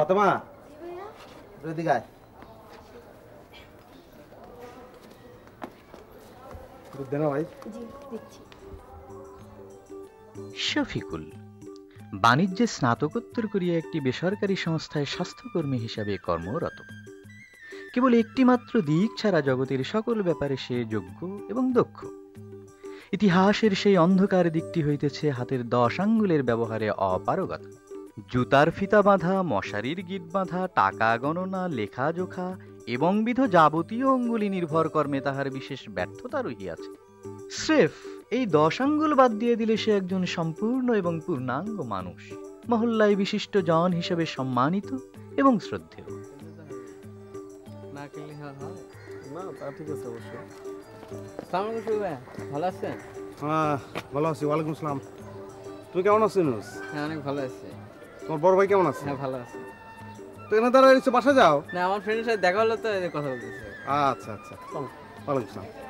ফাতেমা গায় শফিকুল বাণিজ্যে স্নাতকোত্তর করিয়া একটি বেসরকারি সংস্থায় স্বাস্থ্যকর্মী হিসাবে কর্মরত কেবল একটিমাত্র দিক ছাড়া জগতের সকল ব্যাপারে সে যোগ্য এবং দক্ষ ইতিহাসের সেই অন্ধকার দিকটি হইতেছে হাতের দশ আঙ্গুলের ব্যবহারে অপারগতা জুতার ফিতা বাঁধা মশারির গিট বাঁধা টাকা গণনা লেখা জোখা এবং বিধ যাবতীয় অঙ্গুলি নির্ভর কর্মে তাহার বিশেষ ব্যর্থতা রহিয়াছে স্রেফ এই দশ আঙ্গুল বাদ দিয়ে দিলে সে একজন সম্পূর্ণ এবং পূর্ণাঙ্গ মানুষ মহল্লায় বিশিষ্ট জন হিসেবে সম্মানিত এবং শ্রদ্ধেয় হ্যাঁ, ভালো আছি ওয়ালাইকুম আসসালাম তুমি কেমন আছো হ্যাঁ অনেক ভালো আছি তোমার বড় ভাই কেমন আছে হ্যাঁ ভালো আছে তো এখানে দাঁড়ায় বাসা যাও না আমার ফ্রেন্ডের সাথে দেখা হলো তো কথা বলতেছে আচ্ছা আচ্ছা চলো ওয়ালাইকুম আসসালাম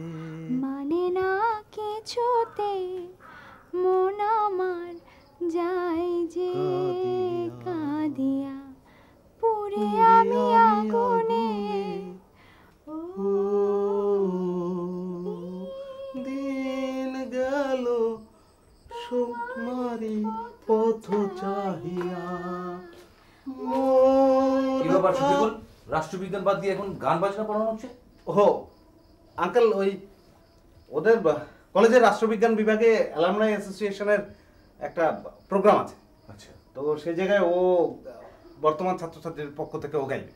আবার রাষ্ট্রবিজ্ঞান বাদ দিয়ে এখন গান বাজনা পড়ানো হচ্ছে ও আঙ্কেল ওই ওদের কলেজের রাষ্ট্রবিজ্ঞান বিভাগে অ্যালামনাই অ্যাসোসিয়েশনের একটা প্রোগ্রাম আছে আচ্ছা তো সেই জায়গায় ও বর্তমান ছাত্রছাত্রীর পক্ষ থেকে ও গাইবে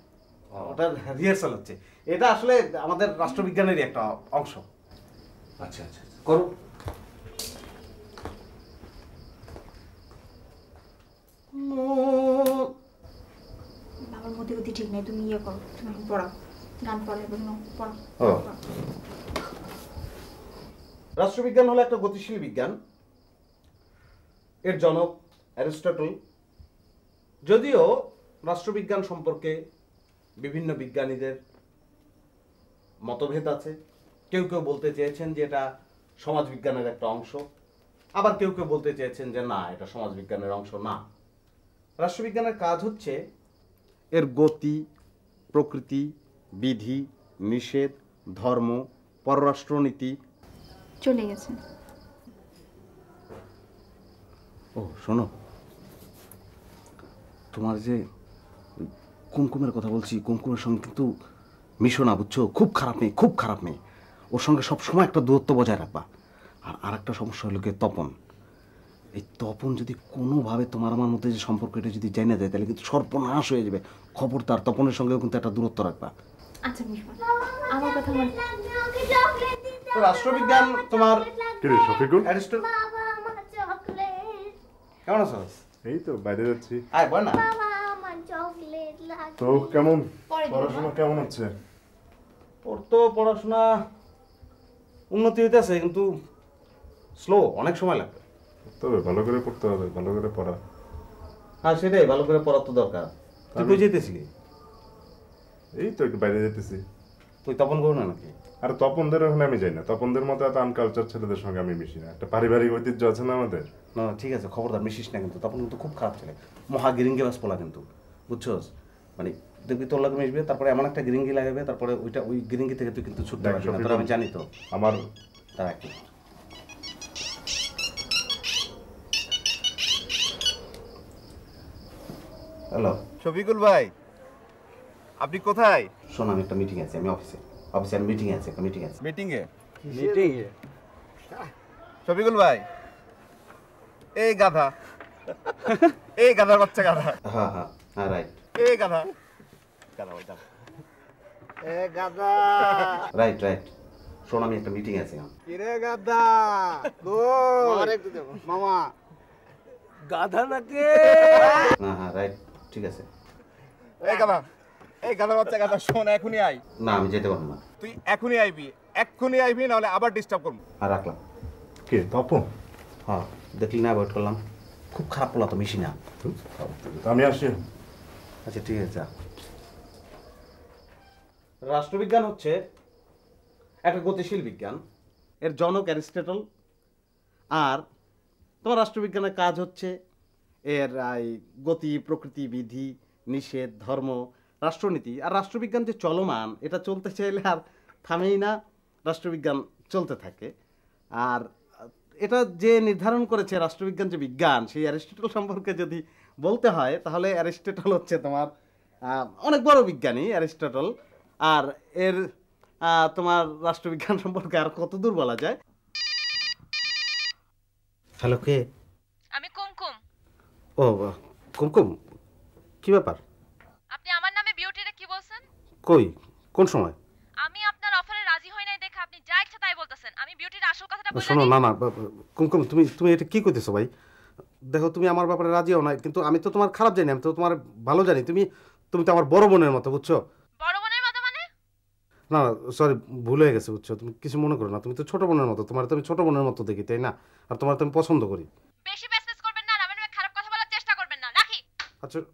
ওটার রিহার্সাল হচ্ছে এটা আসলে আমাদের রাষ্ট্রবিজ্ঞানেরই একটা অংশ আচ্ছা আচ্ছা, আচ্ছা। করো বাবার ঠিক নাই তুমি ইয়ে করো তুমি পড়াও গান পড়াও রাষ্ট্রবিজ্ঞান হলো একটা গতিশীল বিজ্ঞান এর জনক অ্যারিস্টটল যদিও রাষ্ট্রবিজ্ঞান সম্পর্কে বিভিন্ন বিজ্ঞানীদের মতভেদ আছে কেউ কেউ বলতে চেয়েছেন যে এটা সমাজবিজ্ঞানের একটা অংশ আবার কেউ কেউ বলতে চেয়েছেন যে না এটা সমাজবিজ্ঞানের অংশ না রাষ্ট্রবিজ্ঞানের কাজ হচ্ছে এর গতি প্রকৃতি বিধি নিষেধ ধর্ম পররাষ্ট্রনীতি চলে গেছে ও শোনো তোমার যে কুমকুমের কথা বলছি কুমকুমের সঙ্গে কিন্তু মিশো না বুঝছো খুব খারাপ মেয়ে খুব খারাপ মেয়ে ওর সঙ্গে সবসময় একটা দূরত্ব বজায় রাখবা আর আরেকটা সমস্যা হলো গিয়ে তপন এই তপন যদি কোনোভাবে তোমার আমার মধ্যে যে সম্পর্ক এটা যদি জেনে যায় তাহলে কিন্তু সর্বনাশ হয়ে যাবে খবর তার তপনের সঙ্গে কিন্তু একটা দূরত্ব রাখবা আচ্ছা রাষ্ট্রবিজ্ঞান তোমার কেমন আছো এই তো বাইরে যাচ্ছি আয় বল না তো কেমন পড়াশোনা কেমন হচ্ছে ওর তো পড়াশোনা উন্নতি হইতেছে কিন্তু স্লো অনেক সময় লাগবে তবে ভালো করে পড়তে হবে ভালো করে পড়া হ্যাঁ সেটাই ভালো করে পড়া তো দরকার তুই কই যেতেছি এই তো একটু বাইরে যেতেছি তুই তপন করো না নাকি আর তপনদের ওখানে আমি যাই না তপনদের মতো এত আনকালচার ছেলেদের সঙ্গে আমি মিশি না একটা পারিবারিক ঐতিহ্য আছে না আমাদের না ঠিক আছে খবরদার মিশিস না কিন্তু তপন কিন্তু খুব খারাপ ছেলে মহা গিরিঙ্গে বাস পোলা কিন্তু বুঝছস মানে দেখবি তোর লাগে মিশবে তারপরে এমন একটা গিরিঙ্গি লাগাবে তারপরে ওইটা ওই গিরিঙ্গি থেকে তুই কিন্তু ছুটতে পারবি না আমি জানি তো আমার তার হ্যালো শফিকুল ভাই আপনি কোথায় শোন আমি একটা মিটিং আছে আমি অফিসে অফিসে মিটিং আছে একটা মিটিং আছে মিটিং এ মিটিং এ শফিকুল ভাই এই গাধা এই গাধার বাচ্চা গাধা হ্যাঁ হ্যাঁ হ্যাঁ রাইট এই গাধা গাধা ভাই গাধা গাধা রাইট রাইট শোন আমি একটা মিটিং আছে কিরে গাধা গো আরেকটু দেবো মামা গাধা নাকি হ্যাঁ হ্যাঁ রাইট ঠিক আছে এই গাধা এই গাধা বাচ্চা গাধা শোন এখনই আই না আমি যেতে পারবো না তুই এখনই আইবি এক্ষুনি আইবি নাহলে আবার ডিস্টার্ব করবো আর রাখলাম কে তপন হ্যাঁ দেখলি না অ্যাভয়েড করলাম খুব খারাপ পোলা তো মিশি না আমি আসি আচ্ছা ঠিক আছে রাষ্ট্রবিজ্ঞান হচ্ছে একটা গতিশীল বিজ্ঞান এর জনক অ্যারিস্টেটল আর তোমার রাষ্ট্রবিজ্ঞানের কাজ হচ্ছে এর গতি প্রকৃতি বিধি নিষেধ ধর্ম রাষ্ট্রনীতি আর রাষ্ট্রবিজ্ঞান যে চলমান এটা চলতে চাইলে আর থামেই না রাষ্ট্রবিজ্ঞান চলতে থাকে আর এটা যে নির্ধারণ করেছে রাষ্ট্রবিজ্ঞান যে বিজ্ঞান সেই অ্যারিস্টেটল সম্পর্কে যদি বলতে হয় তাহলে অ্যারিস্টেটল হচ্ছে তোমার অনেক বড় বিজ্ঞানী অ্যারিস্টেটল আর এর তোমার রাষ্ট্রবিজ্ঞান সম্পর্কে আর কত দূর বলা যায় হ্যালো কে আমি কুমকুম ও কুমকুম কি ব্যাপার আপনি আমার নামে বিউটিটা কি বলছেন কই কোন সময় আমি আপনার অফারে রাজি হই নাই দেখে আপনি যা ইচ্ছা তাই বলতেছেন আমি বিউটির আসল কথাটা বলি শোনো না না কুমকুম তুমি তুমি এটা কি কইতেছো ভাই দেখো তুমি আমার ব্যাপারে রাজি হও নাই কিন্তু আমি তো তোমার খারাপ জানি আমি তো তোমার ভালো জানি তুমি তুমি তো আমার বড় বোনের মতো বুঝছো বড় বোনের মতো মানে না সরি ভুল হয়ে গেছে বুঝছো তুমি কিছু মনে করো না তুমি তো ছোট বোনের মতো তোমার তো আমি ছোট বোনের মতো দেখি তাই না আর তোমার তো আমি পছন্দ করি 8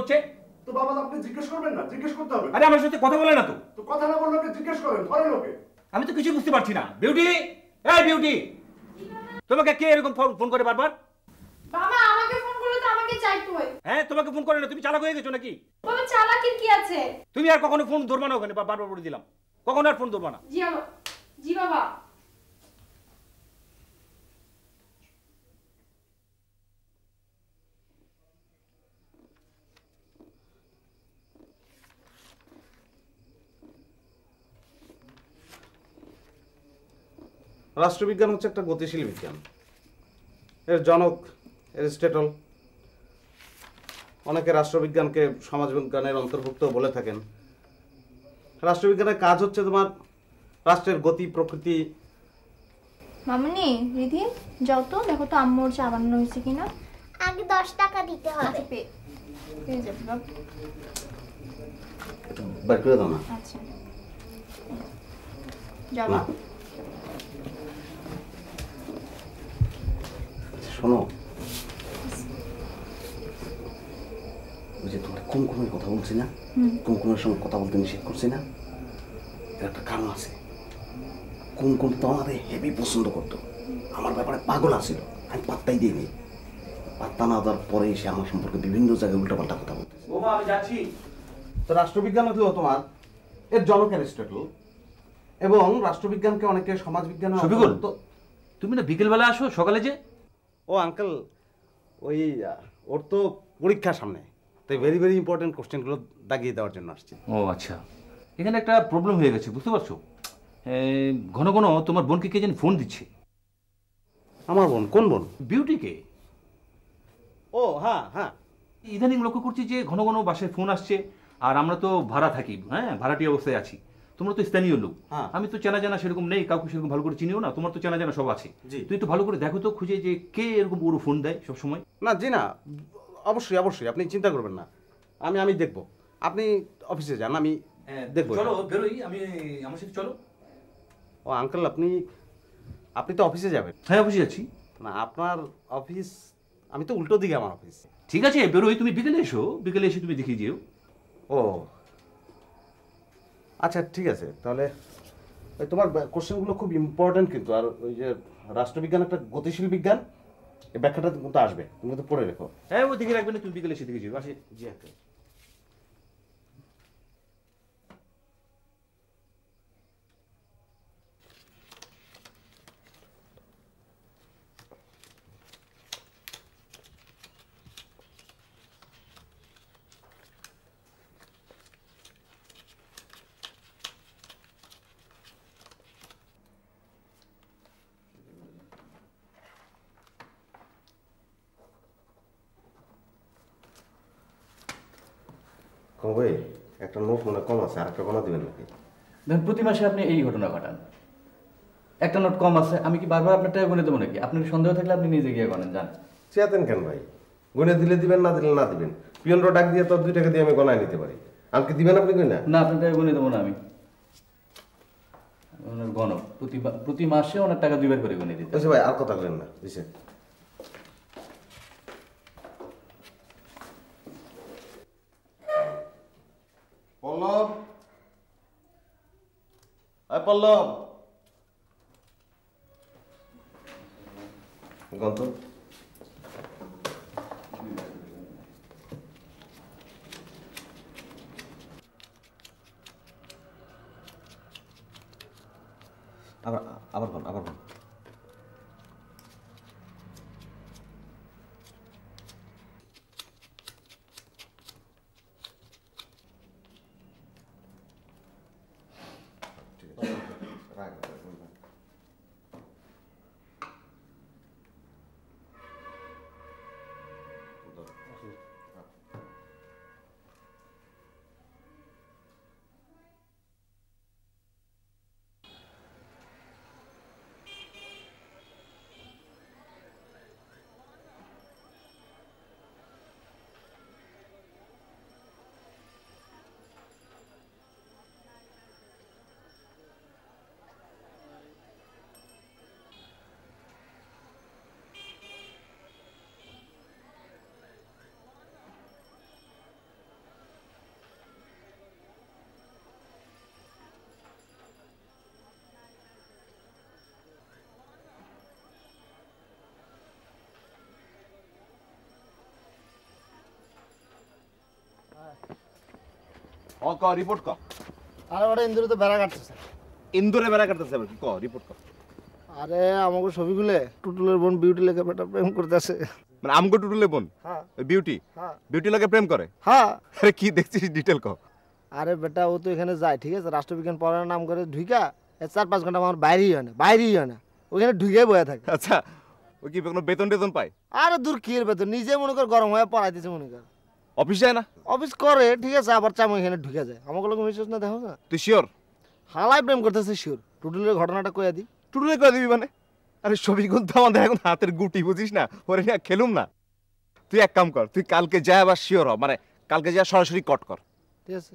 হচ্ছে তো বাবা আপনি জিজ্ঞেস করবেন না জিজ্ঞেস করতে হবে আরে আমার সাথে কথা বলে না তো তো কথা না বললে জিজ্ঞেস করেন লোকে আমি তো কিছু বুঝতে পারছি না বিউটি এই বিউটি তোমাকে কে এরকম ফোন করে বারবার বাবা আমাকে ফোন করলে তো আমাকে হ্যাঁ তোমাকে ফোন করে না তুমি চালাক হয়ে গেছো নাকি বাবা কি আছে তুমি আর কখনো ফোন ধরবা না ওখানে বারবার বলে দিলাম কখনো আর ফোন ধরবা না জি বাবা জি বাবা রাষ্ট্রবিজ্ঞান হচ্ছে একটা গতিশীল বিজ্ঞান এর জনক এরিস্টেটল অনেকে রাষ্ট্রবিজ্ঞানকে সমাজবিজ্ঞানের অন্তর্ভুক্ত বলে থাকেন রাষ্ট্রবিজ্ঞানের কাজ হচ্ছে তোমার রাষ্ট্রের গতি প্রকৃতি মামনি রিধি যাও তো দেখো তো আম্মুর চা বানানো হয়েছে কিনা আগে দশ টাকা দিতে হবে আচ্ছা, পেয়ে যাবে বাবু বের করে দাও না আচ্ছা যাও শোনো ওই যে তোমার কুমকুমের কথা বলছি না কুমকুমের সঙ্গে কথা বলতে নিষেধ করছি না এর একটা কারণ আছে কুমকুম তো আমাদের হেভি পছন্দ করতো আমার ব্যাপারে পাগল আছিল আমি পাত্তাই দিইনি পাত্তা না দেওয়ার পরে সে আমার সম্পর্কে বিভিন্ন জায়গায় পাল্টা কথা বলতেছে আমি যাচ্ছি তো রাষ্ট্রবিজ্ঞান হলো তোমার এর জনক অ্যারিস্টটল এবং রাষ্ট্রবিজ্ঞানকে অনেকে সমাজবিজ্ঞান তুমি না বিকেলবেলা আসো সকালে যে ও আঙ্কেল ওই ওর তো পরীক্ষা সামনে তাই ভেরি ভেরি ইম্পর্টেন্ট কোশ্চেনগুলো দাগিয়ে দেওয়ার জন্য আসছি ও আচ্ছা এখানে একটা প্রবলেম হয়ে গেছে বুঝতে পারছো ঘন ঘন তোমার বোনকে কে যেন ফোন দিচ্ছে আমার বোন কোন বোন বিউটিকে ও হ্যাঁ হ্যাঁ ইদানিং লক্ষ্য করছি যে ঘন ঘন বাসায় ফোন আসছে আর আমরা তো ভাড়া থাকি হ্যাঁ ভাড়াটি অবস্থায় আছি তোমরা তো স্থানীয় লোক হ্যাঁ। আমি তো চেনা জানা সেরকম নেই কাউকে সেরকম ভালো করে চিনিও না তোমার তো চেনা জানা সব আছে তুই তো ভালো করে দেখো তো খুঁজে যে কে এরকম পুরো ফোন দেয় সব সময় না জি না অবশ্যই অবশ্যই আপনি চিন্তা করবেন না আমি আমি দেখব আপনি অফিসে যান আমি হ্যাঁ, দেখব চলো বেরোই আমি আমার সাথে চলো ও আঙ্কেল আপনি আপনি তো অফিসে যাবেন হ্যাঁ অফিসে যাচ্ছি না আপনার অফিস আমি তো উল্টো দিকে আমার অফিস ঠিক আছে বেরোই তুমি বিকেলে এসো বিকেলে এসে তুমি দেখিয়ে যেও ও আচ্ছা ঠিক আছে তাহলে তোমার কোশ্চেনগুলো খুব ইম্পর্টেন্ট কিন্তু আর ওই যে রাষ্ট্রবিজ্ঞান একটা গতিশীল বিজ্ঞান এই ব্যাখ্যাটা কিন্তু আসবে তুমি তো পড়ে রেখো হ্যাঁ ওই দিকে রাখবে না তুমি বিকেলে সেদিকে যাবে আসে জি ধরেন প্রতি মাসে আপনি এই ঘটনা ঘটান একটা নোট কম আছে আমি কি বারবার আপনার টাকা গুনে দেবো নাকি আপনার সন্দেহ থাকলে আপনি নিজে গিয়ে গণেন যান চেয়াতেন কেন ভাই গুনে দিলে দিবেন না দিলে না দিবেন পিয়নরো ডাক দিয়ে তো দুই টাকা দিয়ে আমি গণায় নিতে পারি আমাকে দিবেন আপনি না না আপনার টাকা গুনে দেবো না আমি ওনার গণক প্রতি প্রতি মাসে ওনার টাকা দুইবার করে গুনে দিতে ভাই আর কথা বলেন না বুঝছেন আয় পল্লব গন্ত আবার আবার আবার ক রিপোর্ট ক আরে ওটা ইন্দুরে তো বেড়া কাটতেছে ইন্দুরে বেড়া কাটতেছে আবার ক রিপোর্ট ক আরে আমাকে ছবিগুলো টুটুলের বোন বিউটি লেগে বেটা প্রেম করতেছে মানে আমগো টুটুলের বোন হ্যাঁ বিউটি হ্যাঁ বিউটি লাগে প্রেম করে হ্যাঁ আরে কি দেখছিস ডিটেল ক আরে বেটা ও তো এখানে যায় ঠিক আছে রাষ্ট্রবিজ্ঞান পড়ার নাম করে ঢুইকা চার পাঁচ ঘন্টা আমার বাইরেই হয় না বাইরেই হয় না ওখানে ঢুকে বয়ে থাকে আচ্ছা ও কি কোনো বেতন টেতন পায় আরে দূর কি বেতন নিজে মনে কর গরম হয়ে পড়াইতেছে মনে কর অফিস যায় না অফিস করে ঠিক আছে আবার চামো এখানে ঢুকে যায় আমাকে লোক মিসেস না দেখো না তুই শিওর হালাই প্রেম করতেছে শিওর টুটুলের ঘটনাটা কয়ে দি টুটুলে কয়ে দিবি মানে আরে ছবিগুলো তো আমাদের এখন হাতের গুটি বুঝিস না ওরে না খেলুম না তুই এক কাম কর তুই কালকে যা আবার শিওর হ মানে কালকে যা সরাসরি কট কর ঠিক আছে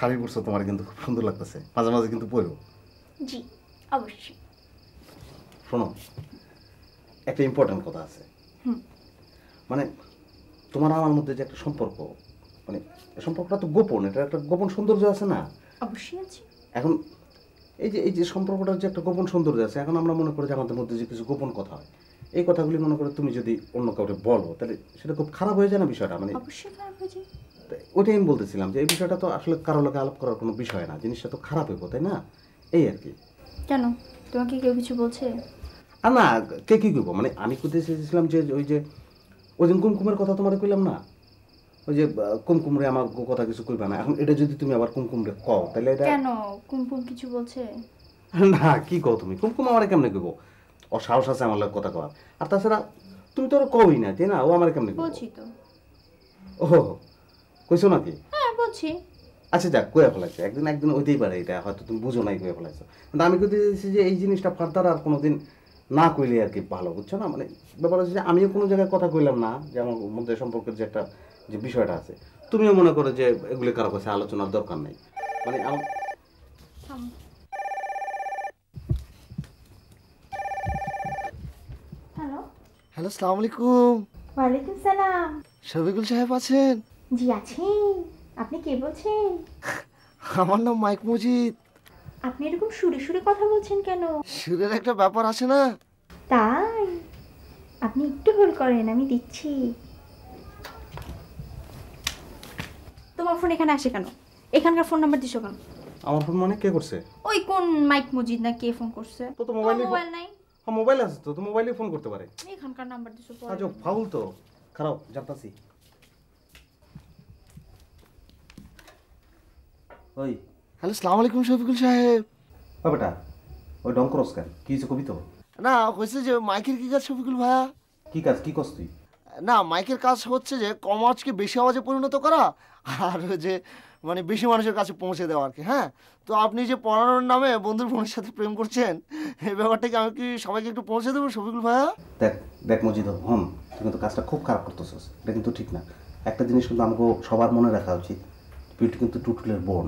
শাড়ি পরছো তোমার কিন্তু খুব সুন্দর লাগতেছে মাঝে মাঝে কিন্তু পরো জি অবশ্যই শোনো একটা ইম্পর্ট্যান্ট কথা আছে মানে তোমার আমার মধ্যে যে একটা সম্পর্ক মানে সম্পর্কটা তো গোপন এটা একটা গোপন সৌন্দর্য আছে না অবশ্যই আছে এখন এই যে এই যে সম্পর্কটার যে একটা গোপন সৌন্দর্য আছে এখন আমরা মনে করি যে আমাদের মধ্যে যে কিছু গোপন কথা হয় এই কথাগুলি মনে করে তুমি যদি অন্য কাউকে বলো তাহলে সেটা খুব খারাপ হয়ে যায় না বিষয়টা মানে অবশ্যই খারাপ হয়ে যায় ওটাই আমি বলতেছিলাম যে এই বিষয়টা তো আসলে কারো লোকে আলাপ করার কোনো বিষয় না জিনিসটা তো খারাপ হইব তাই না এই আর কি কেন তোমাকে কেউ কিছু বলছে আর না কে কি করবো মানে আমি করতে চেয়েছিলাম যে ওই যে ওই দিন কুমকুমের কথা তোমার কইলাম না ওই যে কুমকুমরে আমার কথা কিছু কইবা না এখন এটা যদি তুমি আবার কুমকুমরে কও তাহলে এটা কেন কুমকুম কিছু বলছে না কি কও তুমি কুমকুম আমারে কেমনে কইব ও সাহস আছে আমার লাগে কথা কওয়ার আর তাছাড়া তুমি তো আর কই না তাই না ও আমারে কেমনে কইব বুঝি তো ও কইছো নাকি হ্যাঁ বলছি আচ্ছা যাক কয়ে ফেলাইছে একদিন একদিন ওইতেই পারে এটা হয়তো তুমি বুঝো নাই কয়ে ফেলাইছো কিন্তু আমি কিন্তু যে এই জিনিসটা ফার্দার আর কোনোদিন না কইলে আর কি ভালো বুঝছো না মানে ব্যাপার হচ্ছে যে আমিও কোনো জায়গায় কথা কইলাম না যে আমার মধ্যে সম্পর্কের যে একটা যে বিষয়টা আছে তুমিও মনে করো যে এগুলি কারো কাছে আলোচনার দরকার নাই মানে আমার হ্যালো সালাম আলাইকুম ওয়ালাইকুম সালাম শফিকুল সাহেব আছেন জি আছি আপনি কে বলছেন আমার নাম মাইক মুজিদ আপনি এরকম সুরে সুরে কথা বলছেন কেন সুরের একটা ব্যাপার আছে না তাই আপনি একটু হোল্ড করেন আমি দিচ্ছি তোমার ফোন এখানে আসে কেন এখানকার ফোন নাম্বার দিছো কেন আমার ফোন মানে কে করছে ওই কোন মাইক মুজিদ না কে ফোন করছে তো তো মোবাইল মোবাইল নাই হ্যাঁ মোবাইল আছে তো তো মোবাইলে ফোন করতে পারে এখানকার নাম্বার দিছো পরে আজ ফাউল তো খারাপ জানতাছি ওই হ্যালো সালাম আলাইকুম শফিকুল সাহেব বেটা ওই ডং কেন কি হয়েছে কবি তো না হয়েছে যে মাইকের কি কাজ শফিকুল ভাইয়া কি কাজ কি করছ তুই না মাইকের কাজ হচ্ছে যে কম আওয়াজকে বেশি আওয়াজে পরিণত করা আর যে মানে বেশি মানুষের কাছে পৌঁছে দেওয়া আর কি হ্যাঁ তো আপনি যে পড়ানোর নামে বন্ধুর বোনের সাথে প্রেম করছেন এই ব্যাপারটাকে আমি কি সবাইকে একটু পৌঁছে দেবো শফিকুল ভাইয়া দেখ দেখ মজিদ হম তুই কিন্তু কাজটা খুব খারাপ করতেছিস এটা কিন্তু ঠিক না একটা জিনিস কিন্তু আমাকে সবার মনে রাখা উচিত পিউটি কিন্তু টুটুলের বোন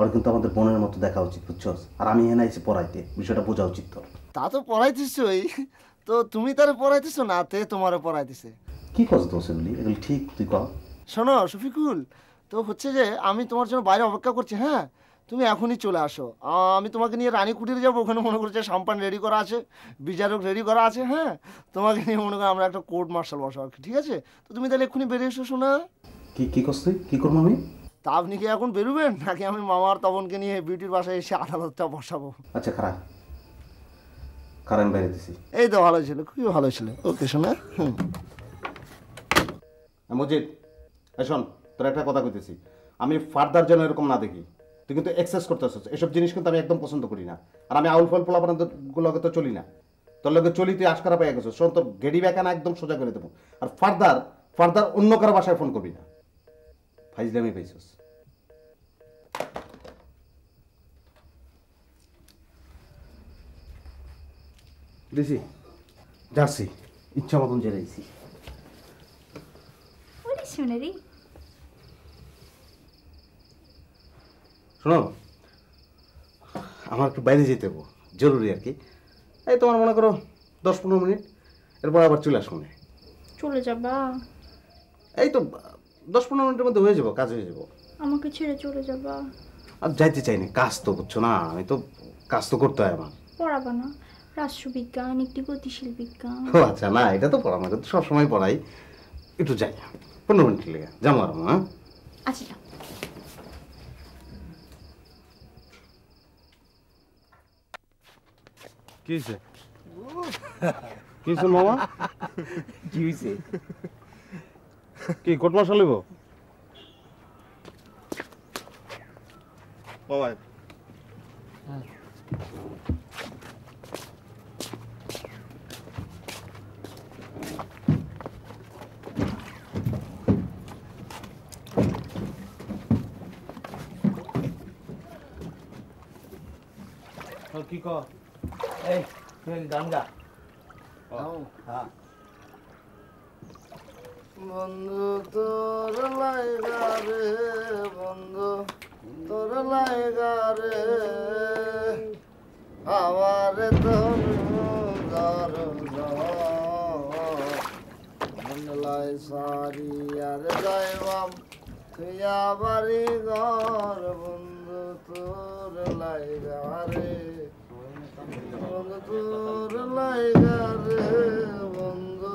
ওর কিন্তু আমাদের বোনের মতো দেখা উচিত বুঝছো আর আমি এনে এসে পড়াইতে বিষয়টা বোঝা উচিত তোর তা তো পড়াইতেছই তো তুমি তারে পড়াইতেছো না তে তোমারও পড়াইতেছে কি কস তো সেগুলি এগুলি ঠিক তুই কর শোনো শফিকুল তো হচ্ছে যে আমি তোমার জন্য বাইরে অপেক্ষা করছি হ্যাঁ তুমি এখনই চলে আসো আমি তোমাকে নিয়ে রানী কুটিরে যাবো ওখানে মনে করছে সাম্পান রেডি করা আছে বিচারক রেডি করা আছে হ্যাঁ তোমাকে নিয়ে মনে করো আমরা একটা কোর্ট মার্শাল বসাবো আর কি ঠিক আছে তো তুমি তাহলে এক্ষুনি বেরিয়ে এসো শোনা কি কি করছি কি করবো আমি তা আপনি কি এখন বেরোবেন নাকি আমি মামার তপনকে নিয়ে বিউটির বাসায় এসে আদালতটা বসাবো আচ্ছা খারাপ কারণ এই তো ভালো ছিল খুবই ভালো ছিল ওকে শোনা হুম মজিদ শোন তোর একটা কথা কইতেছি আমি ফার্দার যেন এরকম না দেখি তুই কিন্তু এক্সেস করতেছিস এসব জিনিস কিন্তু আমি একদম পছন্দ করি না আর আমি আউল ফল গুলোকে তো চলি না তোর লগে চলি তুই আশকারা পেয়ে গেছিস শোন তোর গেডি ব্যাকানা একদম সোজা করে দেবো আর ফার্দার ফার্দার অন্য কারো বাসায় ফোন করবি না ফাইজলামি পাইছিস দিছি জার্সি ইচ্ছা মতন জেরাইছি শোনো আমার একটু বাইরে যেতে হবো জরুরি আর কি এই তোমার মনে করো দশ পনেরো মিনিট এরপর আবার চলে আসবো চলে যাবা এই তো দশ পনেরো মিনিটের মধ্যে হয়ে যাবো কাজ হয়ে যাবো আমাকে ছেড়ে চলে যাবা আর যাইতে চাই না কাজ তো বুঝছো না আমি তো কাজ তো করতে হয় আমার পড়াবো না রাষ্ট্রবিজ্ঞান একটি গতিশীল বিজ্ঞান ও আচ্ছা না এটা তো পড়া মানে তো সবসময় পড়াই একটু যাই পনেরো মিনিট লেগে যাবো আর হ্যাঁ আচ্ছা কি হয়েছে কি হয়েছে মামা কি হয়েছে কি কট মাস Bye bye. À. Thôi Kiko Ê, Nguyên đón cả Không ờ. Hả বন্ধু তোর লাইগা রে বন্ধু তোরলাইগারে আমার ধর মনলাই সারি আর যাইবাম তুই আবারি ঘর বন্ধু তোর লাইগারে বন্ধু তোর লাইগারে বন্ধু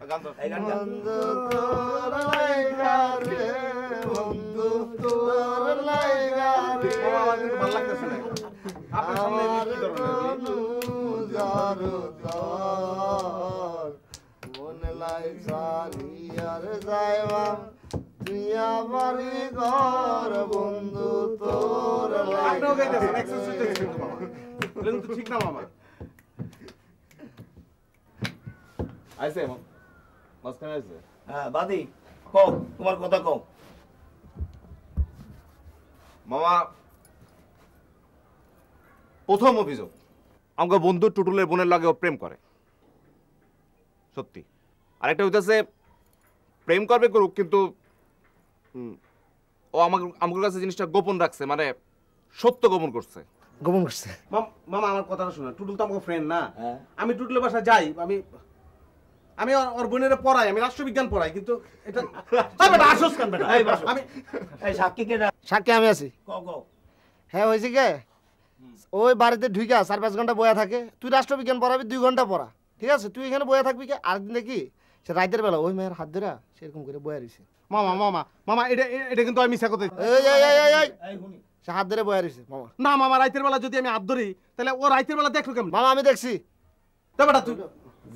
বন্ধু তোর লাইগা রে বন্ধু তোর লাইগা রে ভালো লাগতেছে না আপনার সামনে কি দরকার মন লাইগা নিয়ার ঠিক না মামা আইসে মাঝখানে আছে হ্যাঁ বাদি কও তোমার কথা কও মামা প্রথম অভিযোগ আমাকে বন্ধু টুটুলের বোনের লাগে ও প্রেম করে সত্যি আরেকটা হইতেছে প্রেম করবে করুক কিন্তু ও আমাকে আমার কাছে জিনিসটা গোপন রাখছে মানে সত্য গোপন করছে গোপন করছে মামা আমার কথাটা শুনে টুটুল তো আমার ফ্রেন্ড না হ্যাঁ। আমি টুটুলের বাসা যাই আমি আমি ওর বোনের পড়াই আমি রাষ্ট্রবিজ্ঞান পড়াই কিন্তু সাক্ষী আমি আছি হ্যাঁ হয়েছে কে ওই বাড়িতে ঢুকা চার পাঁচ ঘন্টা বয়া থাকে তুই রাষ্ট্রবিজ্ঞান পড়াবি দুই ঘন্টা পড়া ঠিক আছে তুই এখানে বয়া থাকবি কে আরেকদিন দেখি সে রাতের বেলা ওই মেয়ের হাত ধরা সেরকম করে বয়া রয়েছে মামা মামা মামা এটা এটা কিন্তু আমি মিশা কথা সে হাত ধরে বয়া রয়েছে মামা না মামা রাইতের বেলা যদি আমি হাত ধরি তাহলে ও রাইতের বেলা দেখলো কেমন মামা আমি দেখছি তো বেটা তুই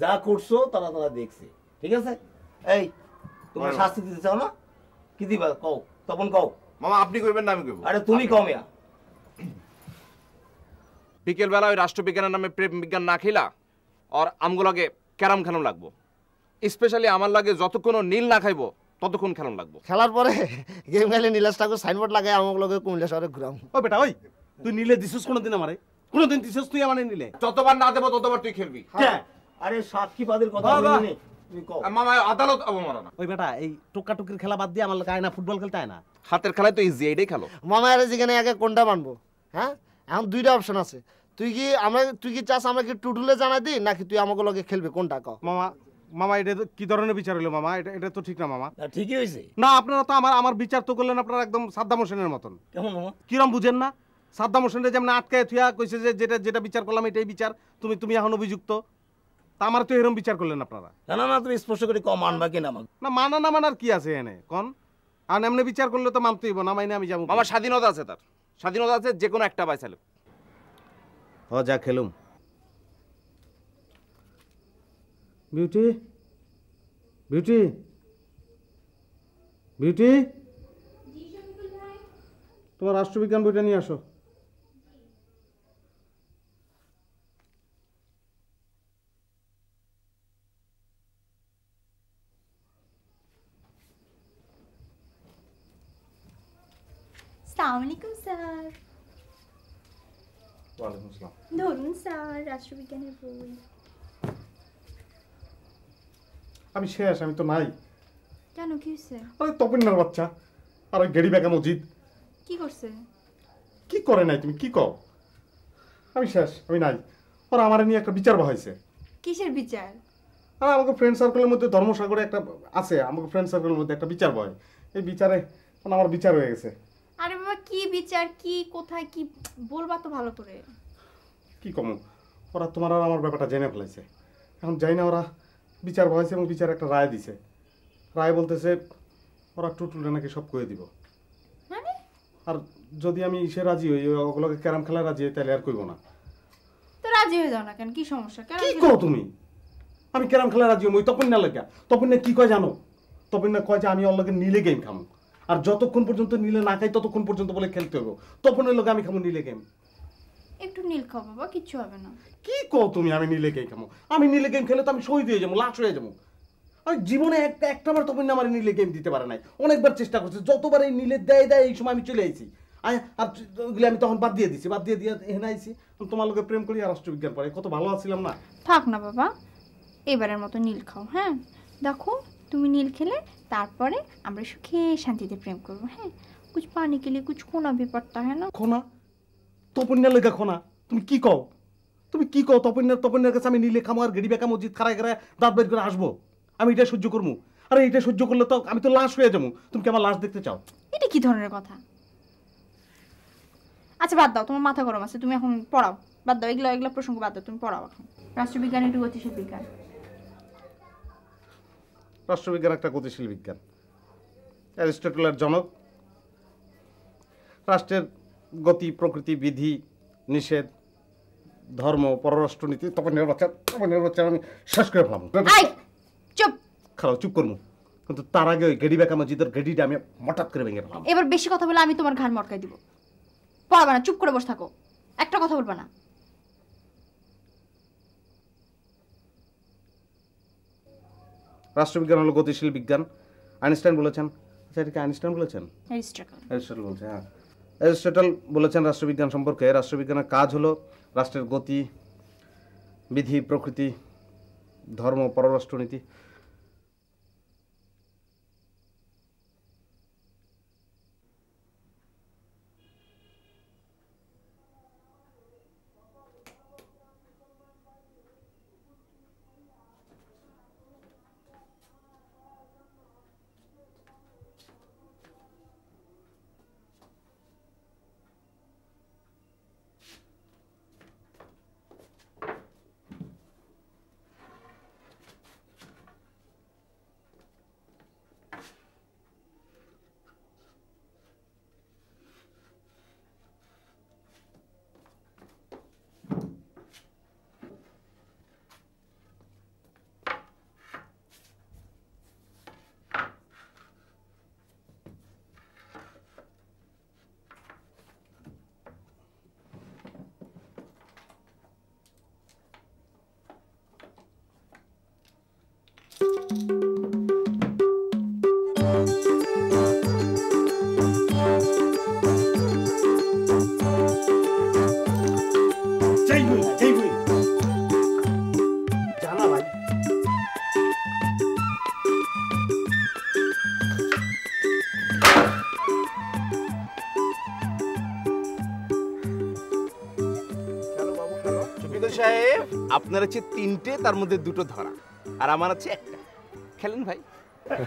যা করছো তারা তারা দেখছে ঠিক আছে এই তোমার শাস্তি দিতে চাও না কি দিবা কও তখন কও মামা আপনি কইবেন না আমি কইব আরে তুমি কও মিয়া বিকেল বেলা ওই রাষ্ট্রবিজ্ঞানের নামে প্রেম বিজ্ঞান না খেলা আর আমগুলোকে ক্যারাম খেলো লাগবো স্পেশালি আমার লাগে যতক্ষণ নীল না খাইবো ততক্ষণ খেলন লাগবো খেলার পরে গেম খেলে নীলাস ঠাকুর সাইনবোর্ড লাগে আমার লগে কুমিল্লা শহরে ঘুরাম ও বেটা ওই তুই নীলে দিছিস কোনোদিন আমারে কোনোদিন দিছিস তুই আমারে নীলে যতবার না দেবো ততবার তুই খেলবি হ্যাঁ আরে সাক্ষী পাদের কথা বলিনি মামা আদালত এই খেলা বাদ দিয়ে আমার না হাতের খেলায় তো ইজি মামা আগে কোনটা হ্যাঁ এখন দুইটা অপশন আছে তুই কি তুই কি চাস আমাকে জানা দি নাকি তুই আমাকে লগে কোনটা ক মামা মামা এটা কি ধরনের বিচার মামা এটা এটা তো ঠিক না মামা ঠিকই হয়েছে না আপনারা তো আমার আমার বিচার তো করলেন আপনার একদম সাদ্দাম হোসেনের মতন কিরম বুঝেন না সাদ্দাম হোসেনের যেমন আটকায় থুয়া কইছে যে যেটা যেটা বিচার করলাম এটাই বিচার তুমি তুমি এখন অভিযুক্ত তা আমার তো এরকম বিচার করলেন আপনারা না না তুমি স্পষ্ট করে কম মানবা কি আমাকে না মানা না মানার কি আছে এনে কন আর এমনি বিচার করলে তো মানতে হইব না মাইনে আমি যাবো আমার স্বাধীনতা আছে তার স্বাধীনতা আছে যে কোনো একটা বাইসালে ও যা খেলুম বিউটি বিউটি বিউটি তোমার রাষ্ট্রবিজ্ঞান বইটা নিয়ে আসো স্যার ধরুন স্যার রাষ্ট্রবিজ্ঞানের বই আমি শেষ আমি তো নাই কেন কি হয়েছে আরে বাচ্চা আর গেড়ি কি করছে কি করে নাই তুমি কি কও আমি শেষ আমি নাই আমার নিয়ে একটা বিচার বহাইছে কিসের বিচার আর আমাকে ফ্রেন্ড সার্কেলের মধ্যে ধর্মসাগরে একটা আছে আমাকে ফ্রেন্ড সার্কেলের মধ্যে একটা বিচার বয় এই বিচারে আমার বিচার হয়ে গেছে কি বিচার কি কোথায় কি বলবা তো ভালো করে কি কম ওরা তোমার আর আমার ব্যাপারটা জেনে ফেলেছে এখন যাই না ওরা বিচার বসেছে এবং বিচার একটা রায় দিছে রায় বলতেছে ওরা টুটুলে নাকি সব করে দিব মানে? আর যদি আমি ইসে রাজি হই ওগুলোকে ক্যারাম খেলা রাজি হই তাহলে আর কইব না তো রাজি হয়ে যাও না কেন কি সমস্যা কেন কি করো তুমি আমি ক্যারাম খেলা রাজি হই তপন না লাগা তপন না কি কয় জানো তপন না কয় যে আমি ওর লগে নীলে গেম খামু আর যতক্ষণ পর্যন্ত নীলে না খাই ততক্ষণ পর্যন্ত বলে খেলতে হবে তখন ওই লোক আমি খাবো নীলে গেম একটু নীল খাও বাবা কিচ্ছু হবে না কি কও তুমি আমি নীলে গেম খাবো আমি নীলে গেম খেলে তো আমি শহীদ হয়ে যাবো লাশ হয়ে যাবো আমি জীবনে একটা একটা বার তখন আমার নীলে গেম দিতে পারে নাই অনেকবার চেষ্টা করছি যতবার এই নীলে দেয় দেয় এই সময় আমি চলে আইছি আর ওগুলি আমি তখন বাদ দিয়ে দিছি বাদ দিয়ে দিয়ে হেনা আইছি তোমার লোকে প্রেম করি আর রাষ্ট্রবিজ্ঞান পড়ে কত ভালো আছিলাম না থাক না বাবা এবারের মতো নীল খাও হ্যাঁ দেখো তুমি নীল খেলে তারপরে আমরা সুখে শান্তিতে প্রেম করবো হ্যাঁ কুচ পানি খেলে কুছ খোনা ভি পড়তা হ্যাঁ না খোনা তপন্যার লেখা খোনা তুমি কি কও তুমি কি কও তপন্যার তপন্যার কাছে আমি নীলে খামো আর গেড়ি বেকা মসজিদ খারায় করে দাঁত বের করে আসবো আমি এটা সহ্য করবো আরে এটা সহ্য করলে তো আমি তো লাশ হয়ে যাবো তুমি কি আমার লাশ দেখতে চাও এটা কি ধরনের কথা আচ্ছা বাদ দাও তোমার মাথা গরম আছে তুমি এখন পড়াও বাদ দাও এগুলো এগুলো প্রসঙ্গ বাদ দাও তুমি পড়াও এখন রাষ্ট্রবিজ্ঞান একটু গতিশীল বিজ্ঞান রাষ্ট্রবিজ্ঞান একটা গতিশীল বিজ্ঞান অ্যারিস্টোটলের জনক রাষ্ট্রের গতি প্রকৃতি বিধি নিষেধ ধর্ম পররাষ্ট্রনীতি তখন নির্বাচন তখন নির্বাচন আমি শেষ করে ফেলাম চুপ খারাপ চুপ করবো কিন্তু তার আগে ওই গেডি বেকা মসজিদের গেডিটা আমি হঠাৎ করে ভেঙে ফেলাম এবার বেশি কথা বলে আমি তোমার ঘাড় মটকাই দিব পড়াবা না চুপ করে বসে থাকো একটা কথা বলবা না রাষ্ট্রবিজ্ঞান হলো গতিশীল বিজ্ঞান আইনস্টাইন বলেছেন আচ্ছা এটাকে আইনস্টাইন বলেছেন অ্যারিস্টটল বলছে হ্যাঁ অ্যারিস্টটল বলেছেন রাষ্ট্রবিজ্ঞান সম্পর্কে রাষ্ট্রবিজ্ঞানের কাজ হলো রাষ্ট্রের গতি বিধি প্রকৃতি ধর্ম পররাষ্ট্রনীতি আপনার আছে তিনটে তার মধ্যে দুটো ধরা আর আমার আছে একটা খেলেন ভাই হ্যাঁ।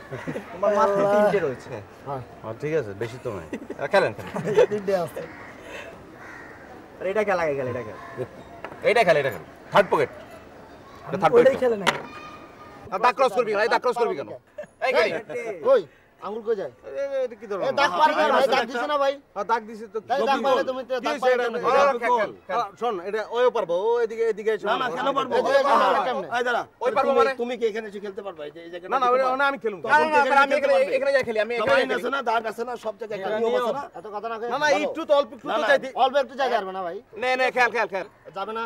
হ্যাঁ, ঠিক আছে বেশি তো নয় খেলেন এটা খেলা গেল এটা খেল এটা এটা খেল থার্ড পকেট থার্ড পকেট খেলে না দা ক্রস করবি না দা করবি কেন এই আঙ্গুল কই যায় এটা কি দাগ না ভাই দাগ না ভাই হ্যাঁ দাগ তো দাগ তুমি দাগ না হ্যাঁ, শুন এটা ওই ও এদিকে এদিকে এসো না না কেন দাঁড়া ওই মানে তুমি কি এখানে এসে খেলতে পারবে এই জায়গা না না আমি খেলুম না না আমি এখানে যাই খেলি আমি এখানে আছে না দাগ আছে না সব জায়গায় হ্যাঁ, না এত কথা না না একটু তো অল্প একটু তো চাইতে অল্প একটু জায়গা পারবে না ভাই না না খেল খেল খেল যাবে না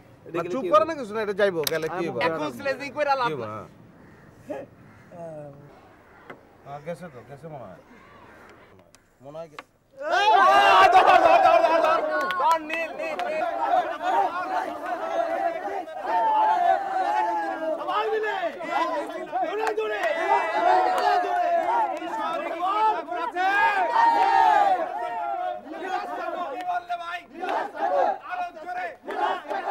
মানে চুপ করে না কিছু না এটা যাইবো গেলে কি হবে এখন স্লেজিং কইরা লাভ না হ্যাঁ গেছে তো গেছে মনে হয় মনে হয়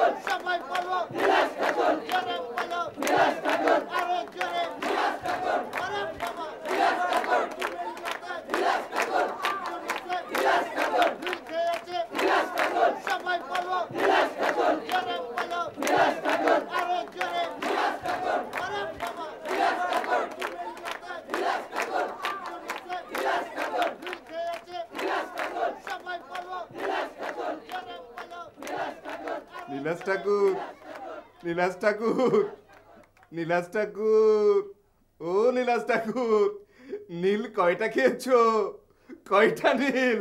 ¡Milas Kakur! নীলাস ঠাকুর নীলাস ঠাকুর নীলাস ঠাকুর ও নীলাস ঠাকুর নীল কয়টা খেয়েছো কয়টা নীল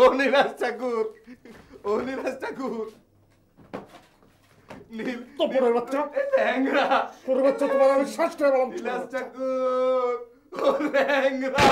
ও নীলাস ঠাকুর ও নীলাস ঠাকুর নীল তোপরের বাচ্চা ল্যাংরা তোর বাচ্চা তোমার আমি শ্বাস করে নীলাস ঠাকুর ও ল্যাংরা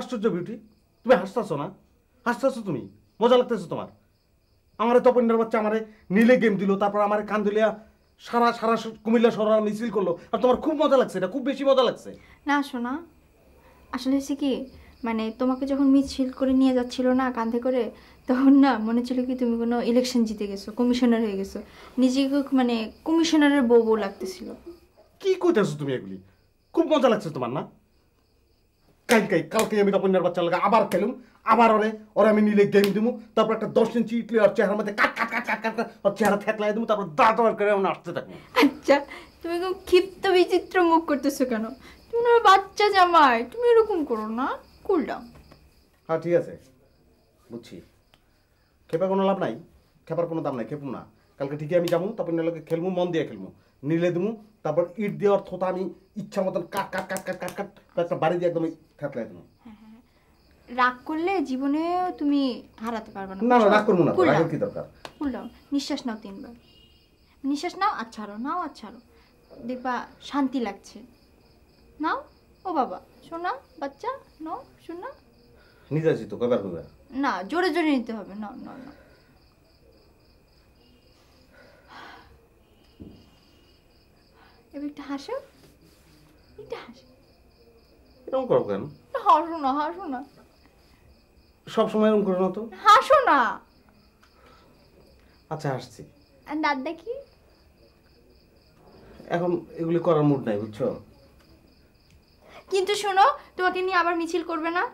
আশ্চর্য বিউটি তুমি হাসতেছ না হাসতেছো তুমি মজা লাগতেছো তোমার আমারে তপন্যার বাচ্চা আমারে নীলে গেম দিল তারপর আমার দিলিয়া সারা সারা কুমিল্লা শহর মিছিল করলো আর তোমার খুব মজা লাগছে এটা খুব বেশি মজা লাগছে না শোনা আসলে হচ্ছে কি মানে তোমাকে যখন মিছিল করে নিয়ে যাচ্ছিল না কাঁধে করে তখন না মনে ছিল কি তুমি কোনো ইলেকশন জিতে গেছো কমিশনার হয়ে গেছো নিজেকে মানে কমিশনারের বউ বউ লাগতেছিল কি কইতেছো তুমি এগুলি খুব মজা লাগছে তোমার না কালকে কালকে আমি তপন্যার বাচ্চা লাগে আবার খেলুম আবার ওরে ওরে আমি নিলে গেম দিমু তারপর একটা দশ ইঞ্চি ইটলি আর চেহারা মধ্যে কাট কাট কাট কাট কাট ওর চেহারা থেকলাই দিমু তারপর দাঁত দর করে আমি আসতে থাকবো আচ্ছা তুমি এরকম ক্ষিপ্ত বিচিত্র মুখ করতেছো কেন তুমি বাচ্চা জামাই তুমি এরকম করো না কুল ডাউন হ্যাঁ ঠিক আছে বুঝছি খেপে কোনো লাভ নাই খেপার কোনো দাম নাই খেপুম না কালকে ঠিকই আমি যাবো তারপর নিলে খেলবো মন দিয়ে খেলবো নিলে দেবো তারপর ইট দিয়ে থোতা আমি ইচ্ছা মতন কাট কাট কাট কাট কাট কাট একটা বাড়ি দিয়ে একদম থাকলে তুমি রাগ করলে জীবনে তুমি হারাতে পারবে না না রাগ করবো না রাগের কি দরকার ফুলডাউন নিঃশ্বাস নাও তিনবার নিঃশ্বাস নাও আর ছাড়ো নাও আর ছাড়ো দেখবা শান্তি লাগছে নাও ও বাবা শোনা বাচ্চা নাও শোনা নিজে আছি তো কবার কবার না জোরে জোরে নিতে হবে না না না এবার একটু হাসো আচ্ছা, কিন্তু শোনো তোমাকে নিয়ে আবার মিছিল করবে না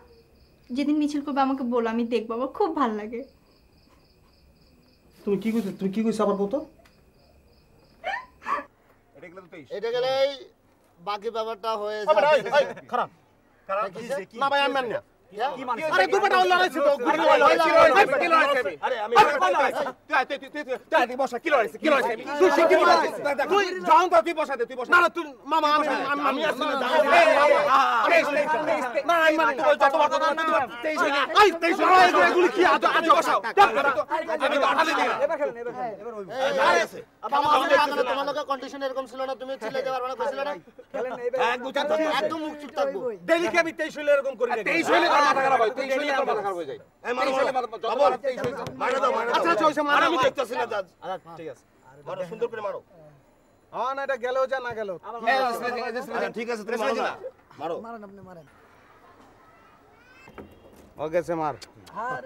যেদিন মিছিল করবে আমাকে বলো আমি দেখবো আমার খুব ভালো লাগে তুমি কি কইছো তুমি কি কইছো আবার বলতো এটা গেলে বাকি ব্যাপারটা হয়ে যাবে খারাপ না ভাই আমি না আরে দুপাটা ওল লাগাইছে তো গুড়ি ওল লাগাইছে কি লাগাইছে আরে আমি আরে কোন তুই তুই তুই তুই বসা কি লাগাইছে কি লাগাইছে তুই সে কি লাগাইছে তুই যাও তো তুই বসা দে তুই বসা না না তুই মামা আমি আমি আসলে যাও আরে না আমি মানে তুই যত বড় না না তেই সে আই তেই সে আই কি আজ আজ বসাও আমি তো আঠালে দিই এবার খেলেন এবার খেলেন এবার হইব আরে মামা আমাদের আগে তোমার লগে কন্ডিশন এরকম ছিল না তুমি ছিলে যাবার মানে কইছিল না খেলেন না একদম মুখ চুপ থাকবো ডেলি কি আমি তেই এরকম করি না তেই না হ্যাঁ, হ্যাঁ, হ্যাঁ, ঠিক আছে যা মারেন আপনি মারেন ও গেছে মার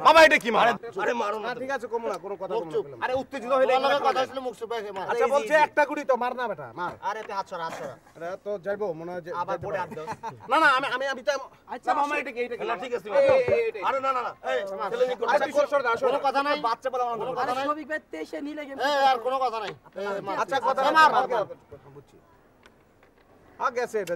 বাবা এটা কি মার আরে মারো না হ্যাঁ, ঠিক আছে কমো কোনো কথা কমো আরে উত্তেজিত হইলে আমার কথা আসলে মুখ চুপ হয়ে মার আচ্ছা বলছে একটা গুড়ি তো মার না বেটা মার আরে তে হাত ছড়া হাত ছড়া আরে তো যাইবো মনে হয় আবার পড়ে আর দাও না না আমি আমি আমি তো আচ্ছা মামা এটা কি এটা না ঠিক আছে আরে না না না এই চলে নি করো আচ্ছা সর দাও আচ্ছা, কোনো কথা নাই বাচ্চা বলা আমার কথা নাই সবিক ভাই 23 নিলে গেম এই আর কোনো কথা নাই আচ্ছা, আচ্ছা কথা মার বুঝছি আ গেছে এটা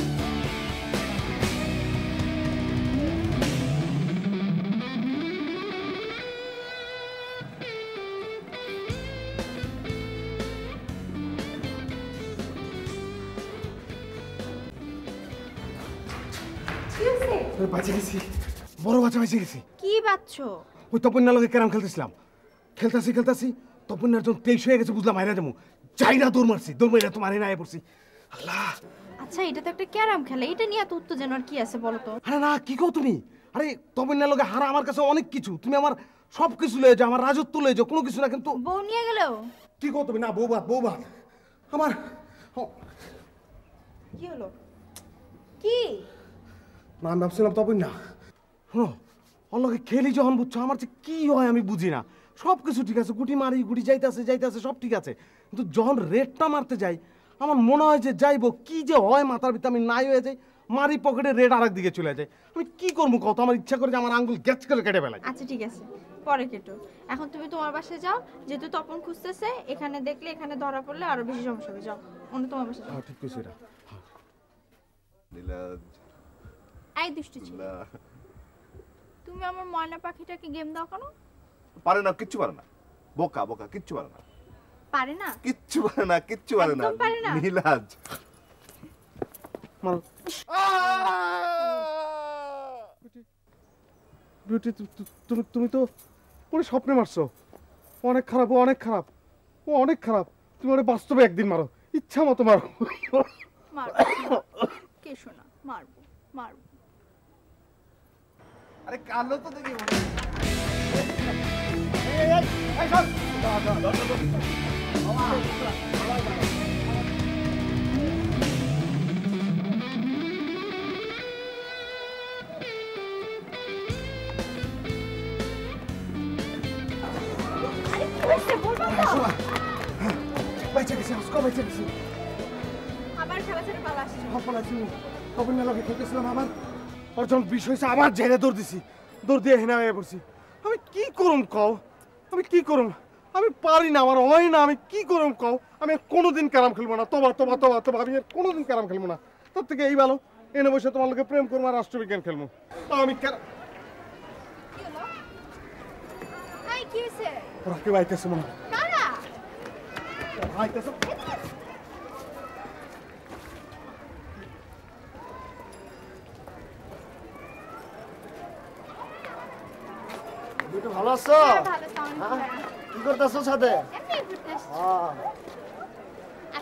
বাঁচে গেছি বড় বাচ্চা বেঁচে গেছি কি বাচ্চো ওই তপন্যার লোকে ক্যারাম খেলতেছিলাম খেলতাছি খেলতাছি তপন্যার যখন তেইশ হয়ে গেছে বুঝলাম মাইরা যাবো যাই না দৌড় মারছি দৌড় মাইরা তো মারে না পড়ছি আল্লাহ আচ্ছা এটা তো একটা ক্যারাম খেলা এটা নিয়ে এত উত্তেজনার কি আছে বলো তো আরে না কি কো তুমি আরে তপন্যার লোকে হারা আমার কাছে অনেক কিছু তুমি আমার সব কিছু লয়ে যাও আমার রাজত্ব লয়ে যাও কোনো কিছু না কিন্তু বউ নিয়ে গেলেও কি কো তুমি না বউ বাদ বউ বাদ আমার কি হলো কি মা ভাবছিলাম তবে না শোনো অল্লাহকে খেলি যখন বুঝছো আমার যে কী হয় আমি বুঝি না সব কিছু ঠিক আছে গুটি মারি গুটি যাইতেছে যাইতেছে সব ঠিক আছে কিন্তু যখন রেটটা মারতে যাই আমার মনে হয় যে যাইবো কি যে হয় মাথার ভিতরে আমি নাই হয়ে যাই মারি পকেটে রেড আরেক দিকে চলে যায় আমি কি করবো কত আমার ইচ্ছা করে যে আমার আঙ্গুল গ্যাচ করে কেটে ফেলাই আচ্ছা ঠিক আছে পরে কেটো এখন তুমি তোমার বাসে যাও যেহেতু তপন খুঁজতেছে এখানে দেখলে এখানে ধরা পড়লে আরো বেশি সমস্যা হবে যাও অন্য তোমার বাসে যাও হ্যাঁ, ঠিক আছে নীলা এই দুষ্টু ছেলে তুমি আমার ময়না পাখিটাকে গেম দাও কেন পারে না কিচ্ছু পারে না বোকা বোকা কিচ্ছু পারে না পারে না কিচ্ছু পারে না কিচ্ছু পারে না নীলাজ মাল বিউটি তুমি তুমি তো পুরো স্বপ্নে মারছো অনেক খারাপ ও অনেক খারাপ ও অনেক খারাপ তুমি ওরে বাস্তবে একদিন মারো ইচ্ছা মতো মারো মারো কে শোনা আরে কালো তো দেখি বেঁচে গেছি আজকে বেঁচে গেছি আবার খেলা ছেড়ে পালা আসছি খবর না লাগে খেলতেছিলাম আমার ওর যখন বিষ হয়েছে আবার ঝেড়ে দৌড় দিছি দৌড় দিয়ে হেনা হয়ে পড়ছি আমি কি করুম কও আমি কি করুম আমি পারি না আমার হয় না আমি কি করুম কও আমি কোনোদিন ক্যারাম খেলবো না তোবা তোবা তোবা তোবা আমি আর কোনোদিন ক্যারাম খেলবো না তোর থেকে এই ভালো এনে বসে তোমার লোকে প্রেম করবো আর রাষ্ট্রবিজ্ঞান খেলবো আমি ক্যারাম ওরা কেউ আইতেছে মনে হয় আইতেছে ভালো আছো হ্যাঁ, হ্যাঁ?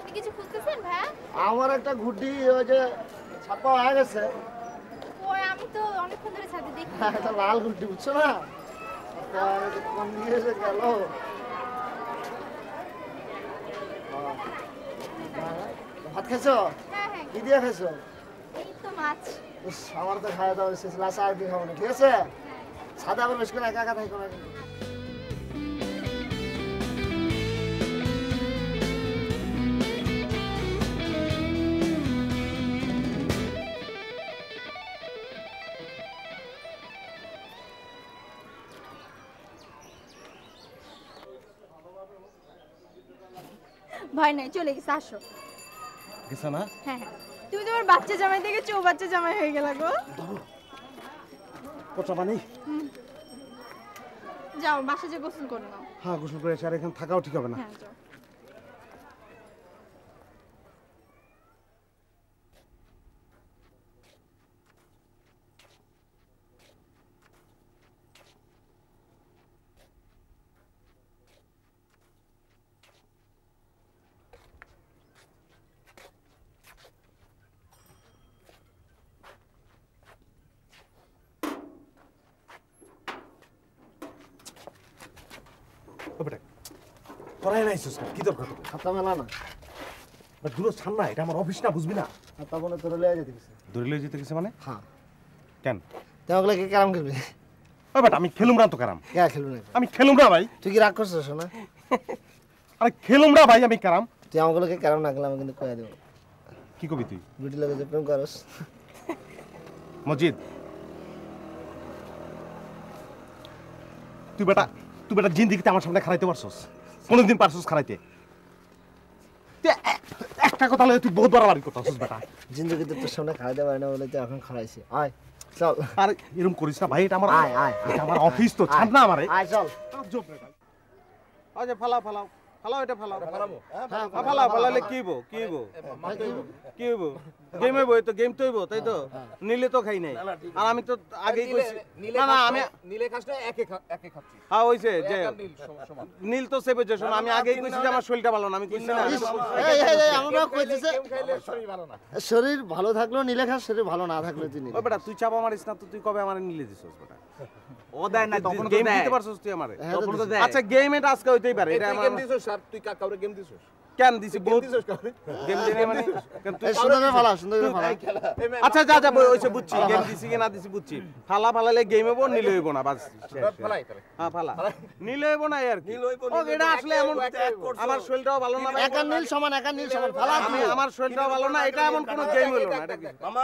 কি আমার একটা ঘুটি ওই যে ছাপা হয়ে গেছে হ্যাঁ, লাল ঘুটি বুঝছো না ভাত খেয়েছো কি দিয়ে খেয়েছো আমার তো খাওয়া দাওয়া শেষ লাসা আর কি খাবো না ঠিক আছে সাদা আবার করে একা একা ভয় নাই চলে গেছে আসো গেছে না হ্যাঁ, হ্যাঁ তুমি তোমার বাচ্চা জামাই থেকে চৌ বাচ্চা জামাই হয়ে গেল গো যাও বাসা যে গোসল করে নাও হ্যাঁ গোসল করে এসে আর এখানে থাকাও ঠিক হবে না হ্যাঁ যাও করাই নাইছিস কি দরকার তোর মেলা না বাট দূর সামনা এটা আমার অফিস না বুঝবি না ছাতা মনে ধরে লয়ে যেতে গেছে ধরে লয়ে যেতে গেছে মানে হ্যাঁ কেন তোমাকে লাগে কারাম খেলবে ও বাট আমি খেলুম না তো কারাম কে খেলুম না আমি খেলুম না ভাই তুই কি রাগ করছিস না আরে খেলুম না ভাই আমি কারাম তুই আমাকে লাগে কারাম না খেলাম কিন্তু কয়ে দেব কি কবি তুই বিটি লাগে যে প্রেম করস মজিদ তুই বেটা তুই বেটা জিন্দিগিতে আমার সামনে খারাইতে পারছস কোনোদিন পারছিস খারাইতে একটা কথা লাগে তুই বহুত বাড়ি করতেছিস বেটা জিন্দগিতে তোর সামনে খাওয়া দাওয়া না বলে তুই এখন খারাইছি আয় চল আর এরকম করিস না ভাই এটা আমার আয় আয় এটা আমার অফিস তো ছাড় না আমারে আয় চল আজ আচ্ছা, ফালাও ফালাও ফালাও এটা ফালাও হ্যাঁ, হ্যাঁ ফালাও ফালালে কি কি কি গেম তো গেম তো তাই তো হ্যাঁ, হ্যাঁ। নিলে তো খাই নাই আর আমি তো আগেই কইছি না না আমি নিলে একে একে খাচ্ছি হ্যাঁ হইছে যে নীল তো সেবে যে আমি আগেই কইছি যে আমার শরীরটা ভালো না আমি কইছি না এই এই আমরা শরীর ভালো না শরীর ভালো থাকলো নীলে খাস শরীর ভালো না থাকলো তুই ও বেটা তুই চাপ মারিস না তো তুই কবে আমার নীলে দিছস বেটা ও আর আমার শরীরটাও ভালো না সমান একা আমার শরীরটাও ভালো না এটা এমন কোন গেম হলো না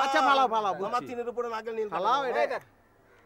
আচ্ছা ফালা ফালা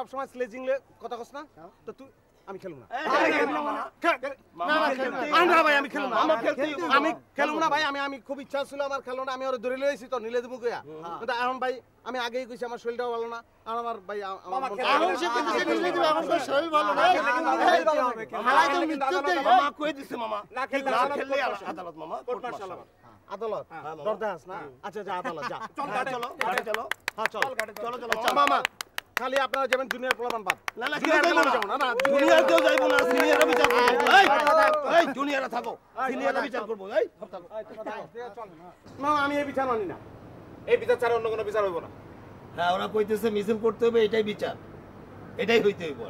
সব সময় স্লেজিং এর কথা কস না হ্যাঁ। তো তুই আমি খেলব না আমরা ভাই আমি খেলব না আমরা খেলতে আমি খেলব না ভাই আমি আমি খুব ইচ্ছা ছিল আমার খেলব না আমি ওর ধরে লইছি তো নিলে দেব গয়া হ্যাঁ। কিন্তু এখন ভাই আমি আগেই কইছি আমার শরীরটাও ভালো না আর আমার ভাই আমার এখন সে কইছে নিলে দিবে এখন তো শরীর ভালো না হালাই তো মৃত্যু দেই মামা কই দিছে মামা না খেললে আদালত মামা কোর্ট মার্শাল আদালত হ্যাঁ, দরদাস না আচ্ছা যা আচ্ছা, আদালত যা চল চলো চলো হ্যাঁ চল চলো চলো মামা খালি আপনারা যাবেন জুনিয়র প্রমাণ বাদ না না না না জুনিয়র কেউ যাইবো না সিনিয়ররা বিচার করবে এই এই জুনিয়ররা থাকো সিনিয়ররা বিচার করবে এই না আমি এই বিচার মানি না এই বিচার ছাড়া অন্য কোনো বিচার হইব না হ্যাঁ ওরা কইতেছে মিছিল করতে হবে এটাই বিচার এটাই হইতে হইব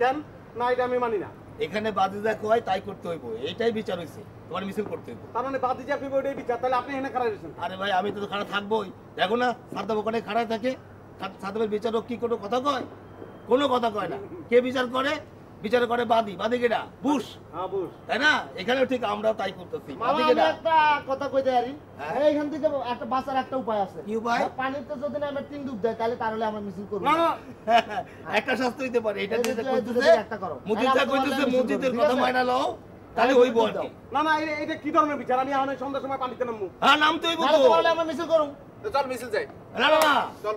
কেন না এটা আমি মানি না এখানে বাদিজা কয় তাই করতে হইব এটাই বিচার হইছে তোমার মিছিল করতে হইব তার মানে বাদিজা কইব এটাই বিচার তাহলে আপনি এখানে খাড়া রইছেন আরে ভাই আমি তো খাড়া থাকবোই দেখো না সারদা ওখানে খাড়া থাকে সাদেবের বিচারক কি কোনো কথা কয় কোনো কথা কয় না কে বিচার করে বিচার করে বাদী বাদী কেটা বুস হ্যাঁ, তাই না এখানে ঠিক আমরা তাই করতেছি একটা কথা কইতে পারি হ্যাঁ। এইখান থেকে একটা বাঁচার একটা উপায় আছে কি উপায় তো যদি না আমরা তিন ডুব দেয় তাহলে তাহলে আমরা মিছিল করব না হ্যাঁ। একটা শাস্ত্র হইতে পারে এটা যেটা কইতেছে একটা করো মুজিদা কইতেছে মুজিদের কথা মাইনা লও তাহলে হইব আর না না এটা কি ধরনের বিচার আমি এখন সন্ধ্যার সময় পানিতে নামবো হ্যাঁ নামতেই বলবো তাহলে আমরা মিছিল করব তো চল মিছিল যাই না না চল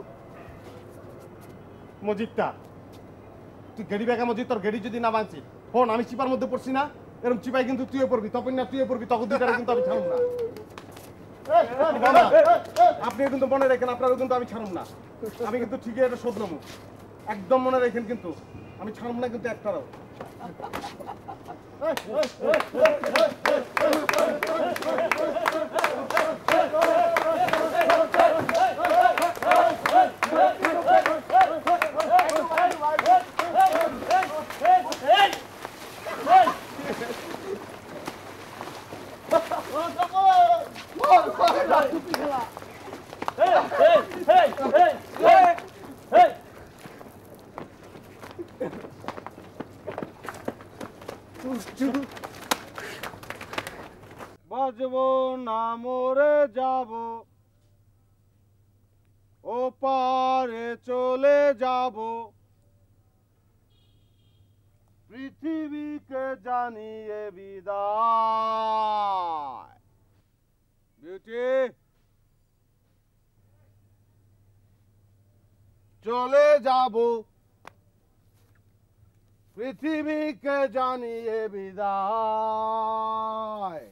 মসজিদটা তুই গেড়ি বেগা মসজিদ তোর গেড়ি যদি না বাঁচি হন আমি চিপার মধ্যে পড়ছি না এরকম চিপাই কিন্তু তুইও পড়বি তখন না তুইও পড়বি তখন দুইটা কিন্তু আমি ছাড়ব না আপনিও কিন্তু মনে রাখেন আপনারও কিন্তু আমি ছাড়ব না আমি কিন্তু ঠিকই এটা শোধ নেবো একদম মনে রাখেন কিন্তু আমি ছাড়ব না কিন্তু একটারও Hey! বাজব না মরে যাবো ও পারে চলে যাব পৃথিবীকে জানিয়ে বিদায় চলে যাব পৃথিবীকে জানিয়ে বিদায়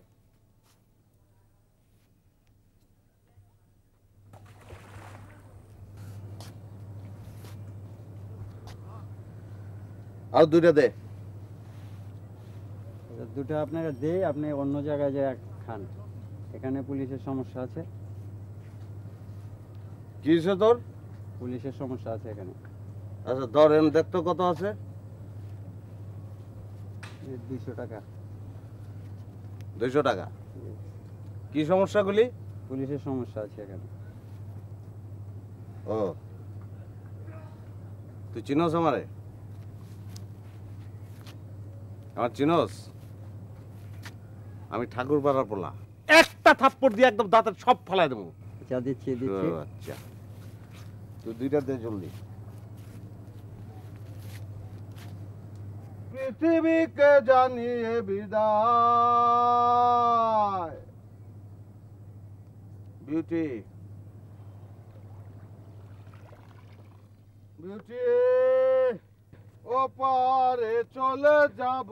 আর দুইটা দে আচ্ছা, দুটো আপনারা দে আপনি অন্য জায়গায় যা খান এখানে পুলিশের সমস্যা আছে কি তোর পুলিশের সমস্যা আছে এখানে আচ্ছা ধরেন দেখতো কত আছে দুইশো টাকা দুইশো টাকা কি সমস্যাগুলি পুলিশের সমস্যা আছে এখানে ও তুই চিনোস আমারে আমার আমি ঠাকুর পাড়ার পোলা একটা থাপ্পড় দিয়ে একদম দাঁতের সব ফলাই দেবো যা আচ্ছা, দিচ্ছি আচ্ছা তুই দুইটা দে জলদি পৃথিবীকে জানিয়ে বিদায় বিউটি বিউটি ओ चले जाब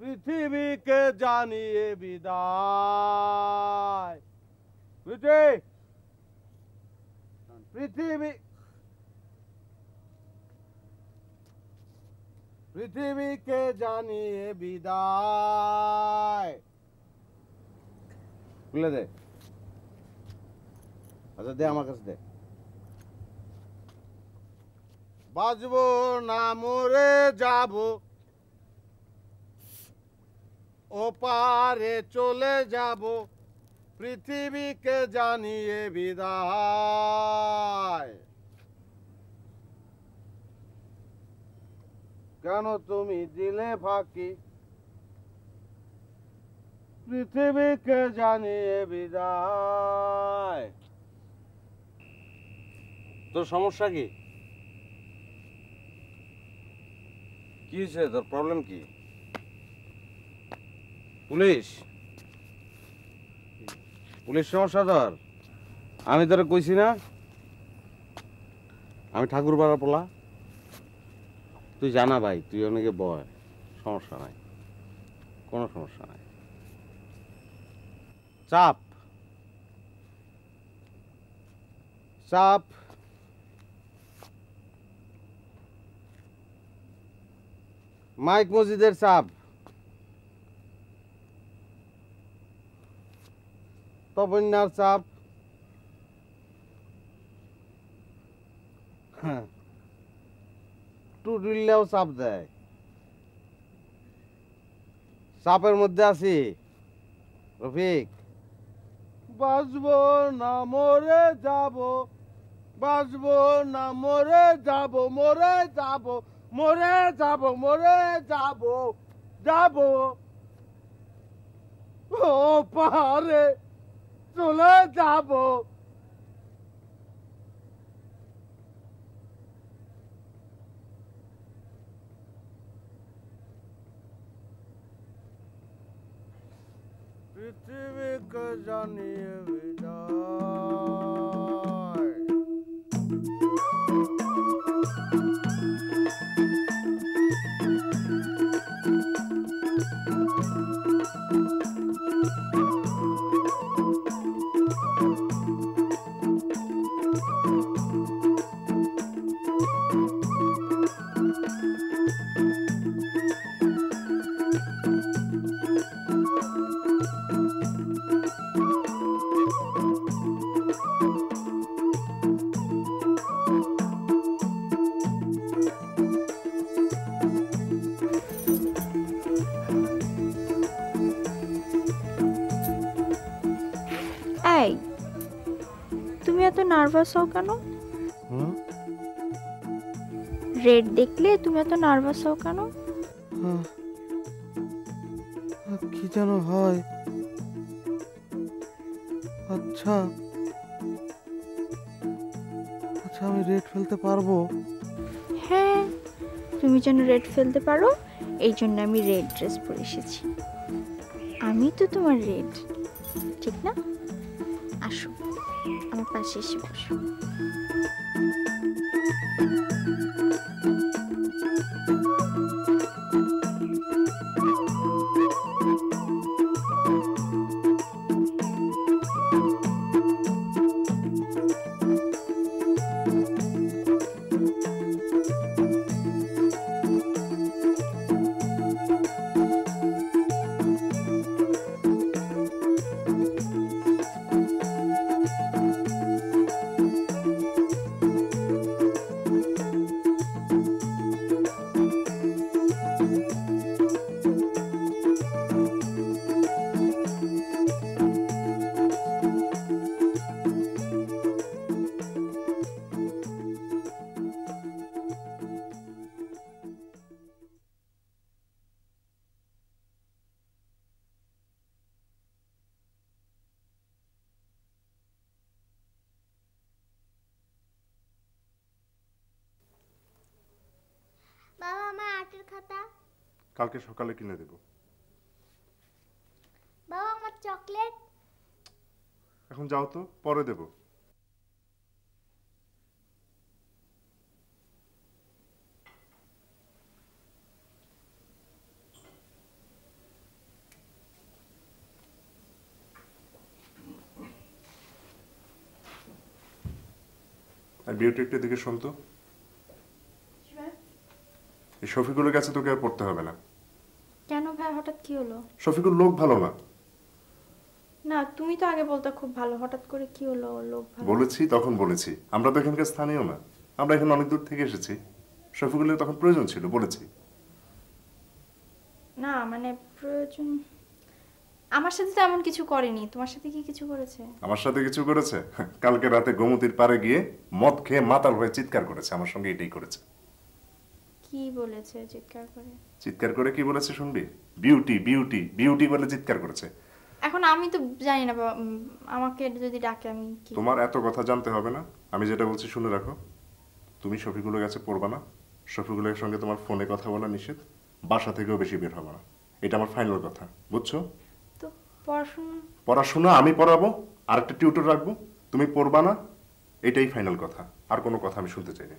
पृथ्वी के जानिए विदाय पृथ्वी पृथ्वी पृथ्वी के जानिए विदाय खुले दे अच्छा दे हमारे दे বাজবো না মরে যাব ওপারে চলে যাব পৃথিবীকে জানিয়ে বিদায় কেন তুমি দিলে ফাঁকি পৃথিবীকে জানিয়ে বিদায় তোর সমস্যা কি কি তোর প্রবলেম কি পুলিশ পুলিশ সমস্যা তোর আমি তোরা কইছি না আমি ঠাকুর পাড়া পোলা তুই জানা ভাই তুই অনেকে বয় সমস্যা নাই কোনো সমস্যা নাই চাপ চাপ মাইক মসজিদের চাপ তপন্যার চাপ হ্যাঁ। টুটুল্লাও চাপ দেয় চাপের মধ্যে আছি রফিক বাঁচব না মরে যাব বাঁচব না মরে যাব মরে যাবো मोरे जाबो मोरे जाबो जाबो ओ पहाड़े चले जाबो पृथ्वी का जानिए भी নার্ভাস হও কেন রেড দেখলে তুমি এত নার্ভাস হও কেন হ্যাঁ। কি যেন হয় আচ্ছা আচ্ছা আমি রেড ফেলতে পারবো হ্যাঁ তুমি যেন রেড ফেলতে পারো এই জন্য আমি রেড ড্রেস পরে এসেছি আমি তো তোমার রেড ঠিক না 那谢谢不收。মাকে সকালে কিনে দেব বাবা আমার চকলেট এখন যাও তো পরে দেব বিউটি একটু দিকে শুনতো এই সফিগুলোর কাছে তোকে আর পড়তে হবে না হঠাৎ কি হলো শফিকুর লোক ভালো না না তুমি তো আগে খুব ভালো হঠাৎ করে কি হলো লোক ভালো বলেছি তখন বলেছি আমরা তো এখানকার স্থানীয় না আমরা এখানে অনেক দূর থেকে এসেছি শফিকুলের তখন প্রয়োজন ছিল বলেছি না মানে প্রয়োজন আমার সাথে তো এমন কিছু করেনি তোমার সাথে কি কিছু করেছে আমার সাথে কিছু করেছে কালকে রাতে গোমতির পারে গিয়ে মদ খেয়ে মাতাল হয়ে চিৎকার করেছে আমার সঙ্গে এটাই করেছে কি বলেছে চিৎকার করে চিৎকার করে কি বলেছে শুনবি বিউটি বিউটি বিউটি বলে চিৎকার করেছে এখন আমি তো জানি না আমাকে যদি ডাকে আমি কি তোমার এত কথা জানতে হবে না আমি যেটা বলছি শুনে রাখো তুমি শফিকুলের কাছে পড়বা না শফিকুলের সঙ্গে তোমার ফোনে কথা বলা নিষেধ বাসা থেকেও বেশি বের হবে না এটা আমার ফাইনাল কথা বুঝছো তো পড়াশোনা পড়াশোনা আমি পড়াবো আর একটা টিউটর রাখবো তুমি পড়বা না এটাই ফাইনাল কথা আর কোনো কথা আমি শুনতে চাই না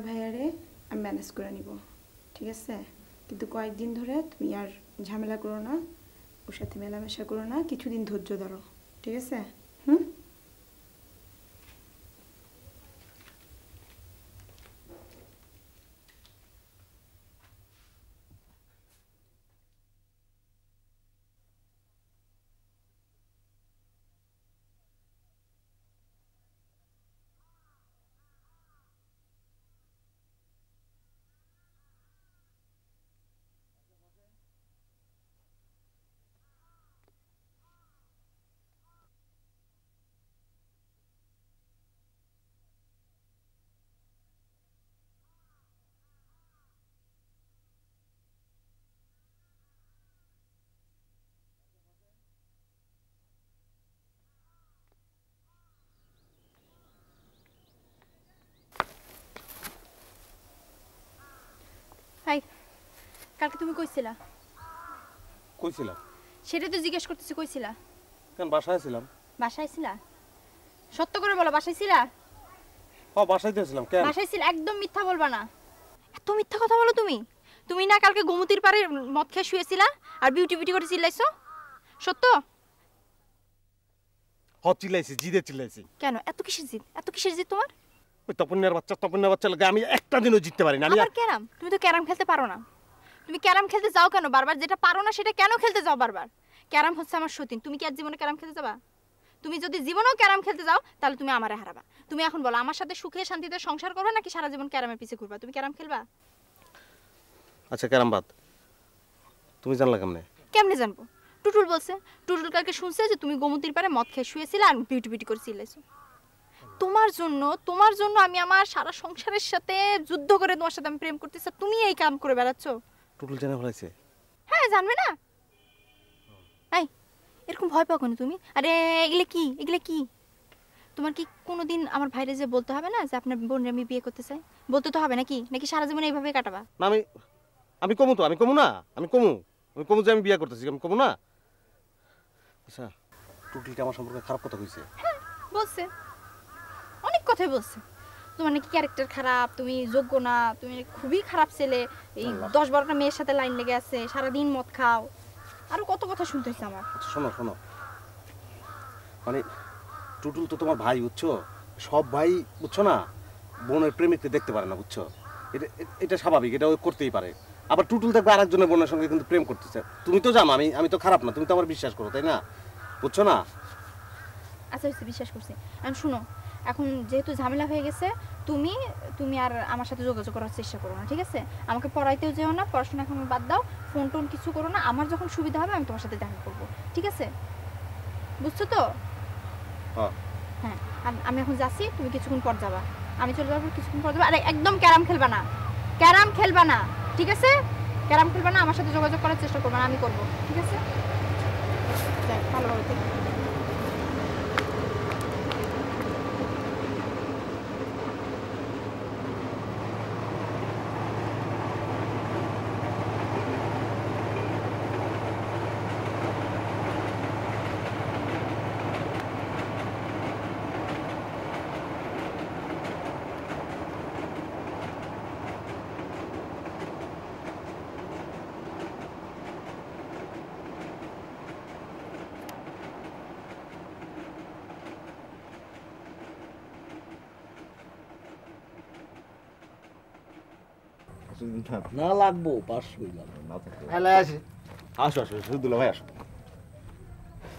তোমার ভাইয়ারে আমি ম্যানেজ করে নিব ঠিক আছে কিন্তু কয়েকদিন ধরে তুমি আর ঝামেলা করো না ওর সাথে মেলামেশা করো না কিছুদিন ধৈর্য ধরো ঠিক আছে কালকে তুমি কইছিলা কইছিলা সেটা তো জিজ্ঞেস করতেছি কইছিলা কেন বাসায় ছিলাম বাসায় ছিলা সত্য করে বলো বাসায় ছিলা হ্যাঁ বাসায় ছিলাম কেন বাসায় ছিল একদম মিথ্যা বলবা না এত মিথ্যা কথা বলো তুমি তুমি না কালকে গোমতির পারে মদ খেয়ে শুয়েছিলা আর বিউটি বিউটি করে চিল্লাইছো সত্য হ চিল্লাইছি জিদে চিল্লাইছি কেন এত কিসের জিদ এত কিসের জিদ তোমার ওই তপন্যার বাচ্চা তপন্যার বাচ্চা লাগে আমি একটা দিনও জিততে পারি না আমি আর ক্যারাম তুমি তো ক্যারাম খেলতে পারো না তুমি ক্যারাম খেলতে যাও কেন বারবার যেটা পারো না সেটা কেন খেলতে যাও বারবার ক্যারাম হচ্ছে আমার সতীন তুমি কি আর জীবনে ক্যারাম খেলতে যাবা তুমি যদি জীবনেও ক্যারাম খেলতে যাও তাহলে তুমি আমারে হারাবা তুমি এখন বলো আমার সাথে সুখে শান্তিতে সংসার করবে নাকি সারা জীবন ক্যারামের পিছে ঘুরবা তুমি ক্যারাম খেলবা আচ্ছা ক্যারাম বাদ তুমি জানলা কেমনে কেমনে জানবো টুটুল বলছে টুটুল কালকে শুনছে যে তুমি গোমতির পারে মদ খেয়ে শুয়েছিলে আর বিউটি বিউটি করে চিল্লাইছো তোমার জন্য তোমার জন্য আমি আমার সারা সংসারের সাথে যুদ্ধ করে তোমার সাথে আমি প্রেম করতেছি তুমি এই কাম করে বেড়াচ্ছ টোটাল জেনে ফেলেছে হ্যাঁ জানবে না এই এরকম ভয় পাও কেন তুমি আরে এগুলো কি এগুলো কি তোমার কি কোনোদিন আমার ভাইরে যে বলতে হবে না যে আপনার বোন আমি বিয়ে করতে চাই বলতে তো হবে নাকি নাকি সারা জীবন এইভাবে কাটাবা না আমি আমি কমু তো আমি কমু না আমি কমু আমি কমু যে আমি বিয়ে করতেছি আমি কমু না আচ্ছা টুটুলটা আমার সম্পর্কে খারাপ কথা কইছে হ্যাঁ বলছে অনেক কথাই বলছে তোমার নাকি ক্যারেক্টার খারাপ তুমি যোগ্য না তুমি মানে খুবই খারাপ ছেলে এই দশ বারোটা মেয়ের সাথে লাইন লেগে আছে সারাদিন মদ খাও আরো কত কথা শুনতে হচ্ছে আমার আচ্ছা, শোনো শোনো মানে টুটুল তো তোমার ভাই উচ্ছ সব ভাই বুঝছো না বোনের প্রেমিককে দেখতে পারে না বুঝছো এটা এটা স্বাভাবিক এটা ও করতেই পারে আবার টুটুল দেখবে আরেকজনের বোনের সঙ্গে কিন্তু প্রেম করতেছে তুমি তো জানো আমি আমি তো খারাপ না তুমি তো আমার বিশ্বাস করো তাই না বুঝছো না আচ্ছা বিশ্বাস করছি আমি শুনো এখন যেহেতু ঝামেলা হয়ে গেছে তুমি তুমি আর আমার সাথে যোগাযোগ করার চেষ্টা করো না ঠিক আছে আমাকে পড়াইতেও যেও না পড়াশোনা এখন বাদ দাও ফোন টোন কিছু করো না আমার যখন সুবিধা হবে আমি তোমার সাথে দেখা করবো ঠিক আছে বুঝছো তো হ্যাঁ, হ্যাঁ আমি এখন যাচ্ছি তুমি কিছুক্ষণ পর যাবা আমি চলে যাবো কিছুক্ষণ পর যাবা আরে একদম ক্যারাম খেলবা না ক্যারাম খেলবা না ঠিক আছে ক্যারাম খেলবা না আমার সাথে যোগাযোগ করার চেষ্টা করবা না আমি করবো ঠিক আছে ভালোভাবে না লাগবো পাঁচশোই লাগবে না থাকলে আসি আসো আসো সুদুল্লা ভাই আসো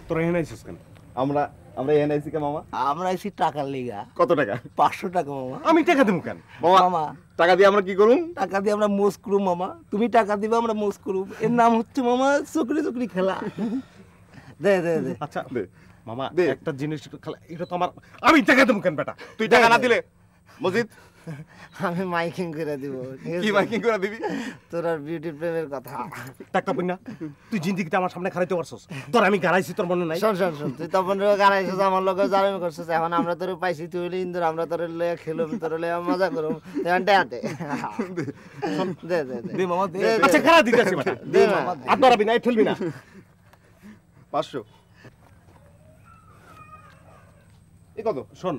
তোরা এখানে আইসিস কেন আমরা এখানে আইসি কেন মামা আমরা আইসি টাকার লিগা কত টাকা পাঁচশো টাকা মামা আমি টাকা দেবো কেন মামা টাকা দিয়ে আমরা কি করুম টাকা দিয়ে আমরা মোজ করুম মামা তুমি টাকা দিবে আমরা মোজ করুম এর নাম হচ্ছে মামা চুকরি চকরি খেলা দে দে দে আচ্ছা দে মামা একটা জিনিস খেলা এটা তো আমার আমি টাকা দেবো কেন বেটা তুই টাকা না দিলে মজিদ আমি মাইকিং করে দিব কি মাইকিং করে দিবি তোর আর বিউটি প্রেমের কথা টাকা না তুই জিন্দিগিতে আমার সামনে খারাইতে পারছস তোর আমি গাড়াইছি তোর মনে নাই শুন শুন শুন তুই তপন রে গাড়াইছস আমার লগে জালেম করছস এখন আমরা তোর পাইছি তুই হইলি ইন্দ্র আমরা তোর লয়ে খেলো তোর লয়ে মজা করব এখন দে দে দে দে দে মামা দে আচ্ছা খারা দিতেছি মামা দে মামা আর বিনা না ঠেলবি না 500 এ কত শুন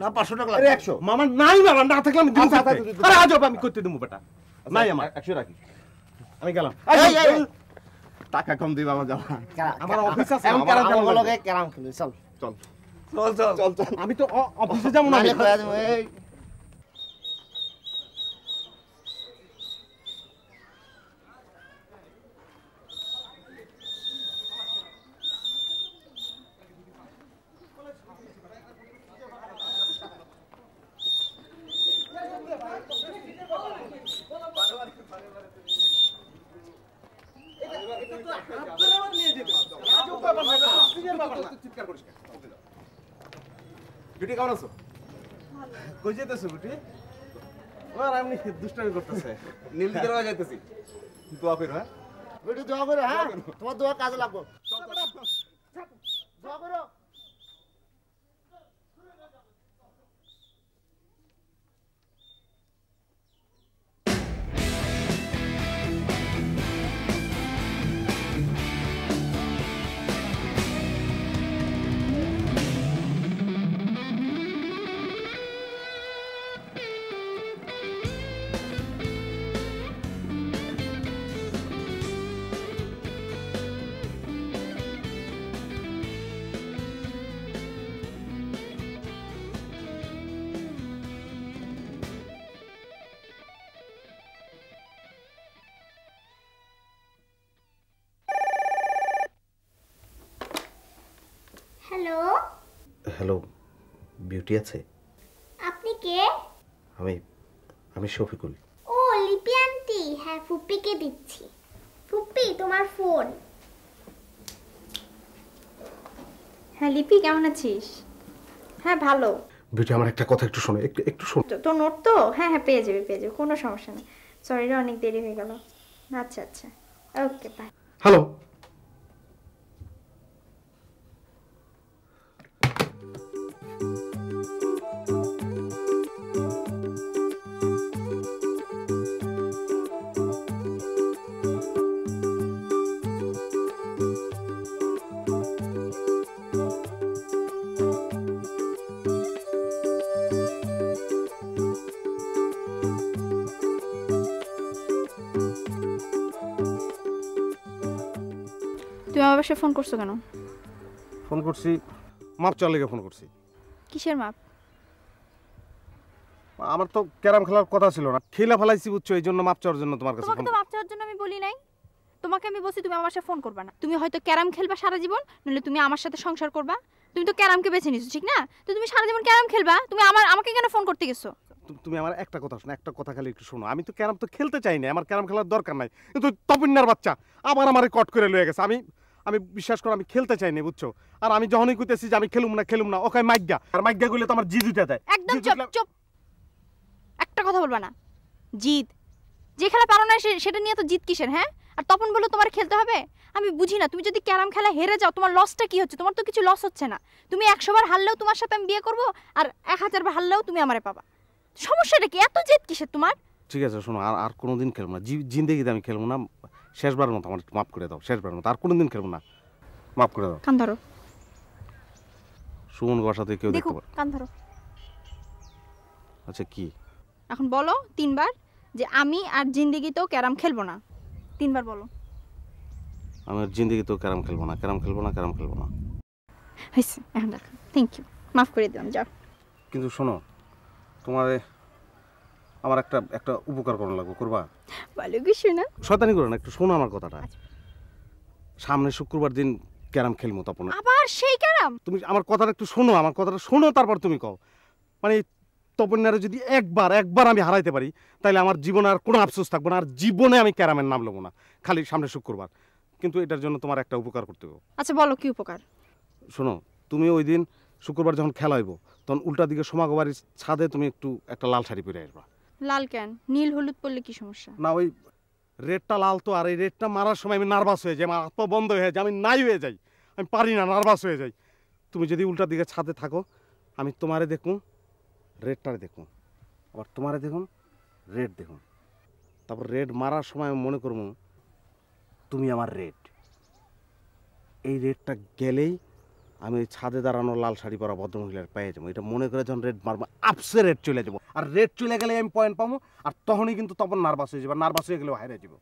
না 500 টাকা লাগবে 100 মামা নাই মামা না থাকলে আমি আচ্ছা, দিন আচ্ছা, আচ্ছা, আরে আজব আমি করতে দেবো বেটা নাই আমার 100 রাখি আমি গেলাম টাকা কম দিবা আমার যাবা আমার অফিস আছে আমি কারাম খেলবো লগে কারাম চল চল চল চল আমি তো অফিসে যাব না যাইতেছো বুটি ওর আমি দুষ্টামি করতেছে নীলদিকে যাইতেছি দোয়া করো হ্যাঁ বেটি দোয়া করো হ্যাঁ তোমার দোয়া কাজে লাগবো হ্যালো হ্যালো বিউটি আছে আপনি কে আমি আমি শফিকুল ও লিপি আন্টি হ্যাঁ ফুপ্পিকে দিচ্ছি ফুপ্পি তোমার ফোন হ্যাঁ লিপি কেমন আছিস হ্যাঁ ভালো বিউটি আমার একটা কথা একটু শোনো একটু একটু শোনো তো নোট তো হ্যাঁ হ্যাঁ পেয়ে যাবে পেয়ে যাবে কোনো সমস্যা নেই সরি অনেক দেরি হয়ে গেল আচ্ছা আচ্ছা ওকে বাই হ্যালো সে ফোন করছো কেন ফোন করছি মাপ চলে লেগে ফোন করছি কিসের মাপ আমার তো ক্যারাম খেলার কথা ছিল না খেলা ফেলাইছি বুঝছো এই জন্য মাপ চাওয়ার জন্য তোমার কাছে তোমাকে তো মাপ চাওয়ার জন্য আমি বলি নাই তোমাকে আমি বলছি তুমি আমার সাথে ফোন করবে না তুমি হয়তো ক্যারাম খেলবা সারা জীবন নইলে তুমি আমার সাথে সংসার করবা তুমি তো ক্যারামকে বেছে নিছো ঠিক না তো তুমি সারা জীবন ক্যারাম খেলবা তুমি আমার আমাকে কেন ফোন করতে গেছো তুমি আমার একটা কথা শোনো একটা কথা খালি একটু শোনো আমি তো ক্যারাম তো খেলতে চাই না আমার ক্যারাম খেলার দরকার নাই কিন্তু তপিন্নার বাচ্চা আবার আমারে কট করে লয়ে গেছে আমি আমি বিশ্বাস করো আমি খেলতে চাইনি বুঝছো আর আমি যখনই কুতেছি যে আমি খেলুম না খেলুম না ওকে মাইগা আর মাইগা গুলো তো আমার উঠে দেয় একদম চুপ চুপ একটা কথা বলবা না জিদ খেলা পারো না সেটা নিয়ে তো জিত কিসের হ্যাঁ আর তপন বললো তোমার খেলতে হবে আমি বুঝি না তুমি যদি ক্যারাম খেলা হেরে যাও তোমার লসটা কি হচ্ছে তোমার তো কিছু লস হচ্ছে না তুমি একশো বার হারলেও তোমার সাথে আমি বিয়ে করব আর এক হাজার বার হারলেও তুমি আমারে পাবা সমস্যাটা কি এত জেদ কিসের তোমার ঠিক আছে শোনো আর আর কোনোদিন খেলবো না জিন্দেগিতে আমি খেলবো না শেষবার মতো আমার মাফ করে দাও শেষবার মতো আর কোনোদিন খেলবো না মাফ করে দাও কান ধরো সুমন বাসা থেকে কেউ দেখতে কান ধরো আচ্ছা কি এখন বলো তিনবার যে আমি আর তো ক্যারাম খেলবো না তিনবার বলো আমি আর তো ক্যারাম খেলবো না ক্যারাম খেলবো না ক্যারাম খেলবো না হয়েছে এখন দেখো থ্যাংক ইউ মাফ করে দিলাম যাও কিন্তু শোনো তোমার আমার একটা একটা উপকার করা লাগবে করবা ভালো কিছু না শয়তানি করো না একটু শোনো আমার কথাটা আচ্ছা। সামনে শুক্রবার দিন ক্যারাম খেলবো তপন আবার সেই ক্যারাম তুমি আমার কথাটা একটু শোনো আমার কথাটা শোনো তারপর তুমি কও মানে তপন্যারে যদি একবার একবার আমি হারাইতে পারি তাহলে আমার জীবনে আর কোনো আফসোস থাকবে না আর জীবনে আমি ক্যারামের নাম লবো না খালি সামনে শুক্রবার কিন্তু এটার জন্য তোমার একটা উপকার করতে হবে আচ্ছা বলো কি উপকার শোনো তুমি ওই দিন শুক্রবার যখন খেলা তখন উল্টা দিকে সোমাগোবাড়ির ছাদে তুমি একটু একটা লাল শাড়ি পরে আসবা লাল কেন নীল হলুদ পড়লে কি সমস্যা না ওই রেডটা লাল তো আর এই রেডটা মারার সময় আমি নার্ভাস হয়ে যাই আমার হাত পা বন্ধ হয়ে যায় আমি নাই হয়ে যাই আমি পারি না নার্ভাস হয়ে যাই তুমি যদি উল্টা দিকে ছাদে থাকো আমি তোমারে দেখুন রেডটারে দেখুন আবার তোমারে দেখুন রেড দেখুন তারপর রেড মারার সময় আমি মনে করবো তুমি আমার রেড এই রেডটা গেলেই আমি ছাদে দাঁড়ানো লাল শাড়ি পরা ভদ্রমহিলার পেয়ে যাবো এটা মনে করে যখন রেড মারবো আপসে রেড চলে যাবো আর রেড চলে গেলে আমি পয়েন্ট পাবো আর তখনই কিন্তু তখন নার্ভাস হয়ে যাবো নার্ভাস হয়ে গেলে হারে যাবো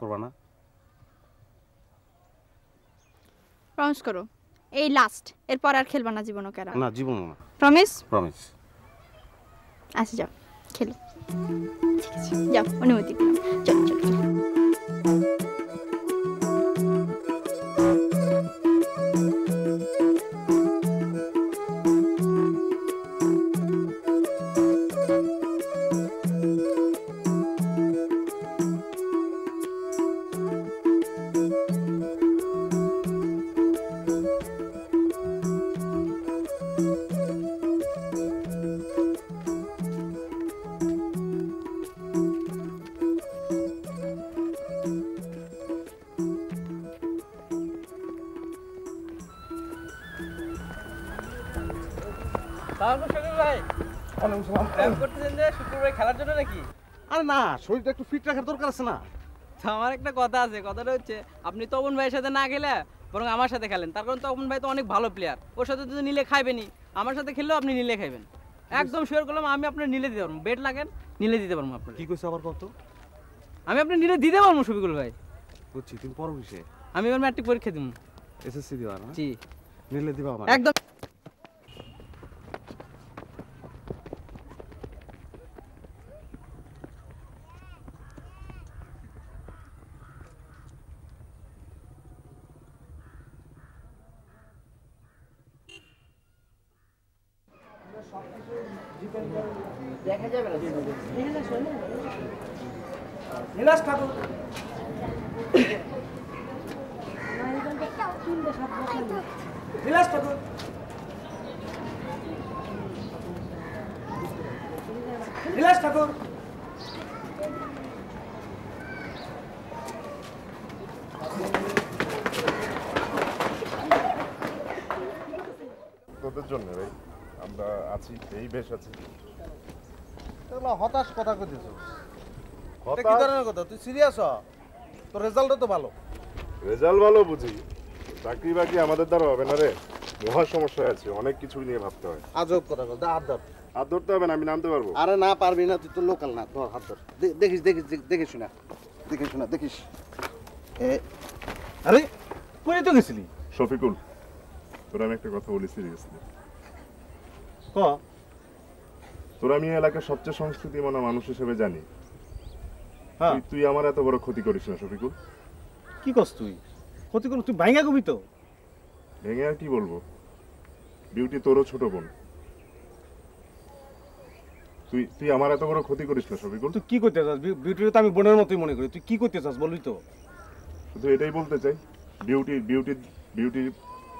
করবা না প্রমিস করো এই লাস্ট এরপর আর খেলবা না জীবনও কেন না জীবন না প্রমিস প্রমিস আসি যাও খেলো ঠিক আছে যাও অনুমতি চল চল শরীরটা একটু ফিট রাখার দরকার আছে না তো আমার একটা কথা আছে কথাটা হচ্ছে আপনি তপন ভাইয়ের সাথে না খেলে বরং আমার সাথে খেলেন তার কারণ তপন ভাই তো অনেক ভালো প্লেয়ার ওর সাথে যদি নিলে খাইবেনি আমার সাথে খেললেও আপনি নিলে খাইবেন একদম শিওর করলাম আমি আপনার নিলে দিতে পারবো বেড লাগেন নিলে দিতে পারবো আপনার কি কইছে আবার কত আমি আপনি নিলে দিতে পারবো শফিকুল ভাই বুঝছি তুমি পরবিশে আমি এবার ম্যাট্রিক পরীক্ষা দিব এসএসসি দিবা না জি নিলে দিবা আমার একদম বেশ আছে হতাশ কথা কি ধরনের কথা তুই সিরিয়াস হ তোর তো ভালো রেজাল্ট ভালো বুঝি চাকরি আমাদের দ্বারা হবে না রে মহা সমস্যা আছে অনেক কিছু নিয়ে ভাবতে হয় আজব কথা বল হবে না আমি নামতে পারবো আরে না পারবি না তুই তো লোকাল না তোর হাত ধর দেখিস দেখিস দেখিস না দেখিস না দেখিস আরে কই তো গেছিলি শফিকুল তোর আমি একটা কথা বলি সিরিয়াসলি তোর আমি এলাকার সবচেয়ে সংস্কৃতি মানা মানুষ হিসেবে জানি হ্যাঁ তুই আমার এত বড় ক্ষতি করিস না শফিকুল কি করছ তুই ক্ষতি করবো তুই ভাঙা কবি তো ভেঙে আর কি বলবো বিউটি তোরও ছোট বোন তুই তুই আমার এত বড় ক্ষতি করিস না শফিকুল তুই কি করতে চাস বিউটি তো আমি বোনের মতোই মনে করি তুই কি করতে চাস বলবি তো শুধু এটাই বলতে চাই বিউটি বিউটি বিউটির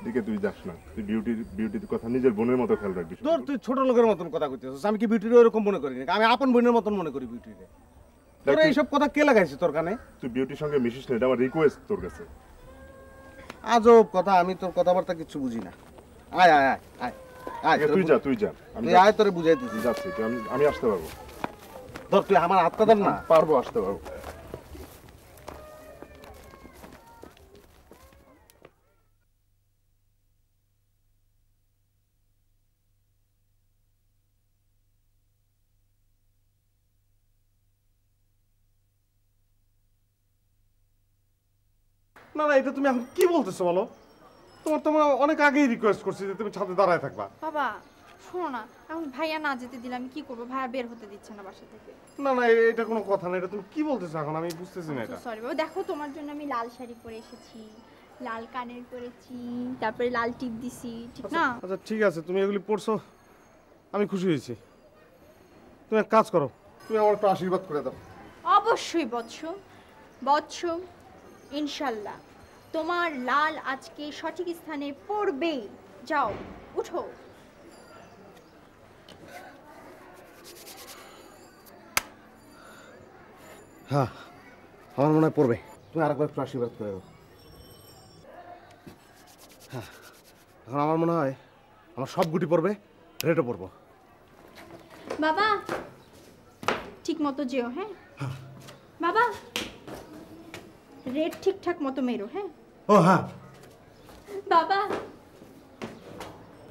দিকে তুই যাস না তুই বিউটির বিউটির কথা নিজের বোনের মতো খেয়াল রাখবি তোর তুই ছোট লোকের মতন কথা কইতেছিস আমি কি বিউটির ওরকম মনে করি না আমি আপন বোনের মতন মনে করি বিউটিরে তোর সব কথা কে লাগাইছে তোর কানে তুই বিউটির সঙ্গে মিশিস না এটা আমার রিকোয়েস্ট তোর কাছে আজব কথা আমি তোর কথাবার্তা কিছু বুঝি না আয় আয় আয় আয় তুই তুই যা আমি আয় বুঝাই দিচ্ছি যাচ্ছি আমি আসতে পারবো ধর তুই আমার হাতটা না পারবো আসতে পারবো না না এটা তুমি এখন কি বলতেছো বলো তোমার তোমার অনেক আগেই রিকোয়েস্ট করছি যে তুমি ছাদে দাঁড়ায় থাকবা বাবা শোনো না এখন ভাইয়া না যেতে দিলে আমি কি করবো ভাইয়া বের হতে দিচ্ছে না বাসা থেকে না না এটা কোনো কথা না এটা তুমি কি বলতেছো এখন আমি বুঝতেছি না এটা সরি বাবা দেখো তোমার জন্য আমি লাল শাড়ি পরে এসেছি লাল কানের পরেছি তারপরে লাল টিপ দিছি ঠিক আচ্ছা, না আচ্ছা ঠিক আছে তুমি এগুলি পড়ছো আমি খুশি হয়েছি তুমি এক কাজ করো তুমি আমার একটু আশীর্বাদ করে দাও অবশ্যই বৎস বৎস ইনশাল্লাহ তোমার লাল আজকে সঠিক স্থানে পড়বেই যাও উঠো হ্যাঁ আমার মনে হয় পড়বে তুমি আরেকবার একটু আশীর্বাদ করে দাও হ্যাঁ এখন আমার মনে হয় আমার সব গুটি পড়বে রেটও পড়বো বাবা ঠিক মতো যেও হ্যাঁ? হ্যাঁ বাবা রেট ঠিকঠাক মতো মেরো হ্যাঁ Oh, ha! Baba,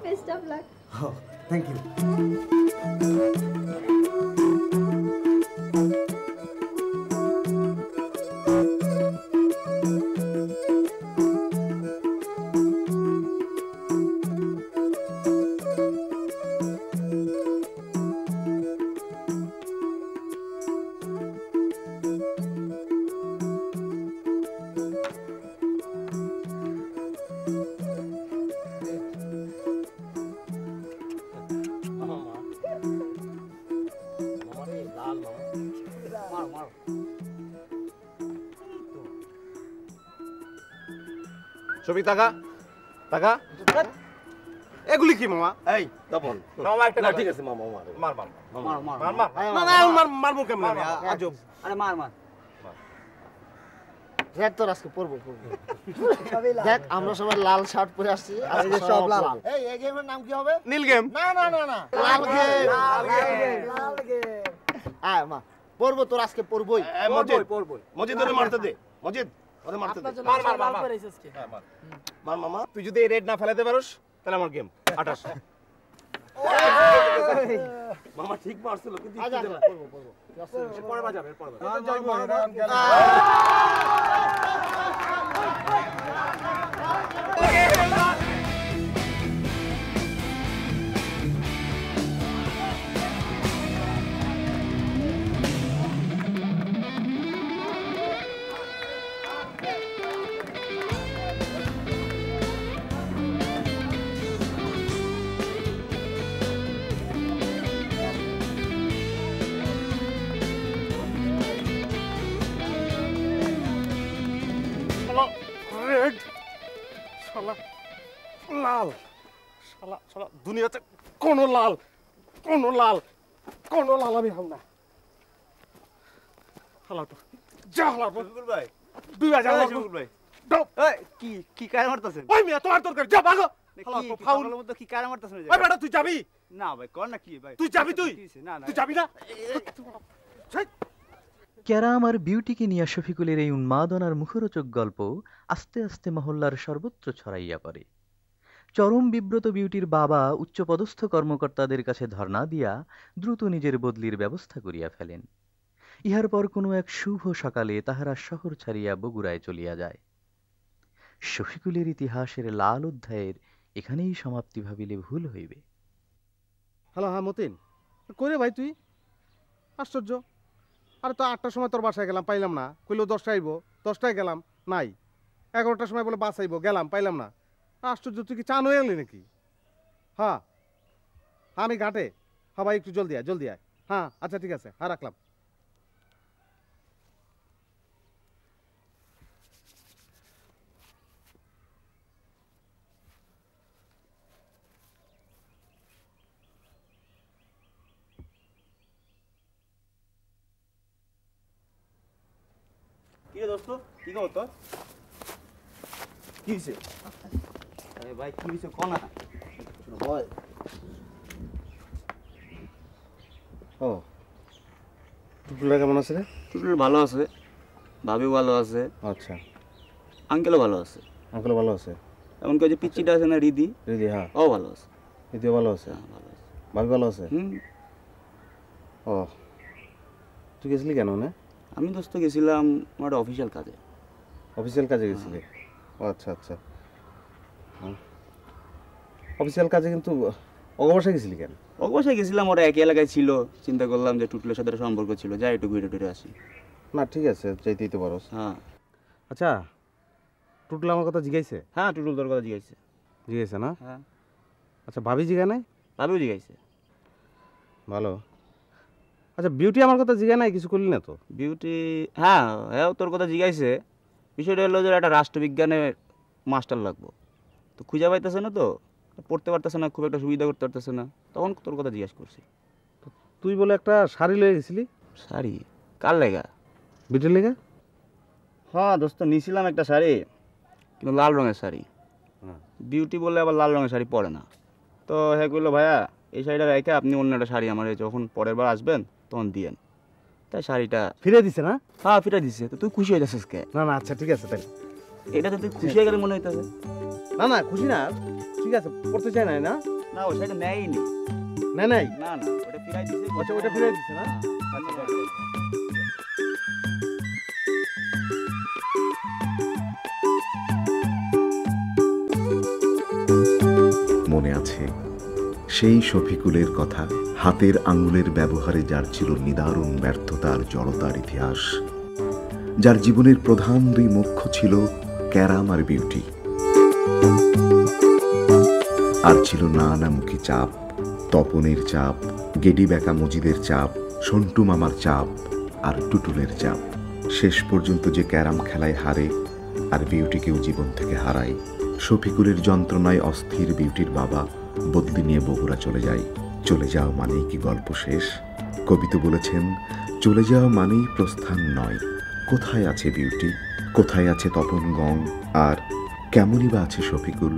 best of luck. Oh, thank you. টাকা টাকা এগুলি কি মামা এই তপন মামা একটা ঠিক আছে মামা মার মার মার মার মার মার মার মারবো কেমন আজব আরে মার মার রেড তোর আজকে পরবো দেখ আমরা লাল শার্ট পরে আসছি নীল গেম না না না না পরবো তোর আজকে পরবই মজিদ পরবই মজিদ মারতে দে মজিদ ওরে মারতে দে মার মার মার মার হ্যাঁ, মার মামা তুই যদি এই রেড না ফেলাতে পারোস তাহলে আমার গেম 28 মামা ঠিক মারছিল কিন্তু আচ্ছা, আচ্ছা। পড়বো পড়বো পরে বাজাবে পরে বাজাবে লাল শালা শালা দুনিয়াতে কোন লাল কোন লাল কোন লাল আমি হাম না শালা তো যা শালা রবিকুল ভাই দুই হাজার রবিকুল ভাই কি কি কারে মারতাছেন ওই মিয়া তোমার দরকার যা ভাগো কর ক্যারাম আর বিউটিকে নিয়ে শফিকুলের এই উন্মাদনার মুখরোচক গল্প আস্তে আস্তে মহল্লার সর্বত্র ছড়াইয়া পড়ে চরম বিব্রত বিউটির বাবা উচ্চপদস্থ কর্মকর্তাদের কাছে ধর্ণা দিয়া দ্রুত নিজের বদলির ব্যবস্থা করিয়া ফেলেন ইহার পর কোনো এক শুভ সকালে তাহারা শহর ছাড়িয়া বগুড়ায় চলিয়া যায় শফিকুলের ইতিহাসের লাল অধ্যায়ের এখানেই সমাপ্তি ভাবিলে ভুল হইবে হ্যালো হ্যাঁ মতিন করে ভাই তুই আশ্চর্য আরে তো আটটার সময় তোর বাসায় গেলাম পাইলাম না কইলো দশটা আইব দশটায় গেলাম নাই এগারোটার সময় বলে বাস আইব গেলাম পাইলাম না আশ্চর্য তুই কি চান হয়ে গেলি নাকি হ্যাঁ।, হ্যাঁ আমি ঘাটে হ্যাঁ ভাই একটু জলদি আয় জলদি আয় হ্যাঁ আচ্ছা ঠিক আছে হ্যাঁ রাখলাম কি রে দোস্ত কি খবর তোর কি হয়েছে ভাই কি হয়েছে কনা ভয় ও টুটুলটা কেমন আছে রে টুটুল ভালো আছে ভাবি ভালো আছে আচ্ছা আঙ্কেলও ভালো আছে আঙ্কেলও ভালো আছে এমনকি ওই যে পিচিটা আছে না রিদি রিদি হ্যাঁ ও ভালো আছে রিদিও ভালো আছে হ্যাঁ ভালো আছে ভাবি ভালো আছে হুম ও তুই গেছিলি কেন না আমি দোস্ত গেছিলাম আমার অফিসিয়াল কাজে অফিসিয়াল কাজে হ্যাঁ। গেছিলি আচ্ছা আচ্ছা অফিসিয়াল কাজে কিন্তু অগবাসায় গেছিলি কেন অগবাসায় গেছিলাম ওরা একই এলাকায় ছিল চিন্তা করলাম যে টুটলের সাথে সম্পর্ক ছিল যাই একটু ঘুরে টুরে আসি না ঠিক আছে চাইতেই তো পারো হ্যাঁ আচ্ছা টুটলা আমার কথা জিজ্ঞাইছে হ্যাঁ টুটুল তোর কথা জিজ্ঞাইছে জিজ্ঞাইছে না হ্যাঁ আচ্ছা ভাবি জিগা নাই ভাবিও জিগাইছে ভালো আচ্ছা বিউটি আমার কথা জিগা নাই কিছু করলি না তো বিউটি হ্যাঁ হ্যাঁ তোর কথা জিগাইছে বিষয়টা হলো যে একটা রাষ্ট্রবিজ্ঞানের মাস্টার লাগবো তো খুঁজে পাইতেছে না তো পড়তে পারতেছে না খুব একটা সুবিধা করতে পারতেছে না তখন তোর কথা জিজ্ঞেস করছি তুই বলে একটা শাড়ি লয়ে গেছিলি শাড়ি কার লেগা বিটের লেগা হ্যাঁ দোস্ত নিছিলাম একটা শাড়ি কিন্তু লাল রঙের শাড়ি বিউটি হ্যাঁ। বলে আবার লাল রঙের শাড়ি পরে না তো হ্যাঁ কইলো ভাইয়া এই শাড়িটা রেখে আপনি অন্য একটা শাড়ি আমার যখন পরের বার আসবেন তখন দিয়েন তাই শাড়িটা ফিরে দিছে না হ্যাঁ ফিরে দিছে তো তুই খুশি হয়ে যাচ্ছিস কে না না আচ্ছা ঠিক আছে তাই তুই খুশি হয়ে গেলে মনে না না খুশি না ঠিক আছে পড়তে চাই না না না নাই না না ওটা ফিরাই দিছে আচ্ছা ওটা ফিরাই দিছে না আচ্ছা, মনে আছে সেই শফিকুলের কথা হাতের আঙুলের ব্যবহারে যার ছিল নিদারুণ ব্যর্থতার জড়তার ইতিহাস যার জীবনের প্রধান দুই মুখ্য ছিল ক্যারাম আর বিউটি আর ছিল নানামুখী চাপ তপনের চাপ গেডি বেকা মজিদের চাপ সন্টু মামার চাপ আর টুটুলের চাপ শেষ পর্যন্ত যে ক্যারাম খেলায় হারে আর বিউটিকেও জীবন থেকে হারায় শফিকুলের যন্ত্রণায় অস্থির বিউটির বাবা বদলি নিয়ে বগুড়া চলে যায় চলে যাওয়া মানেই কি গল্প শেষ কবি তো বলেছেন চলে যাওয়া মানেই প্রস্থান নয় কোথায় আছে বিউটি কোথায় আছে তপন গং আর কেমনই বা আছে শফিকুল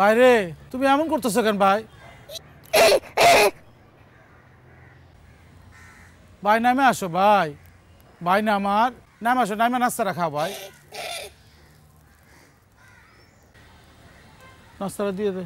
বাইরে তুমি এমন করতেছ কেন ভাই ভাই নামে আসো ভাই ভাই নামার নামে আসো নামে নাস্তা রাখা ভাই নাস্তাটা দিয়ে দে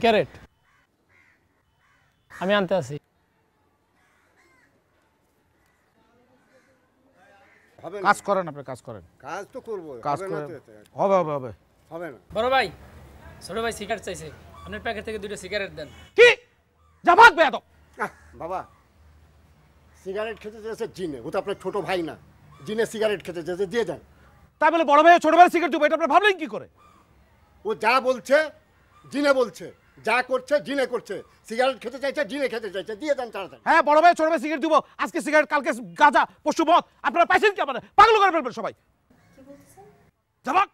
সিগারেট আমি আনতে আসি কাজ করেন আপনি কাজ করেন কাজ তো করব কাজ করেন হবে হবে হবে হবে না বড় ভাই ছোট ভাই সিগারেট চাইছে আপনার প্যাকেট থেকে দুটো সিগারেট দেন কি জামাক বেয়াদ বাবা সিগারেট খেতে চাইছে জিনে ও তো আপনার ছোট ভাই না জিনে সিগারেট খেতে চাইছে দিয়ে দেন তাহলে বড় ভাই ছোট ভাই সিগারেট দিবে এটা আপনি ভাবলেন কি করে ও যা বলছে জিনে বলছে যা করছে জিনে করছে সিগারেট খেতে চাইছে জিনে খেতে চাইছে দিয়ে দেন তাড়াতাড়ি হ্যাঁ বড় ভাই ছোট ভাই সিগারেট দিব আজকে সিগারেট কালকে গাঁজা পশু মদ আপনারা পাইছেন কি আপনারা পাগল করে ফেলবেন সবাই জবাব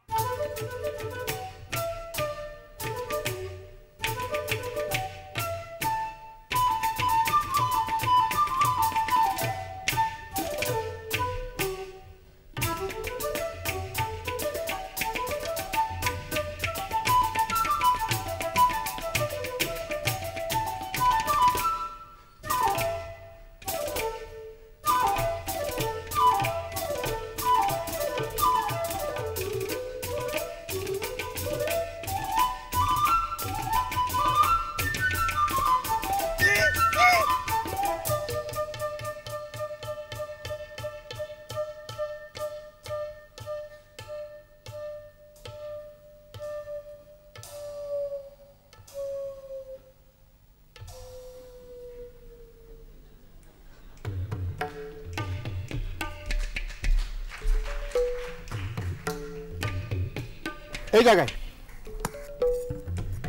এই জায়গায়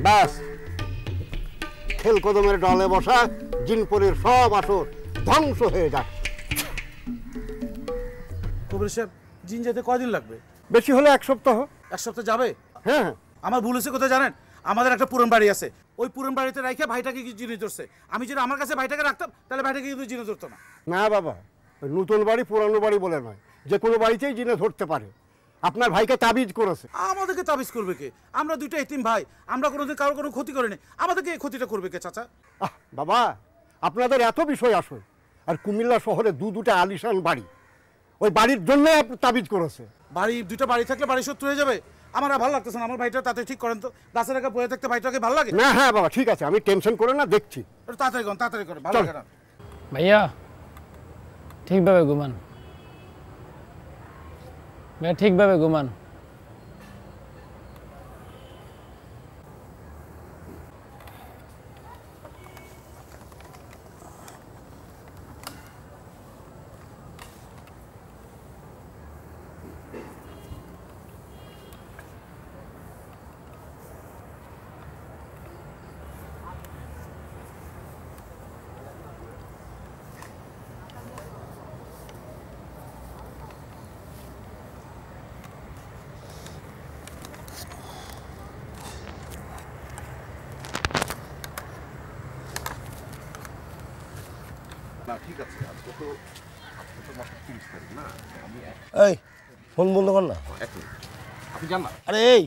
ব্যাস খেল কদমের ডালে বসা জিনপুরের সব আসর ধ্বংস হয়ে যাক কবির সাহেব জিন যেতে কয়দিন লাগবে বেশি হলে এক সপ্তাহ এক সপ্তাহ যাবে হ্যাঁ, হ্যাঁ। আমার ভুল হয়েছে কোথায় জানেন আমাদের একটা পুরন বাড়ি আছে ওই পুরন বাড়িতে রাখে ভাইটাকে কি জিনিস ধরছে আমি যদি আমার কাছে ভাইটাকে রাখতাম তাহলে ভাইটাকে কিন্তু জিনিস ধরতো না না বাবা নতুন বাড়ি পুরানো বাড়ি বলে নয় যে কোনো বাড়িতেই জিনিস ধরতে পারে আপনার ভাইকে তাবিজ করেছে আমাদেরকে তাবিজ করবে কে আমরা দুইটা এতিম ভাই আমরা কোনোদিন কারোর কোনো ক্ষতি করিনি আমাদেরকে এই ক্ষতিটা করবে কে চাচা আহ বাবা আপনাদের এত বিষয় আসে আর কুমিল্লা শহরে দু দুটা আলিশান বাড়ি ওই বাড়ির জন্য তাবিজ করেছে বাড়ি দুইটা বাড়ি থাকলে বাড়ি শত্রু হয়ে যাবে আমার ভালো লাগতেছে না আমার ভাইটা তাতে ঠিক করেন তো দাসের একা বয়ে থাকতে ভাইটাকে ভালো লাগে না হ্যাঁ বাবা ঠিক আছে আমি টেনশন করে না দেখছি তাড়াতাড়ি করেন তাড়াতাড়ি করেন ভালো লাগে ভাইয়া ঠিকভাবে ঘুমান मैं ठीक भावे घुमान ফোন বন্ধ কর না আরে এই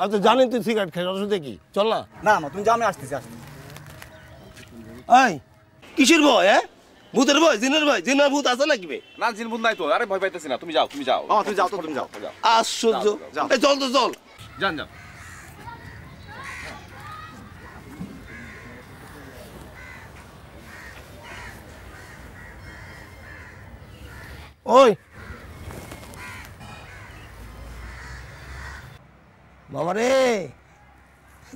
আমি তো জানি তুই সিগারেট খাই অসুবিধা দেখি চল না না না তুমি জামে আসতেছি আসতে এই কিসের ভয় হ্যাঁ ভূতের ভয় জিনের ভয় জিনের ভূত আছে নাকি না জিন ভূত নাই তো আরে ভয় পাইতেছি না তুমি যাও তুমি যাও হ্যাঁ, ও তুমি যাও তুমি যাও যাও আশ্চর্য এই চল তো চল যান যান ওই বাবা রে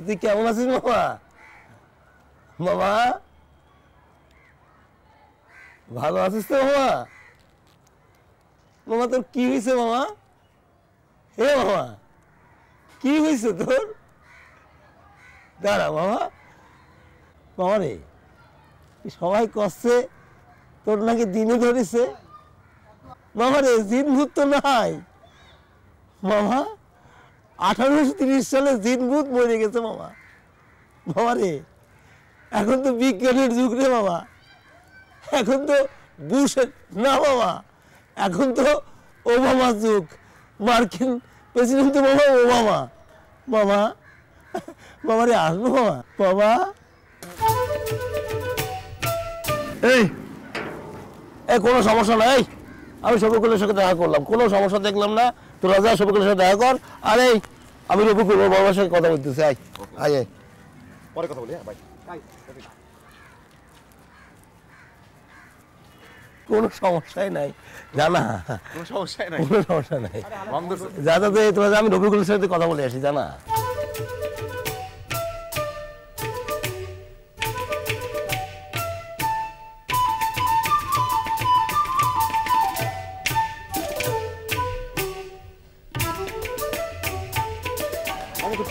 তুই কেমন আছিস মামা বাবা ভালো আছিস তো বাবা মামা তোর কি হয়েছে মামা হে মামা কি হয়েছে তোর দাঁড়া মামা বাবা রে সবাই কষ্টে তোর নাকি দিনে ধরেছে মামা রে জিন ভূত তো নাই মামা আঠারোশো তিরিশ সালে বুধ মরে গেছে বাবা বাবা রে এখন তো বিজ্ঞানের যুগ রে বাবা এখন তো বুশের না বাবা এখন তো ওবামার যুগ মার্কিন প্রেসিডেন্ট তো বাবা ওবামা বাবা বাবা রে আসবো বাবা বাবা এই এ কোনো সমস্যা নাই আমি সবগুলোর সঙ্গে দেখা করলাম কোনো সমস্যা দেখলাম না তোরা যা সবগুলোর সাথে দেখা কর আর এই আমি রবি করবো বাবার সাথে কথা বলতেছি আয় আয় আয় পরে কথা বলি ভাই হ্যাঁ, কোনো সমস্যাই নাই জানা কোনো সমস্যাই নাই কোন সমস্যা নাই যা যাতে তোমার আমি রবিকুলের সাথে কথা বলে আসি জানা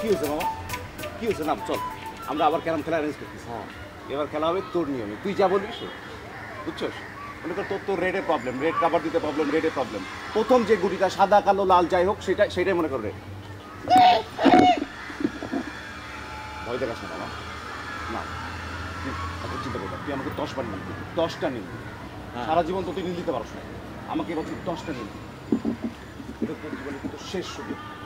হয়েছে মামা কী হয়েছে নাম চল আমরা আবার ক্যারাম খেলা অ্যারেঞ্জ করতেছি হ্যাঁ এবার খেলা হবে তোর নিয়মে তুই যা বলবি সে বুঝছস মনে কর তোর তোর রেডের প্রবলেম রেড কাবার দিতে প্রবলেম রেডের প্রবলেম প্রথম যে গুটিটা সাদা কালো লাল যাই হোক সেটা সেটাই মনে কর রেড ভয় দেখাস না বাবা না তুই চিন্তা করবি তুই আমাকে দশ বার নিয়ে দশটা নিয়ে দিবি হ্যাঁ। সারা জীবন তো তুই নিয়ে দিতে পারস না আমাকে এবার দশটা নিয়ে তোর জীবনে কিন্তু শেষ সুযোগ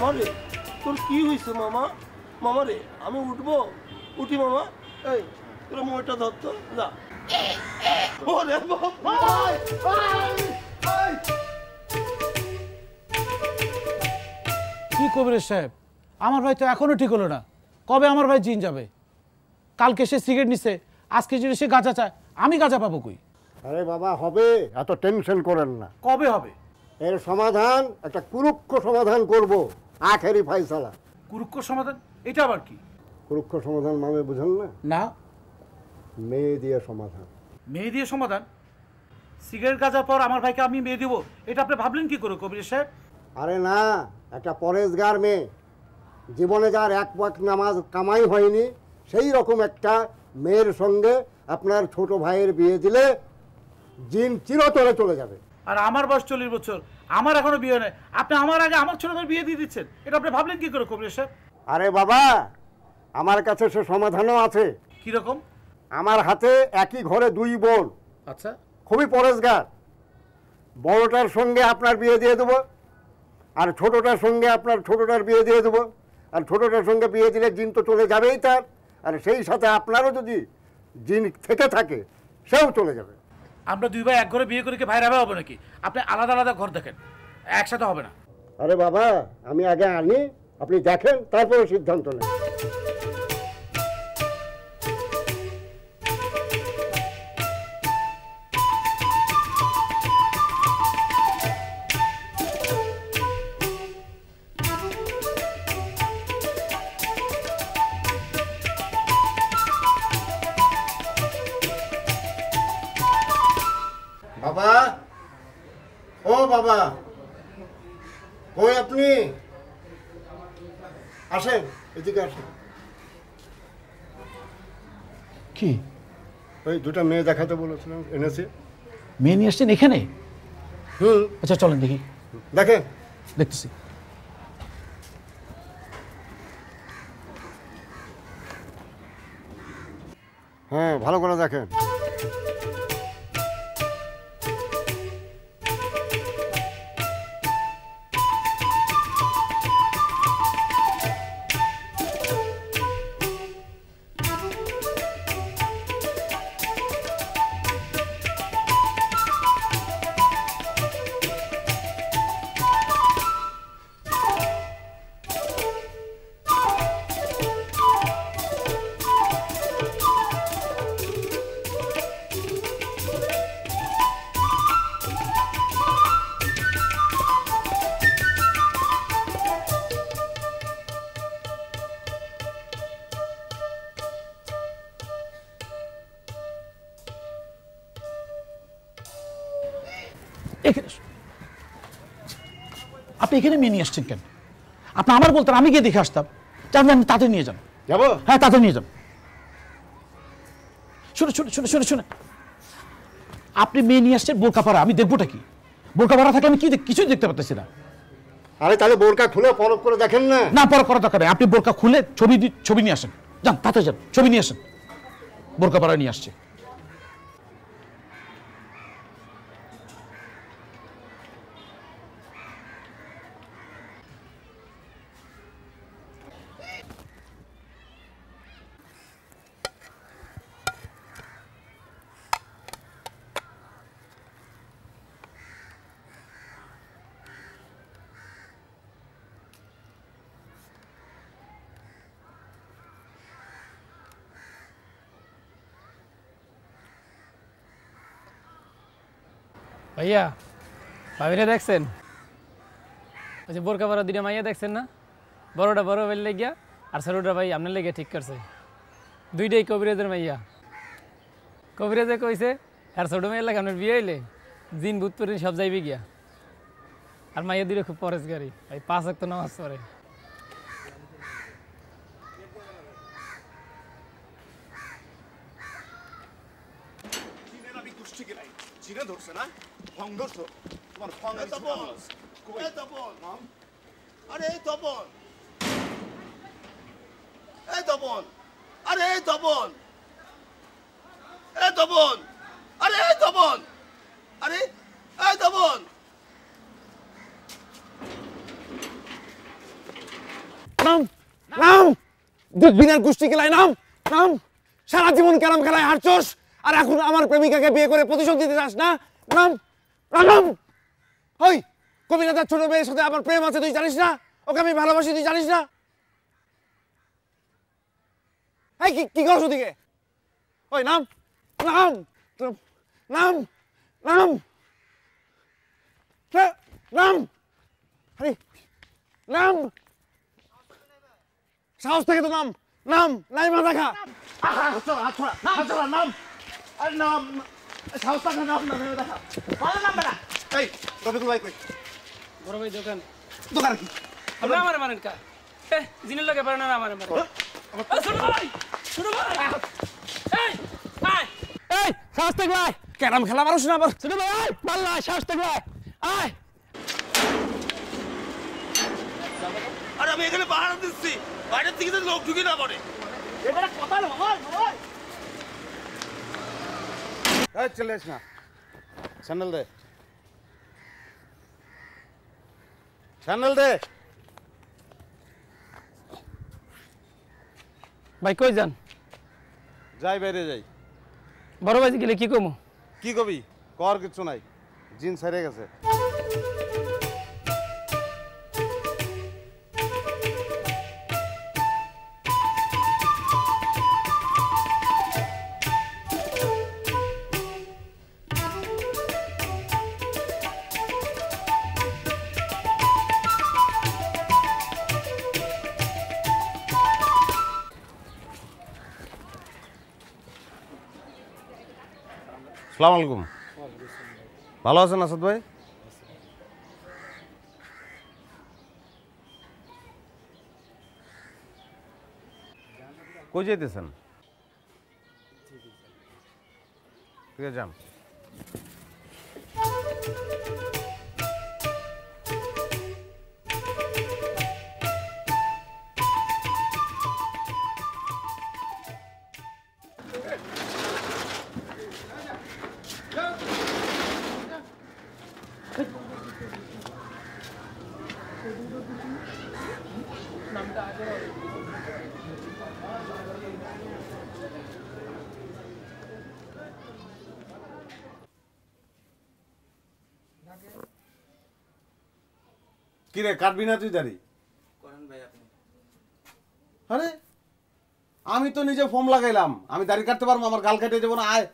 মামা রে তোর কি হয়েছে মামা মামা রে আমি উঠবো উঠি মামা এই তোর মোটা ধরতো যা ওরে কি কবির সাহেব আমার ভাই তো এখনো ঠিক হলো না কবে আমার ভাই জিন যাবে কালকে সে সিগারেট নিছে আজকে যদি সে গাঁজা চায় আমি গাঁজা পাবো কই আরে বাবা হবে এত টেনশন করেন না কবে হবে এর সমাধান একটা কুরুক্ষ সমাধান করব আখেরি ফাইসালা কুরুক্ষ সমাধান এটা আবার কি কুরুক্ষ সমাধান মানে বুঝেন না না মেয়ে দিয়ে সমাধান মেয়ে দিয়ে সমাধান সিগারেট গাঁজার পর আমার ভাইকে আমি মেয়ে দেবো এটা আপনি ভাবলেন কি করে কবির সাহেব আরে না একটা পরেশগার মেয়ে জীবনে যার এক পাক নামাজ কামাই হয়নি সেই রকম একটা মেয়ের সঙ্গে আপনার ছোট ভাইয়ের বিয়ে দিলে জিন চিরতরে চলে যাবে আর আমার বয়স চল্লিশ বছর আমার এখনো বিয়ে নেই আপনি আমার আগে আমার ছোট ভাই বিয়ে দিয়ে দিচ্ছেন এটা আপনি ভাবলেন কি করে কবির স্যার আরে বাবা আমার কাছে সে সমাধানও আছে কীরকম আমার হাতে একই ঘরে দুই বোন আচ্ছা খুবই পরেশগার বড়টার সঙ্গে আপনার বিয়ে দিয়ে দেবো আর ছোটটার সঙ্গে আপনার ছোটটার বিয়ে দিয়ে দেবো আর ছোটোটার সঙ্গে বিয়ে দিলে জিন তো চলে যাবেই তার আর সেই সাথে আপনারও যদি জিন থেকে থাকে সেও চলে যাবে আমরা দুই ভাই এক ঘরে বিয়ে করে কি ভাইরা হবে নাকি আপনি আলাদা আলাদা ঘর দেখেন একসাথে হবে না আরে বাবা আমি আগে আনি আপনি দেখেন তারপরে সিদ্ধান্ত নেন ওই দুটো মেয়ে দেখাতে বলেছিলাম এনেছে মেয়ে নিয়ে আসছেন এখানে হুম আচ্ছা চলেন দেখি দেখে দেখতেছি হ্যাঁ ভালো করে দেখেন আপনি এখানে মেয়ে নিয়ে আসছেন কেন আপনি আমার বলতেন আমি গিয়ে দেখে আসতাম যে তাতে নিয়ে যান যাবো হ্যাঁ তাতে নিয়ে যান শুনে শুনে শুনে শুনে শুনে আপনি মেয়ে নিয়ে আসছেন বোরকাপাড়া আমি দেখবোটা কি বোরকাপাড়া থাকে আমি কি কিছুই দেখতে পারতেছি না আরে তাহলে বোরকা খুলে পরক করে দেখেন না না পরক করা দরকার আপনি বোরকা খুলে ছবি ছবি নিয়ে আসেন যান তাতে যান ছবি নিয়ে আসেন বোরকাপাড়া নিয়ে আসছে ভাইয়া ভাবিনে দেখছেন আচ্ছা বোরকা বড় দুইটা মাইয়া দেখছেন না বড়টা বড় ভাই লেগিয়া আর সরুটা ভাই আপনার লেগে ঠিক করছে দুইটাই কবিরাজের মাইয়া কবিরাজে কইছে আর ছোটো মেয়ের লাগে আপনার বিয়ে হইলে দিন বুধ পরিদিন সব যাইবে গিয়া আর মাইয়া দুইটা খুব পরেশ গাড়ি ভাই পাঁচ এক তো নামাজ পড়ে ধরছে না দুধবিনার গোষ্ঠী খেলায় নাম নাম সারা জীবন কেন খেলায় হারছস আর এখন আমার প্রেমিকাকে বিয়ে করে প্রতিশোধ দিতে চাস না নাম রাঘব হই কবিনাথার ছোট মেয়ের সাথে আমার প্রেম আছে তুই জানিস না ওকে আমি ভালোবাসি তুই জানিস না এই কি কি করছো দিকে ওই নাম নাম নাম নাম নাম নাম সাহস থেকে তো নাম নাম নাই মাথা খা নাম নাম নাম ভাই ক্যারাম খেলা মানুষ না শুনো ভাই আমি এখানে পাহাড় দিচ্ছি বাইরের দিকে লোক ঢুকি না পড়ে কথা చల్లేసిన సన్నల్దే సన్నల్దే ভাই কই যান যাই বাইরে যাই বড় ভাই গেলে কি কমু কি কবি কর কিছু নাই জিন সারে গেছে সালাম আলাইকুম ভালো আছেন আসাদ ভাই কই যেতেছেন ঠিক আছে যান কিরে কাটবি না তুই দাঁড়ি আরে আমি তো নিজে ফর্ম লাগাইলাম আমি দাড়ি কাটতে পারবো আমার গাল কেটে যাবো না আয়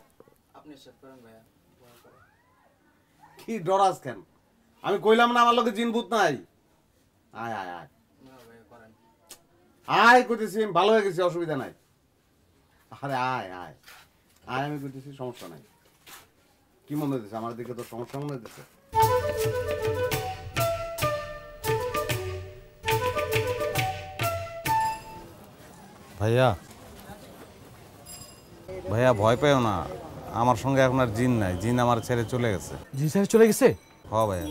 আপনি কি ডরাস কেন আমি কইলাম না আমার লোকে জিনভূত নাই আয় আয় আয় আয় করতেছি ভালো হয়ে গেছি অসুবিধা নাই আরে আয় আয় আয় আমি করতেছি সমস্যা নাই কি মনে হয়েছে আমার দিকে তো সমস্যা মনে হয়েছে ভাইয়া ভাইয়া ভয় পেও না আমার সঙ্গে এখন আর জিন নাই জিন আমার ছেড়ে চলে গেছে জি স্যার চলে গেছে হ ভাইয়া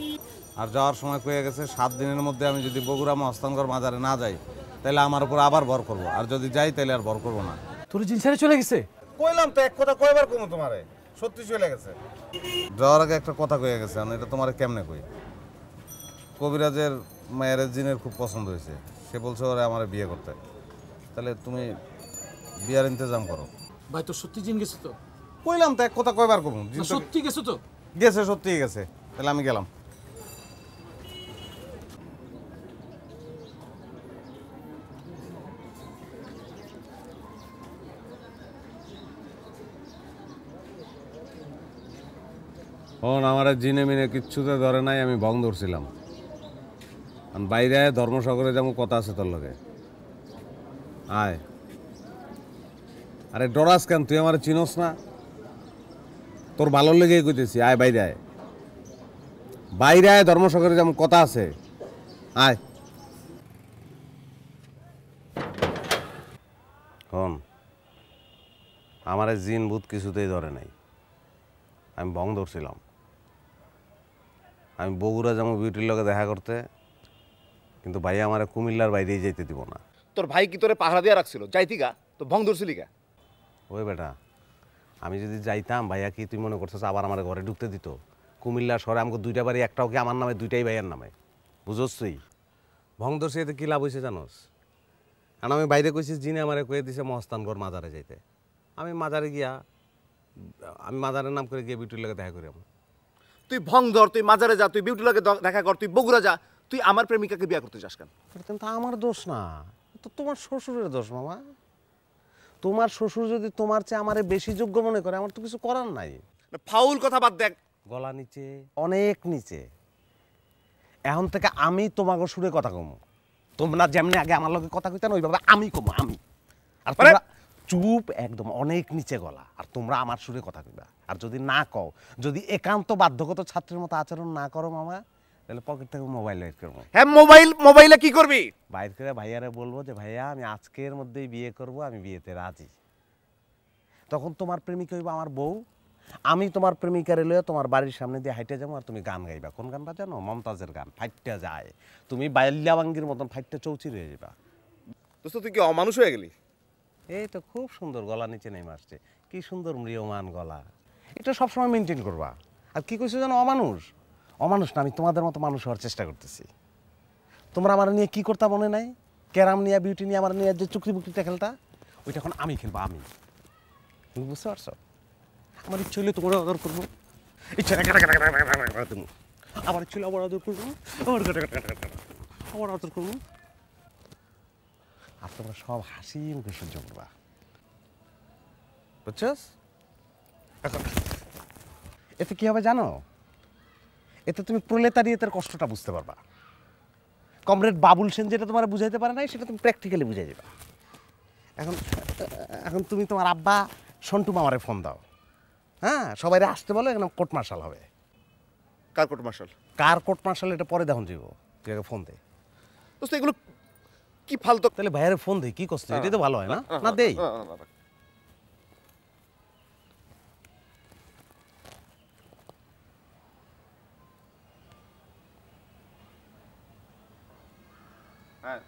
আর যাওয়ার সময় কয়ে গেছে সাত দিনের মধ্যে আমি যদি বগুড়া মস্তানগর মাজারে না যাই তাহলে আমার উপর আবার ভর করব আর যদি যাই তাহলে আর ভর করব না তোর জিন ছেড়ে চলে গেছে কইলাম তো এক কথা কয়বার কমু তোমারে সত্যি চলে গেছে যাওয়ার আগে একটা কথা কয়ে গেছে আমি এটা তোমার কেমনে কই কবিরাজের মায়ের জিনের খুব পছন্দ হয়েছে সে বলছে ওরা আমার বিয়ে করতে তাহলে তুমি বিয়ার ইন্তজাম করো ভাই তো সত্যি জিন গেছো তো কইলাম তো এক কথা কয়বার করবো সত্যি গেছো তো গেছে সত্যি গেছে তাহলে আমি গেলাম হন আমার জিনে মিনে কিচ্ছুতে ধরে নাই আমি ভং ধরছিলাম বাইরে ধর্মসগরে যেমন কথা আছে তোর লগে আয় আরে ডরাস কেন তুই আমার চিনস না তোর ভালো লেগে কইতেছি আয় বাইরে আয় বাইরে আয় ধর্মসাগরে যেমন কথা আছে আয় কন আমার জিন ভূত কিছুতেই ধরে নাই আমি বং ধরছিলাম আমি বগুড়া যেমন বিউটির লগে দেখা করতে কিন্তু ভাই আমার কুমিল্লার বাইরেই যেতে দিব না তোর ভাই কি তোরে পাহারা দিয়ে রাখছিল যাইতি গা তো ভং ধরছিলি গা ওই বেটা আমি যদি যাইতাম ভাইয়া কি তুই মনে করছিস আবার আমার ঘরে ঢুকতে দিত কুমিল্লা শহরে আমাকে দুইটা বাড়ি একটাও কি আমার নামে দুইটাই ভাইয়ার নামে বুঝোস তুই ভং ধরছি এতে কী লাভ হয়েছে জানোস কারণ আমি বাইরে কইছি জিনে আমারে কয়ে দিছে মহস্তানগর মাজারে যাইতে আমি মাজারে গিয়া আমি মাজারের নাম করে গিয়ে বিউটির লাগে দেখা করি আমার তুই ভং ধর তুই মাজারে যা তুই বিউটির লাগে দেখা কর তুই বগুড়া যা তুই আমার প্রেমিকাকে বিয়া করতে চাস কেন তা আমার দোষ না তো তোমার শ্বশুরের দোষ মামা তোমার শ্বশুর যদি তোমার চেয়ে আমারে বেশি যোগ্য মনে করে আমার তো কিছু করার নাই ফাউল কথা বাদ দেখ গলা নিচে অনেক নিচে এখন থেকে আমি তোমাকে সুরে কথা কম তোমরা যেমনি আগে আমার লোকের কথা কইতেন ওইভাবে আমি কমো আমি আর তোমরা চুপ একদম অনেক নিচে গলা আর তোমরা আমার সুরে কথা কইবা আর যদি না কও যদি একান্ত বাধ্যগত ছাত্রের মতো আচরণ না করো মামা তাহলে পকেট থেকে মোবাইল বের করবো হ্যাঁ মোবাইল মোবাইলে কি করবি বাইর করে ভাইয়ারে বলবো যে ভাইয়া আমি আজকের মধ্যেই বিয়ে করব আমি বিয়েতে রাজি তখন তোমার প্রেমিক হইব আমার বউ আমি তোমার প্রেমিকারে লইয়া তোমার বাড়ির সামনে দিয়ে হাইটে যাবো আর তুমি গান গাইবা কোন গানটা জানো মমতাজের গান ফাইটটা যায় তুমি বাল্যাবাঙ্গির মতন ফাইটটা চৌচির হয়ে যাবা দোস্ত তুই কি অমানুষ হয়ে গেলি এই তো খুব সুন্দর গলা নিচে নেমে আসছে কি সুন্দর ম্রিয়মান গলা এটা সবসময় মেনটেন করবা আর কি কইছো জানো অমানুষ অমানুষ না আমি তোমাদের মতো মানুষ হওয়ার চেষ্টা করতেছি তোমরা আমার নিয়ে কি করতা মনে নাই ক্যারাম নিয়ে বিউটি নিয়ে আমার নিয়ে যে চুক্তি বুকরিটা খেলতা ওইটা এখন আমি খেলবো আমি তুমি বুঝতে পারছো আমার ইচ্ছে হইলে তোমরা অর্ডার করবো আমার ইচ্ছে হলে আবার অর্ডার করবো আবার অর্ডার করবো আর তোমরা সব হাসি মুখে সহ্য করবা বুঝছস এতে কী হবে জানো এতে তুমি প্রলেতারিয়েতের কষ্টটা বুঝতে পারবা কমরেড বাবুল সেন যেটা তোমার বুঝাইতে পারে নাই সেটা তুমি প্র্যাকটিক্যালি বুঝাই যাবা এখন এখন তুমি তোমার আব্বা সন্টু মামারে ফোন দাও হ্যাঁ সবাই আসতে বলো এখন কোর্ট মার্শাল হবে কার কোর্ট মার্শাল কার কোর্ট মার্শাল এটা পরে দেখুন যাব তুই আগে ফোন দে বুঝতে এগুলো কি ফালতু তাহলে ভাইয়ের ফোন দে কি কষ্ট হ্যাঁ। এটাই তো ভালো হয় না হ্যাঁ, হ্যাঁ, না দেই হ্যাঁ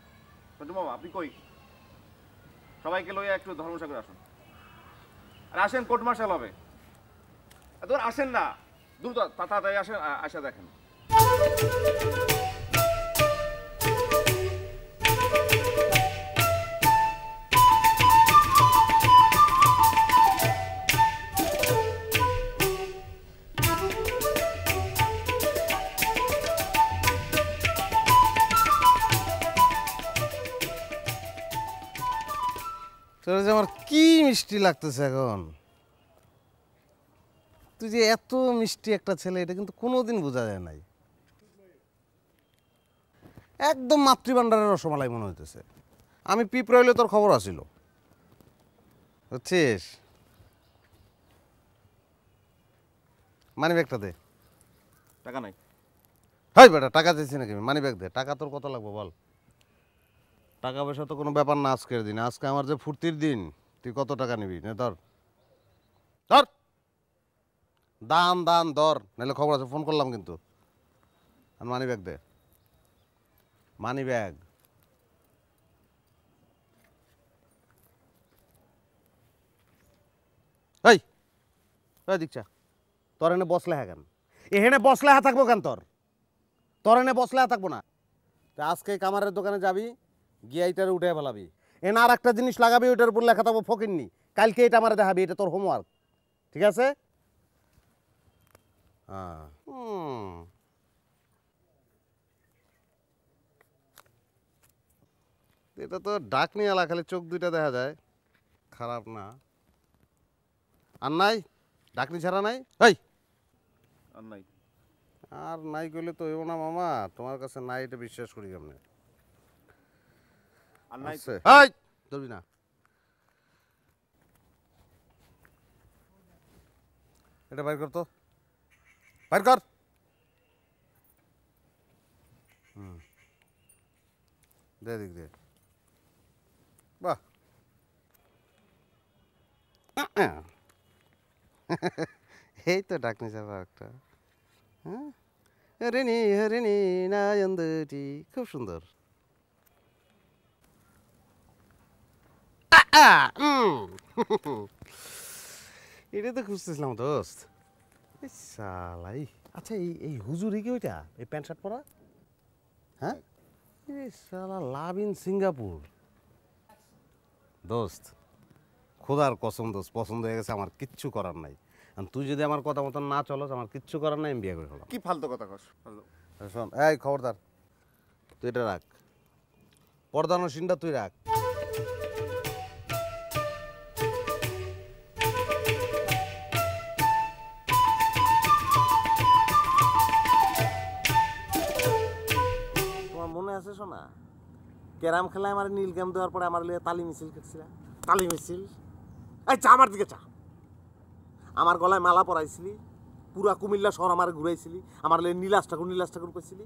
সঞ্জু মামা আপনি কই সবাইকে লইয়া একটু ধর্মসাগর আসুন আর আসেন কোর্ট মার্শাল হবে ধর আসেন না দ্রুত তাড়াতাড়ি আসেন আসা দেখেন মিষ্টি লাগতেছে এখন তুই যে এত মিষ্টি একটা ছেলে এটা কিন্তু কোনোদিন বোঝা যায় নাই একদম মাতৃভাণ্ডারের রসমালাই মনে হইতেছে আমি পিঁপড়া হইলে তোর খবর আসিল বুঝছিস মানি ব্যাগটা দে টাকা নাই হাই বেটা টাকা চাইছি নাকি মানি ব্যাগ দে টাকা তোর কত লাগবে বল টাকা পয়সা তো কোনো ব্যাপার না আজকের দিন আজকে আমার যে ফুর্তির দিন তুই কত টাকা নিবি নে ধর ধর দাম দাম ধর নাহলে খবর আছে ফোন করলাম কিন্তু মানি ব্যাগ দে মানি ব্যাগ এই দীক্ষা তোর এনে বসলে হ্যাঁ কেন এখানে বসলে হ্যাঁ থাকবো কেন তোর তোর এনে বসলে হ্যাঁ থাকবো না তা আজকে কামারের দোকানে যাবি গিয়ে এইটারে উঠে ফেলাবি এন আর একটা জিনিস লাগাবি ওইটার উপর লেখা থাকবো ফকিননি কালকে এটা আমার দেখাবি এটা তোর হোমওয়ার্ক ঠিক আছে এটা তো ডাক নিয়ে আলা খালি চোখ দুইটা দেখা যায় খারাপ না আর নাই ডাকনি ছাড়া নাই ভাই আর নাই আর নাই করলে তো হইব না মামা তোমার কাছে নাই এটা বিশ্বাস করি আমি এই এটা কর তো ডাক কর হুম দেখ তো ডাকনি একটা হ্যাঁ রেনি রেণী না খুব সুন্দর এটা তো খুঁজতেছিলাম দোস্ত সালাই আচ্ছা এই এই হুজুরি কি ওইটা এই প্যান্ট শার্ট পরা হ্যাঁ সালা লাভ ইন সিঙ্গাপুর দোস্ত খোদার কসম দোস্ত পছন্দ হয়ে গেছে আমার কিচ্ছু করার নাই তুই যদি আমার কথা মতন না চলস আমার কিচ্ছু করার নাই আমি বিয়ে করে হলাম কি ফালতু কথা কস শোন এই খবরদার তুই এটা রাখ পর্দানো সিনটা তুই রাখ না ক্যারাম খেলায় আমার গ্যাম দেওয়ার পরে আমার লিয়ে তালি মিছিল খেটছিল তালি মিছিল এই চা আমার দিকে চা আমার গলায় মালা পরাইছিলি পুরা কুমিল্লা শহর আমার ঘুরাইছিলি আমার লিয়ে নীলাস ঠাকুর নীলাস ঠাকুর করছিলি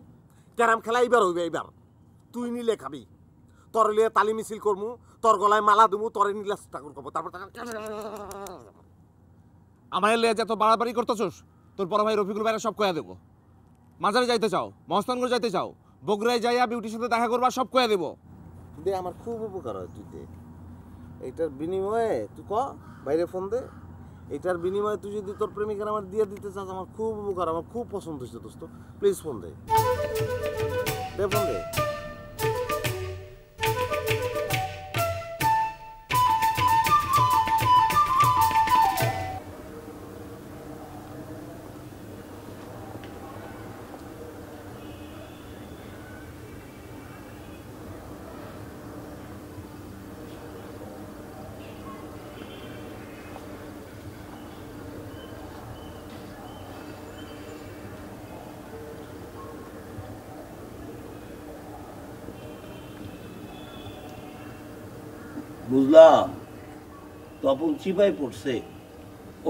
ক্যারাম খেলা এইবার হইবে এইবার তুই নিলে খাবি তোর লিয়ে তালি মিছিল করমু তোর গলায় মালা দেবো তোর নীলাস ঠাকুর করবো তারপর আমার লিয়ে তো বাড়াবাড়ি করতেছোস তোর বড় ভাই রফিকুল ভাইরা সব কয়া দেবো মাজারে যাইতে চাও মহস্তানগর যাইতে চাও বগুড়ায় যাইয়া বিউটির সাথে দেখা করবা সব কয়ে দেবো দে আমার খুব উপকার হয় তুই দে এইটার বিনিময়ে তুই ক বাইরে ফোন দে এটার বিনিময়ে তুই যদি তোর প্রেমিকার আমার দিয়ে দিতে চাস আমার খুব উপকার আমার খুব পছন্দ হয়েছে দোস্ত প্লিজ ফোন দে দে ফোন দে তপন চিপায় পড়ছে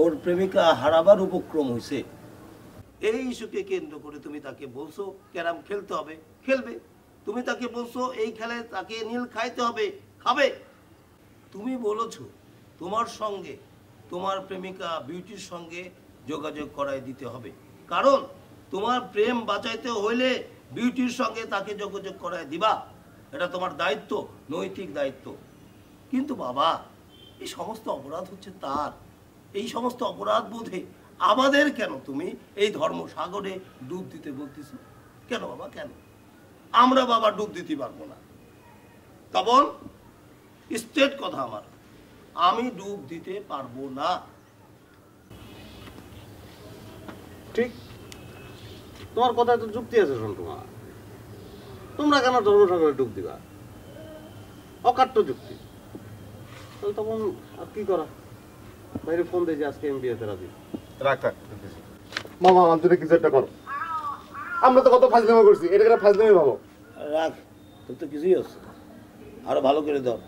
ওর প্রেমিকা হারাবার উপক্রম হয়েছে এই ইস্যুকে কেন্দ্র করে তুমি তাকে বলছো ক্যারাম খেলতে হবে খেলবে তুমি তাকে বলছো এই খেলে তাকে নীল খাইতে হবে খাবে তুমি বলেছ তোমার সঙ্গে তোমার প্রেমিকা বিউটির সঙ্গে যোগাযোগ করায় দিতে হবে কারণ তোমার প্রেম বাঁচাইতে হইলে বিউটির সঙ্গে তাকে যোগাযোগ করায় দিবা এটা তোমার দায়িত্ব নৈতিক দায়িত্ব কিন্তু বাবা এই সমস্ত অপরাধ হচ্ছে তার এই সমস্ত অপরাধ বোধে আমাদের কেন তুমি এই ধর্ম সাগরে ডুব দিতে বলতেছ কেন বাবা কেন আমরা বাবা ডুব দিতে পারবো না তখন স্টেট কথা আমার আমি ডুব দিতে পারবো না ঠিক তোমার কথায় তো যুক্তি আছে সন্টুমা তোমরা কেন ধর্ম সাগরে ডুব দিবা অকাট্য যুক্তি তখন কি করা বাইরে ফোন আজকে রাজি রাখ মামা কিছু একটা করো আমরা তো কত করছি এটা কেন ভাবো রাখ তো কিছুই আরো ভালো করে কাজ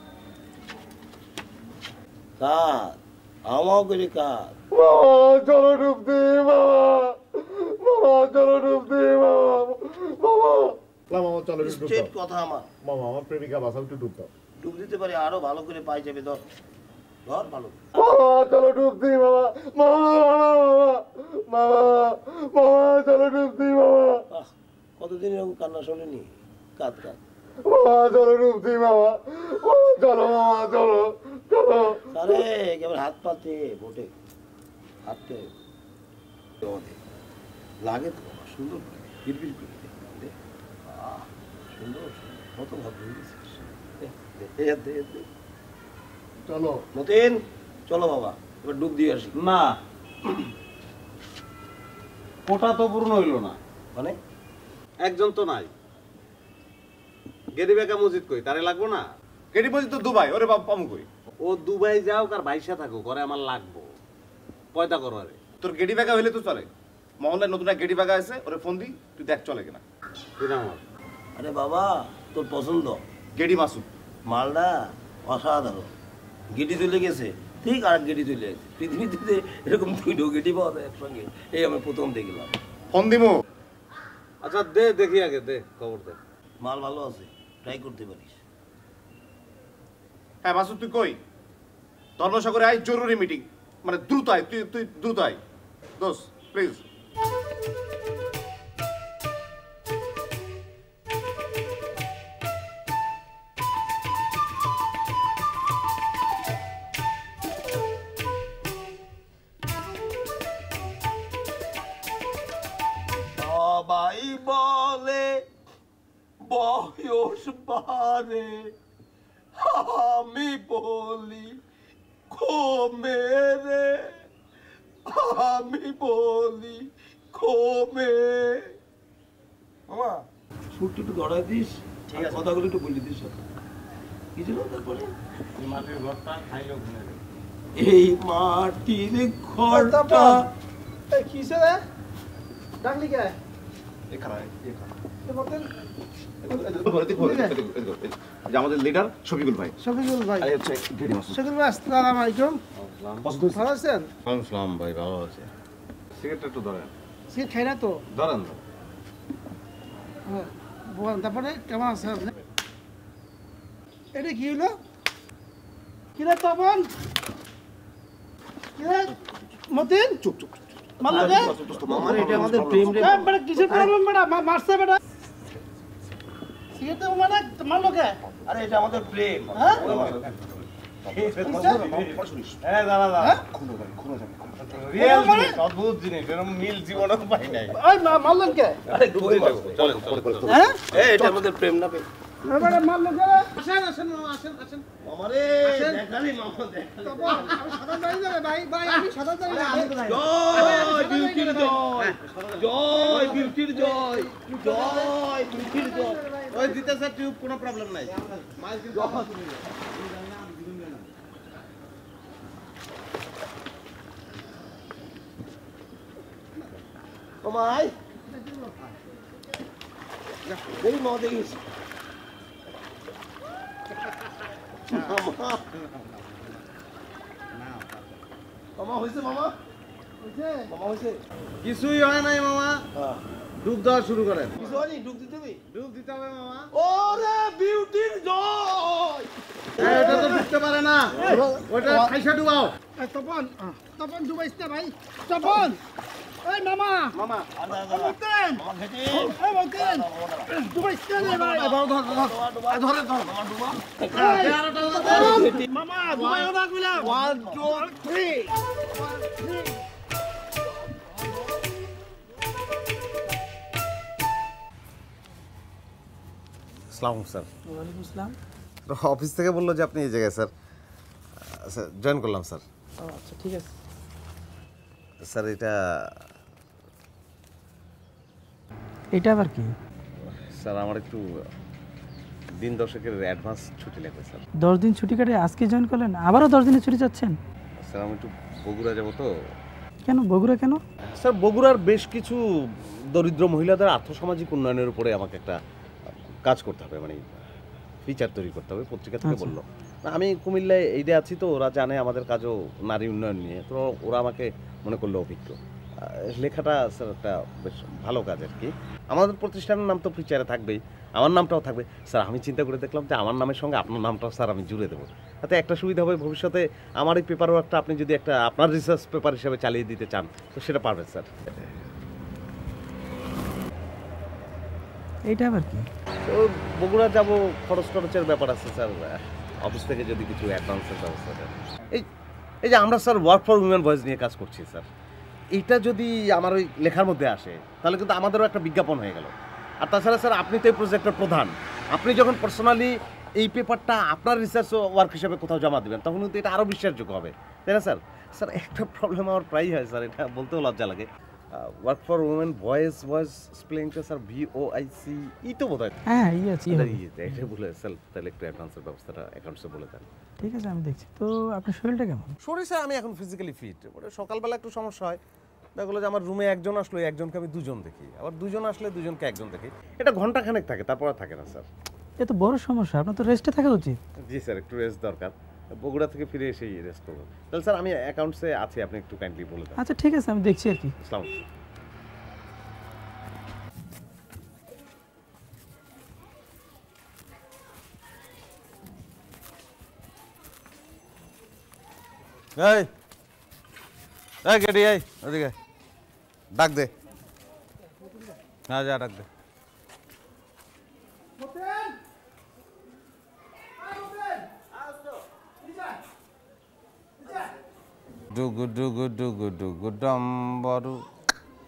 আমাও করে কাজ বাবা চলো ডুব দে বাবা বাবা চলো ডুব দে বাবা বাবা মামা চলো ডুব কথা আমার মামা আমার প্রেমিকা বাসাল একটু ডুব দাও ডুব দিতে পারে আরো ভালো করে পাই যাবে ধর ধর ভালো চলো ডুব দিই বাবা ডুব দিই বাবা কতদিন এরকম কান্না শোনেনি কাত কাত চলো ডুব দিই মামা চলো মামা চলো চলো আরে কেবল বোটে হাত পেয়ে লাগে সুন্দর সুন্দর কত ভাব মানে? দুবাই আর ঘরে আমার লাগবো পয়দা করো আরে তোর গেডি বেকা হইলে তো চলে মহল্লায় নতুন এক গেডি বেকা আছে ওরে ফোন দি তুই দেখ চলে কিনা আরে বাবা তোর পছন্দ গেডি মাসুদ মালদা অসাধারণ গেটি তুলে গেছে ঠিক আর গেটি তুলে গেছে পৃথিবীতে এরকম দুটো গেটি পাওয়া যায় একসঙ্গে এই আমি প্রথম দেখলাম ফোন দিব আচ্ছা দে দেখি আগে দে খবর দে মাল ভালো আছে ট্রাই করতে পারিস হ্যাঁ বাসু তুই কই ধর্মসাগরে আয় জরুরি মিটিং মানে দ্রুত আয় তুই তুই দ্রুত আয় দোস প্লিজ বয়স বাড়ে আমি বলি কমে রে আমি বলি কমে মামা সুরটা একটু গড়াই দিস ঠিক কথাগুলো একটু বলে দিস কি ছিল তারপরে মাটির ঘরটা এই মাটির ঘরটা কি রে ডাকলি কে এখানে এখানে আমাদের লিডার শফিকুল ভাই শফিকুল ভাই শফিকুল ভাই আসসালামু আলাইকুম ভালো আছেন সালাম ভাই ভালো আছে সিগারেটটা একটু ধরেন সিগারেট খাই না তো ধরেন হ্যাঁ, বলেন তারপরে কেমন আছেন এটা কি হলো কিরে তপন কিরে মতিন চুপ চুপ মারলো আমাদের প্রেম রে কিসের প্রবলেম বেটা মারছে বেটা সে ইয়ে মানে তোমার লোকে আরে এটা আমাদের প্রেম হ্যাঁ অদ্ভুত মিল জীবনও হ্যাঁ? এটা আমাদের প্রেম না আসেন আসেন আসেন আমারে দেখালি মামা দেখালি সাদা দাঁড়িয়ে যাবে ভাই ভাই আমি সাদা দাঁড়িয়ে জয় বিউটির জয় হ্যাঁ। জয় বিউটির জয় জয় বিউটির জয় ওই দিতে স্যার টিউব কোনো প্রবলেম নাই মাছ কিন্তু কমাই দেখি মা দেখিস কিছুই হয় নাই মামা হ্যাঁ। ডুব দেওয়া শুরু করেন ডুব দিতে ডুব দিতে হবে মামা ওরে বিউটির জয় ওটা পারে না ওটা তপন তপন ডুবাইস ভাই তপন এই মামা মামা এই ভাই ধর ধর ধর ধর মামা দুবাই 1 2 3 স্যার ওয়ালাইকুম আসসালাম অফিস থেকে বললো যে আপনি এই জায়গায় স্যার স্যার জয়েন করলাম স্যার আচ্ছা ঠিক আছে স্যার এটা এটা আবার কি স্যার আমার একটু দিন দশকের অ্যাডভান্স ছুটি লাগবে স্যার দশ দিন ছুটি কাটে আজকে জয়েন করলেন আবারও দশ দিনের ছুটি যাচ্ছেন স্যার আমি একটু বগুড়া যাবো তো কেন বগুড়া কেন স্যার বগুড়ার বেশ কিছু দরিদ্র মহিলাদের আর্থসামাজিক উন্নয়নের উপরে আমাকে একটা কাজ করতে হবে মানে ফিচার তৈরি করতে হবে পত্রিকা থেকে আচ্ছা। বললো আমি কুমিল্লায় এইটা আছি তো ওরা জানে আমাদের কাজও নারী উন্নয়ন নিয়ে তো ওরা আমাকে মনে করলো অভিজ্ঞ লেখাটা স্যার একটা বেশ ভালো কাজ আর কি আমাদের প্রতিষ্ঠানের নাম তো ফিচারে থাকবেই আমার নামটাও থাকবে স্যার আমি চিন্তা করে দেখলাম যে আমার নামের সঙ্গে আপনার নামটাও স্যার আমি জুড়ে দেবো তাতে একটা সুবিধা হবে ভবিষ্যতে আমার এই পেপারও একটা আপনি যদি একটা আপনার রিসার্চ পেপার হিসেবে চালিয়ে দিতে চান তো সেটা পারবেন স্যার এইটা আবার কি তো বগুড়া যাব খরচ খরচের ব্যাপার আছে স্যার অফিস থেকে যদি কিছু অ্যাডভান্সের ব্যবস্থা এই এই যে আমরা sir work for women voice নিয়ে কাজ করছি স্যার এটা যদি আমার ওই লেখার মধ্যে আসে তাহলে কিন্তু আমাদেরও একটা বিজ্ঞাপন হয়ে গেল আর তাছাড়া স্যার আপনি তো এই প্রজেক্টের প্রধান আপনি যখন পার্সোনালি এই পেপারটা আপনার রিসার্চ ওয়ার্ক হিসাবে কোথাও জমা দেবেন তখন কিন্তু এটা আরও বিশ্বাসযোগ্য হবে তাই না স্যার স্যার একটা প্রবলেম আমার প্রায়ই হয় স্যার এটা বলতেও লজ্জা লাগে work for women voice voice স্পেলিংটা sir V O I C E তো বোধ হয় হ্যাঁ ইয়ে ইয়ে আচ্ছা, ইয়ে, এটা বলে স্যার তাহলে একটু অ্যাডভান্সের ব্যবস্থাটা অ্যাকাউন্টসে বলে দেন ঠিক আছে আমি দেখছি তো আপনার শরীরটা কেমন শরীর স্যার আমি এখন ফিজিক্যালি ফিট ওটা সকালবেলা একটু সমস্যা হয় দেখা গেলো যে আমার রুমে একজন আসলো একজনকে আমি দুজন দেখি আবার দুজন আসলে দুজনকে একজন দেখি এটা ঘন্টা খানেক থাকে তারপর থাকে না স্যার এ তো বড় সমস্যা আপনার তো রেস্টে থাকা উচিত জি স্যার একটু রেস্ট দরকার বগুড়া থেকে ফিরে এসেই রেস্ট করবো তাহলে স্যার আমি অ্যাকাউন্টসে আছি আপনি একটু কাইন্ডলি বলে দেন আচ্ছা ঠিক আছে আমি দেখছি আর কি আসসালামু আলাইকুম এই এই কেটি এই ওদিকে ডাক দে হ্যাঁ যা ডাক দে ডুগু ডুগু ডুগু ডুগু ডম্বরু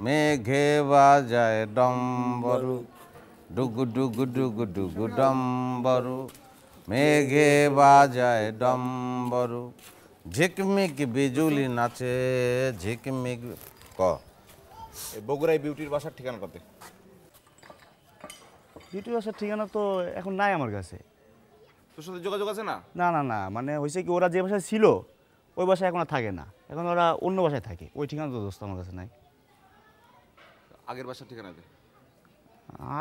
মেঘে বাজায় ডম্বরু ডুগু ডুগু ডুগু ডুগু ডম্বরু মেঘে বাজায় ডম্বরু ঝিকমিক বিজুলি নাচে ঝিকমিক ক বগুড়ায় বিউটির বাসার কত বিউটির বাসার ঠিকানা তো এখন নাই আমার কাছে তোর সাথে যোগাযোগ আছে না না না না মানে হয়েছে কি ওরা যে ভাষায় ছিল ওই ভাষায় এখন আর থাকে না এখন ওরা অন্য ভাষায় থাকে ওই ঠিকানা তো দোস্ত আমার কাছে নাই আগের বাসার ঠিকানাতে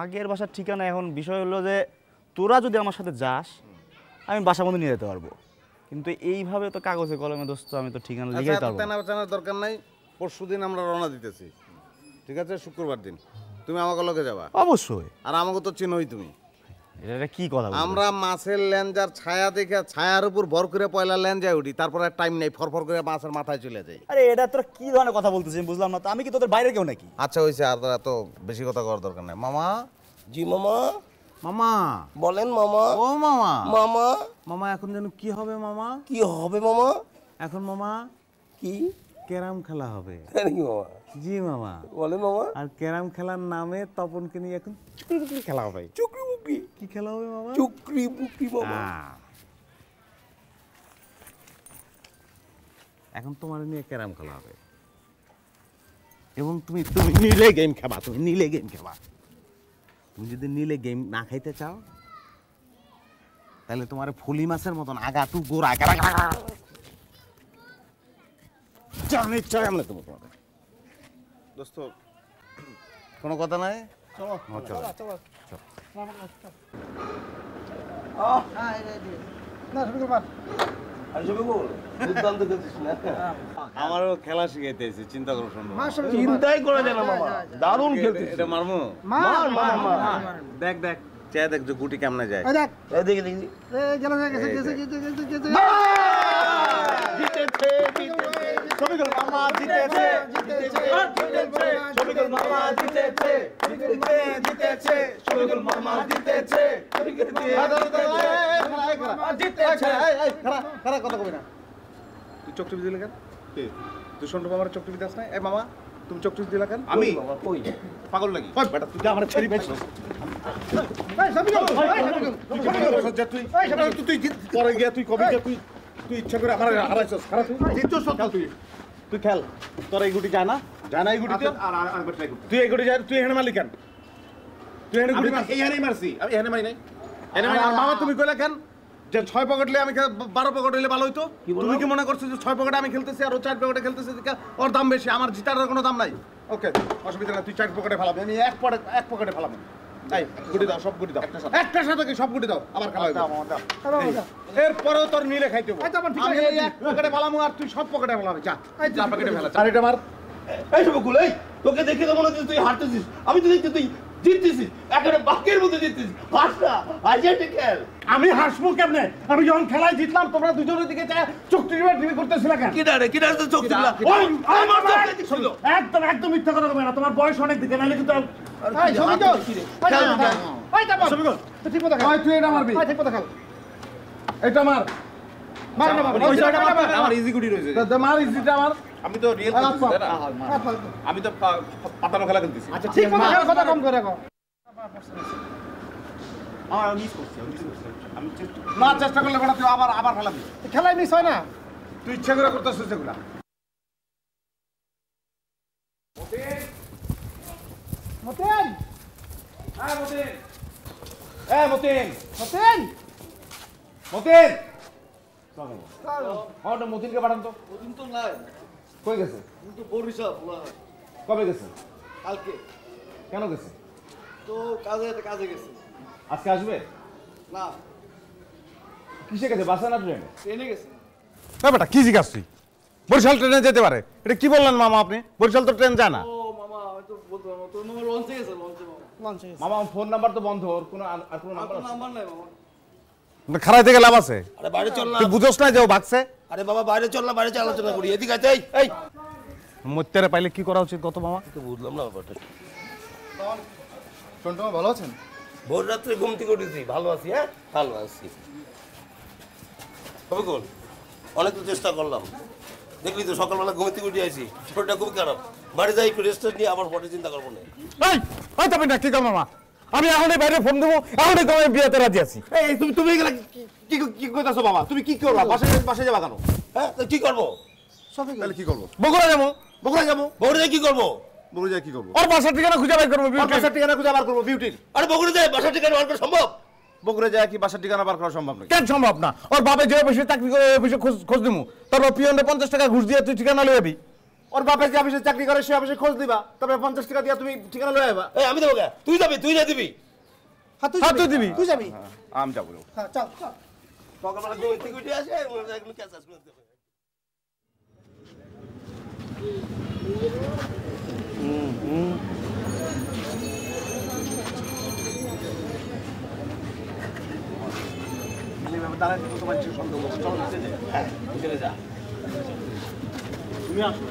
আগের বাসার ঠিকানা এখন বিষয় হলো যে তোরা যদি আমার সাথে যাস আমি বাসা বন্ধু নিয়ে যেতে পারবো কিন্তু এইভাবে তো কাগজে কলমে দোস্ত আমি তো ঠিকানা আচ্ছা, লিখে পারবো না জানার দরকার নাই পরশু দিন আমরা রওনা দিতেছি ঠিক আছে শুক্রবার দিন তুমি আমাকে লগে যাবা অবশ্যই আর আমাকে তো চিনোই তুমি এটা কি কথা আমরা মাছের লেঞ্জার ছায়া দেখে ছায়ার উপর ভর করে পয়লা ল্যাঞ্জায় উঠি তারপরে টাইম নেই ফরফর করে মাছের মাথায় চলে যাই আরে এটা তোরা কি ধরনের কথা বলতেছিস বুঝলাম না তো আমি কি তোদের বাইরে কেউ নাকি আচ্ছা হইছে আর তোরা এত বেশি কথা করার দরকার নাই মামা জি মামা মামা বলেন মামা ও মামা মামা মামা এখন যেন কি হবে মামা কি হবে মামা এখন মামা কি ক্যারাম খেলা হবে জি মামা বলে মামা আর ক্যারাম খেলার নামে তপনকে নিয়ে এখন চুকরি খেলা হবে চুকরি বুকরি কি খেলা হবে মামা চুকরি বুকরি মামা এখন তোমার নিয়ে ক্যারাম খেলা হবে এবং তুমি তুমি নীলে গেম খেলা তুমি নীলে গেম খেলা তুমি যদি নীলে গেম না খাইতে চাও তাহলে তোমার ফুলি মাছের মতন আগা তু গোড়া জানি কোনো কথা নাই হ্যাঁ, হ্যাঁ। আমারও খেলা শিখাইতেছে চিন্তা করো চিন্তাই করা যায় না দারুণ খেলতে এটা দেখ দেখ চেয়ে দেখ গুটি কেমনে যায় তুই চোখ টিপে কেন তুই শুনবো আমার চোখ টিপে দাস এ মামা তুমি চোখ দিলা কেন আমি পাগল লাগি বেটা তুই আমার ছেড়ে এই বেশ তুই এই তুই তুই পরে গিয়া তুই কবি কবে তুই তুই ইচ্ছা করে আমার হারাইছস খারাপ তুই তো খেল তুই তুই খেল তোর এই গুটি জানা জানা এই আচ্ছা, গুটি তো আর তুই এই গুটি যা তুই মালিক কেন তুই হেন গুটি এই হেনে মারছি আমি হেনে মারি নাই হেনে মারি মামা তুমি কইলা কেন যে ছয় পকেট আমি বারো পকেট হইলে ভালো হইতো তুমি কি মনে করছো যে ছয় পকেটে আমি খেলতেছি আর ও চার পকেটে খেলতেছি ওর দাম বেশি আমার জিতার কোনো দাম নাই ওকে অসুবিধা নাই তুই চার পকেটে ফেলাবি আমি এক পকেটে এক পকেটে ফেলাবো তাই গুটি দাও সব গুটি দাও সব গুটি দাও আবার খাওয়া দাও এরপরেও তোর মিলে আমি পকেটে আর তুই সব পকেটে চার পকেটে ফেলা তোকে তো মনে হচ্ছে তুই আমি তো দেখছি তুই আমি হাসবো কেমনে আমি যখন খেলায় জিতলাম তোমরা দুজনের দিকে চায় করতেছিল একদম একদম মিথ্যা কথা বলবে না তোমার বয়স অনেক দিকে নাহলে কিন্তু এই এই তো না বাবা আমার ইজি গুটি রয়েছে আমার আমি তো রিয়েল হ্যাঁ, হ্যাঁ, হ্যাঁ, আমি তো পাতানো খেলা খেলতেছি আচ্ছা ঠিক আছে আচ্ছা, কথা কম করে আমার না চেষ্টা করলে কোটা তুই আবার আবার খেলা দিস খেলাই মিস হয় না তুই ইচ্ছে করে করতেছিস সেগুলা মতেন হ্যাঁ মতেন হ্যাঁ মতেন মতেন মতেন মতিনকে পাঠান তো মতিন তো নাই কই গেছে বরিশাল কবে গেছে কালকে কেন গেছে তো কাজে কাজে গেছে আজকে আসবে না কিসে গেছে না ট্রেনে ট্রেনে গেছে কি তুই বরিশাল ট্রেনে যেতে পারে এটা কি বললেন মামা আপনি বরিশাল তো ট্রেন যায় না ও মামা আমি তো মামা লঞ্চে গেছে লঞ্চে মামা ফোন নাম্বার তো বন্ধ ওর কোনো আর কোনো নাম্বার নাই মামা মানে লাভ আছে আরে বাড়ি চল না তুই বুঝছ না যে ও ভাগছে আরে বাবা বাইরে চল না বাইরে চল আলোচনা করি এদিকে আছে এই মুত্তেরে পাইলে কি করা উচিত কত মামা তো বুঝলাম না ব্যাপারটা শুনতো ভালো আছেন ভোর রাত্রে ঘুম থেকে উঠেছি ভালো আছি হ্যাঁ ভালো আছি কবে কোন অনেক তো চেষ্টা করলাম দেখলি তো সকালবেলা ঘুম থেকে উঠে আছি শরীরটা খুব খারাপ বাড়ি যাই একটু রেস্ট নিয়ে আবার পরে চিন্তা করবো না তবে ডাক্তি মামা আমি এখনই বাইরে ফোন দেবো এখনই তোমার বিয়েতে রাজি আছি এই তুমি তুমি কি কি কইতাছো বাবা তুমি কি করবা বাসায় বাসায় যাবা কেন হ্যাঁ কি করবো তাহলে কি করবো বগুড়া যাবো বগুড়া যাবো বগুড়া কি করবো বগুড়া যাই কি করবো আর বাসার ঠিকানা খুঁজে বার বিউটি বাসার ঠিকানা খুঁজে বার করবো বিউটি আরে বগুড়া যায় বাসার ঠিকানা বার করা সম্ভব বগুড়া যায় কি বাসার ঠিকানা বার করা সম্ভব নয় কেন সম্ভব না ওর বাপে যে অফিসে চাকরি করে অফিসে খোঁজ খোঁজ দিমু তোর পিয়নে পঞ্চাশ টাকা ঘুষ দিয়ে তুই ঠিকানা লয়ে যাবি ওর বাপে যে অফিসে চাকরি করে সে অফিসে খোঁজ দিবা তারপরে পঞ্চাশ টাকা দিয়ে তুমি ঠিকানা লয়ে যাবা এই আমি দেবো তুই যাবি তুই যাই দিবি হ্যাঁ তুই হ্যাঁ, দিবি তুই যাবি হ্যাঁ, আম যাবো হ্যাঁ চল চল সকালবেলা ঘুম থেকে উঠে আসে এখনো ক্যাচাস করতে তুমি আসো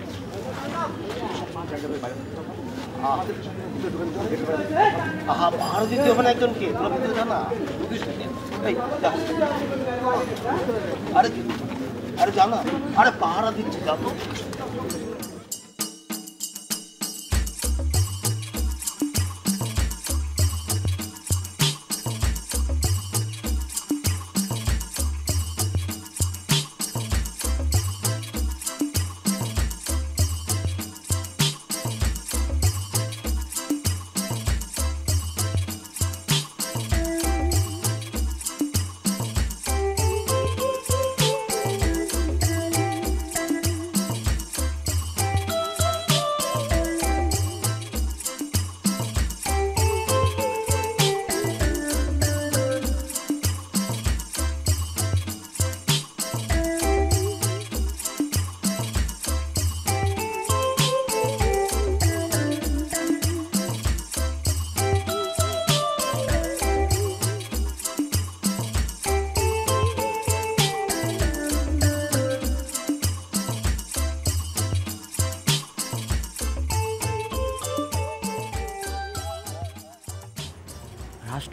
আহা আরো দ্বিতীয় ওখানে একজন কে তোরা দ্বিতীয় না আরে আরে জানা আরে পাহারা দিচ্ছে যা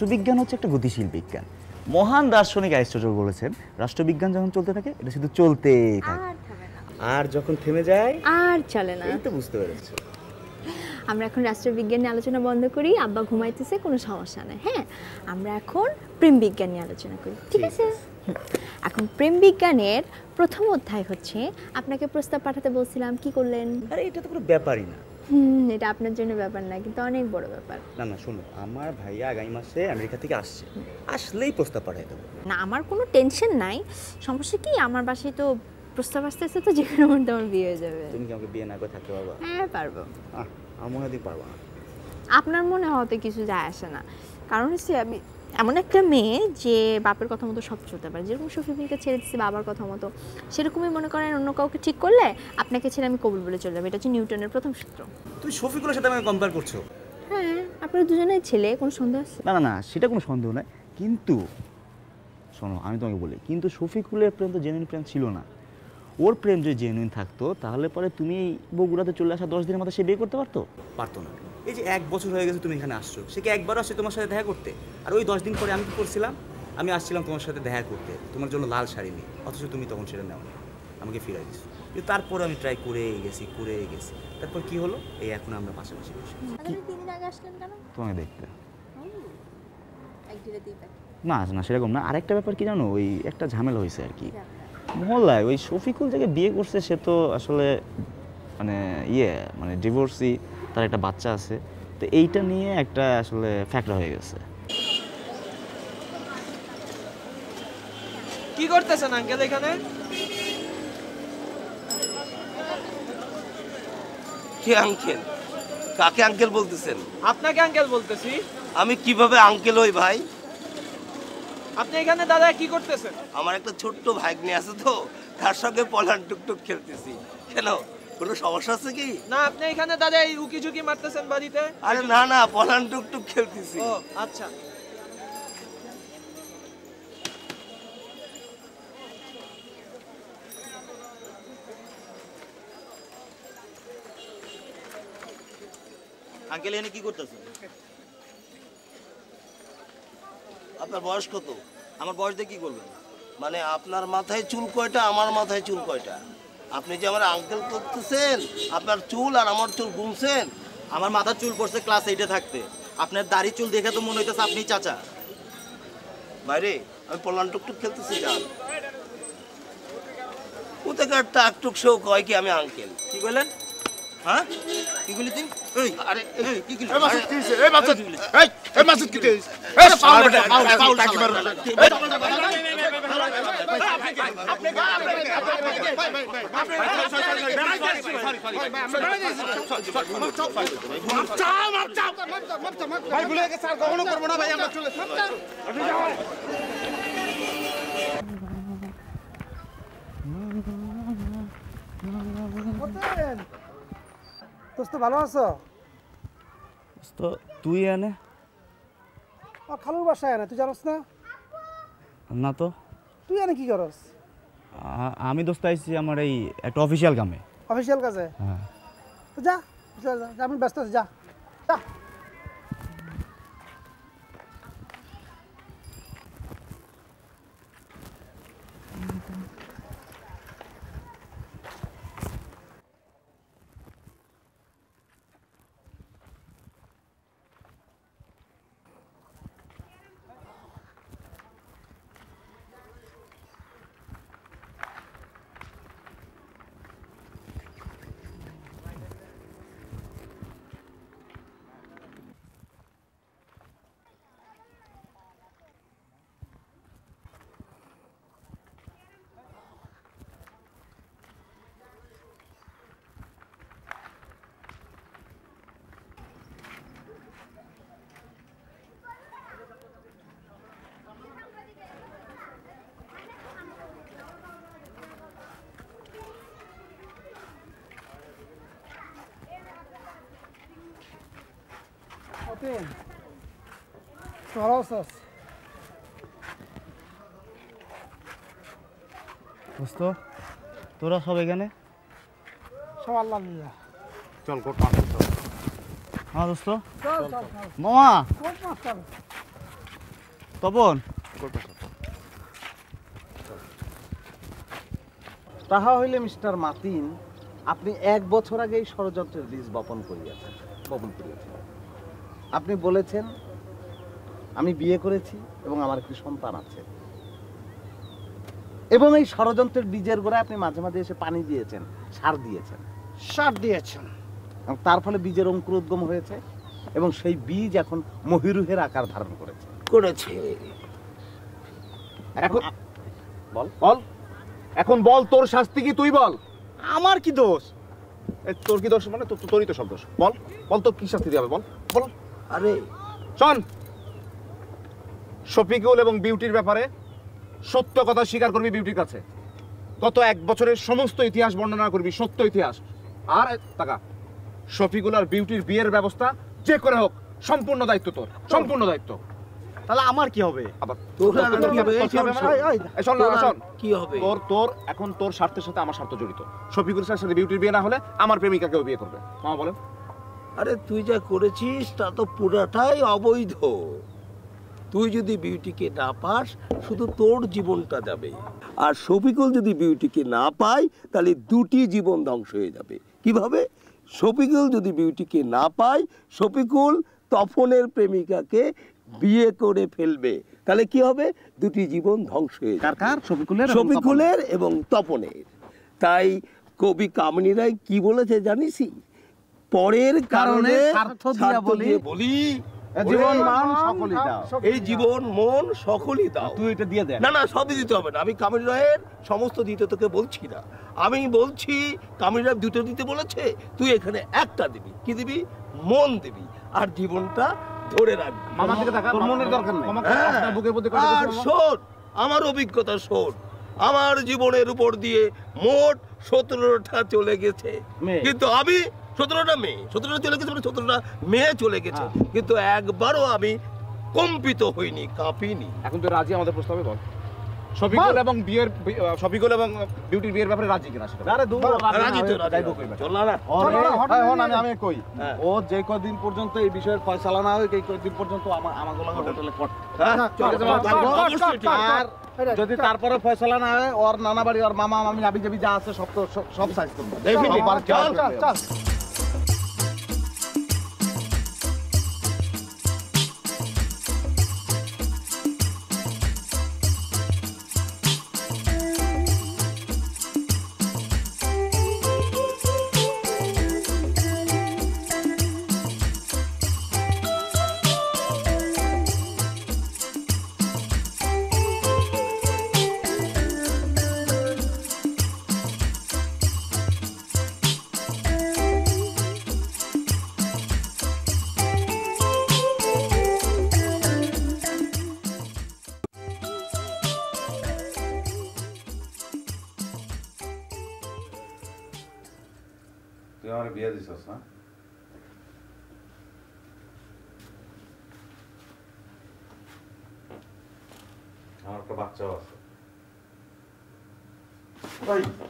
রাষ্ট্রবিজ্ঞান হচ্ছে একটা গতিশীল বিজ্ঞান মহান দার্শনিক অ্যারিস্টটল বলেছেন রাষ্ট্রবিজ্ঞান যখন চলতে থাকে এটা শুধু চলতেই থাকে আর যখন থেমে যায় আর চলে না তো বুঝতে পেরেছো আমরা এখন রাষ্ট্রবিজ্ঞান নিয়ে আলোচনা বন্ধ করি আব্বা ঘুমাইতেছে কোনো সমস্যা নেই হ্যাঁ আমরা এখন প্রেম বিজ্ঞান নিয়ে আলোচনা করি ঠিক আছে এখন প্রেম বিজ্ঞানের প্রথম অধ্যায় হচ্ছে আপনাকে প্রস্তাব পাঠাতে বলছিলাম কি করলেন আরে এটা তো কোনো ব্যাপারই না এটা আপনার জন্য ব্যাপার না কিন্তু অনেক বড় ব্যাপার না না শুনুন আমার ভাইয়া আগামী মাসে আমেরিকা থেকে আসছে আসলেই প্রস্তাব পাঠাই দেবো না আমার কোনো টেনশন নাই সমস্যা কি আমার বাসায় তো প্রস্তাব আসতে আসতে তো যে কোনো মধ্যে আমার বিয়ে হয়ে যাবে তুমি কি আমাকে বিয়ে না করে থাকতে পারবা হ্যাঁ পারবো আমার দিক পারবো না আপনার মনে হয়তো কিছু যায় আসে না কারণ হচ্ছে আমি এমন একটা মেয়ে যে বাপের কথা মতো সব চলতে পারে যেরকম শফিবিকে ছেড়ে দিচ্ছে বাবার কথা মতো সেরকমই মনে করেন অন্য কাউকে ঠিক করলে আপনাকে ছেড়ে আমি কবুল বলে চলে যাবো এটা হচ্ছে নিউটনের প্রথম সূত্র তুমি শফিকুলের সাথে আমাকে কম্পেয়ার করছো হ্যাঁ আপনার দুজনেই ছেলে কোনো সন্দেহ আছে না না না সেটা কোনো সন্দেহ নয় কিন্তু শোনো আমি তোমাকে বলি কিন্তু শফিকুলের প্রেম তো জেনুইন প্রেম ছিল না ওর প্রেম যদি জেনুইন থাকতো তাহলে পরে তুমি বগুড়াতে চলে আসা দশ দিনের মতো সে বিয়ে করতে পারতো পারতো না এই যে এক বছর হয়ে গেছে তুমি এখানে আসছো সে কি একবারও আসছে তোমার সাথে দেখা করতে আর ওই দশ দিন পরে আমি কি করছিলাম আমি আসছিলাম তোমার সাথে দেখা করতে তোমার জন্য লাল শাড়ি নিই অথচ তুমি তখন সেটা নেও আমাকে ফিরাই দিছো কিন্তু তারপর আমি ট্রাই করে গেছি করে গেছি তারপর কি হলো এই এখন আমরা পাশাপাশি বসে তোমাকে দেখতে না না সেরকম না আরেকটা ব্যাপার কি জানো ওই একটা ঝামেলা হয়েছে আর কি মহল্লায় ওই শফিকুল যাকে বিয়ে করছে সে তো আসলে মানে ইয়ে মানে ডিভোর্সি তার একটা বাচ্চা আছে তো এইটা নিয়ে একটা আসলে ফ্যাক্টর হয়ে গেছে কি করতেছেন আঙ্কেল এখানে কে আঙ্কেল কাকে আঙ্কেল বলতেছেন আপনাকে আঙ্কেল বলতেছি আমি কিভাবে আঙ্কেল হই ভাই আপনি এখানে দাদা কি করতেছেন আমার একটা ছোট্ট ভাগ্নি আছে তো তার সঙ্গে পলান টুকটুক খেলতেছি কেন কোনো সমস্যা আছে কি না আপনি এখানে দাদা এই উকি মারতেছেন বাড়িতে আরে না না পলান খেলতেছি ও আচ্ছা আঙ্কেল কি করতেছেন আপনার বয়স কত আমার বয়স দিয়ে কি করবেন মানে আপনার মাথায় চুল কয়টা আমার মাথায় চুল কয়টা আপনি যে আমার আঙ্কেল করতেছেন আপনার চুল আর আমার চুল গুনছেন আমার মাথার চুল পড়ছে ক্লাস এইটে থাকতে আপনার দাড়ি চুল দেখে তো মনে হইতেছে আপনি চাচা বাইরে আমি পলান টুকটুক খেলতেছি যান কোথাকার টাকটুক শো কয় কি আমি আঙ্কেল কি বলেন হ্যাঁ কি কইলি তুই এই আরে এই কি কইলি এই মাসুদ কি হইছে এই মাসুদ এই এই মাসুদ কি হইছে এই পাউল বেটা পাউল পাউল টাকি মারো ভাই ভুলে গেছে আর কখনো করবো না ভাই আমরা চলে What the hell? দোস্ত ভালো আছো দোস্ত তুই এনে ও খালুর বাসায় এনে তুই জানোস না না তো তুই এনে কি করস আমি দোস্ত আইছি আমার এই একটা অফিসিয়াল কামে অফিসিয়াল কাজে হ্যাঁ যা যা আমি ব্যস্ত আছি যা যা Martin. خلاص দোস্ত তোরা সব এখানে সব হ্যাঁ, তাহা হইলে মিস্টার মাতিন আপনি এক বছর আগে এই ষড়যন্ত্রের বীজ বপন করিয়াছেন বপন করিয়াছেন আপনি বলেছেন আমি বিয়ে করেছি এবং আমার একটি সন্তান আছে এবং এই ষড়যন্ত্রের বীজের গোড়ায় আপনি মাঝে মাঝে এসে পানি দিয়েছেন সার দিয়েছেন সার দিয়েছেন তার ফলে বীজের অঙ্কুরোদ্গম হয়েছে এবং সেই বীজ এখন মহিরুহের আকার ধারণ করেছে করেছে এখন বল বল এখন বল তোর শাস্তি কি তুই বল আমার কি দোষ তোর কি দোষ মানে তোরই তো সব দোষ বল বল তোর কি শাস্তি দেওয়া হবে বল বল আরে শোন শফিকুল এবং বিউটির ব্যাপারে সত্য কথা স্বীকার করবি বিউটির কাছে গত এক বছরের সমস্ত ইতিহাস বর্ণনা করবি সত্য ইতিহাস আর টাকা শফিকুল আর বিউটির বিয়ের ব্যবস্থা যে করে হোক সম্পূর্ণ দায়িত্ব তোর সম্পূর্ণ দায়িত্ব তাহলে আমার কি হবে আবার কি হবে তোর তোর এখন তোর স্বার্থের সাথে আমার স্বার্থ জড়িত শফিকুল স্যার সাথে বিউটির বিয়ে না হলে আমার প্রেমিকাকেও বিয়ে করবে মা বলেন আরে তুই যা করেছিস তা তো পুরাটাই অবৈধ তুই যদি বিউটিকে না পাস শুধু তোর জীবনটা যাবে আর শফিকুল যদি বিউটিকে না পায় তাহলে দুটি জীবন ধ্বংস হয়ে যাবে কিভাবে শফিকুল যদি বিউটিকে না পায় শফিকুল তপনের প্রেমিকাকে বিয়ে করে ফেলবে তাহলে কি হবে দুটি জীবন ধ্বংস হয়ে যাবে শফিকুলের এবং তপনের তাই কবি রায় কি বলেছে জানিসই পরের কারণে বলি জীবন মান সকলই দাও এই জীবন মন সকলই দাও তুই এটা দিয়ে দে না না সবই দিতে হবে না আমি কামিল রায়ের সমস্ত দিতে তোকে বলছি না আমি বলছি কামিল রায় দুটো দিতে বলেছে তুই এখানে একটা দিবি কি দিবি মন দিবি আর জীবনটা ধরে রাখবি মামার দিকে দেখা তোর মনের দরকার নেই হ্যাঁ। আপনার বুকের প্রতি আর শোন আমার অভিজ্ঞতা শোন আমার জীবনের উপর দিয়ে মোট সতেরোটা চলে গেছে কিন্তু আমি সতেরোটা মেয়ে সতেরোটা চলে গেছে মানে সতেরোটা মেয়ে চলে গেছে হ্যাঁ। কিন্তু একবারও আমি কম্পিত হইনি কাঁপিনি এখন তো রাজি আমাদের প্রস্তাবে বল হয় হ্যাঁ, হ্যাঁ। যদি তারপরে ফয়সালা না হয় ওর নানা বাড়ি ওর মামা মামি আবি যাবি যা আছে সব সব সাইজ করবো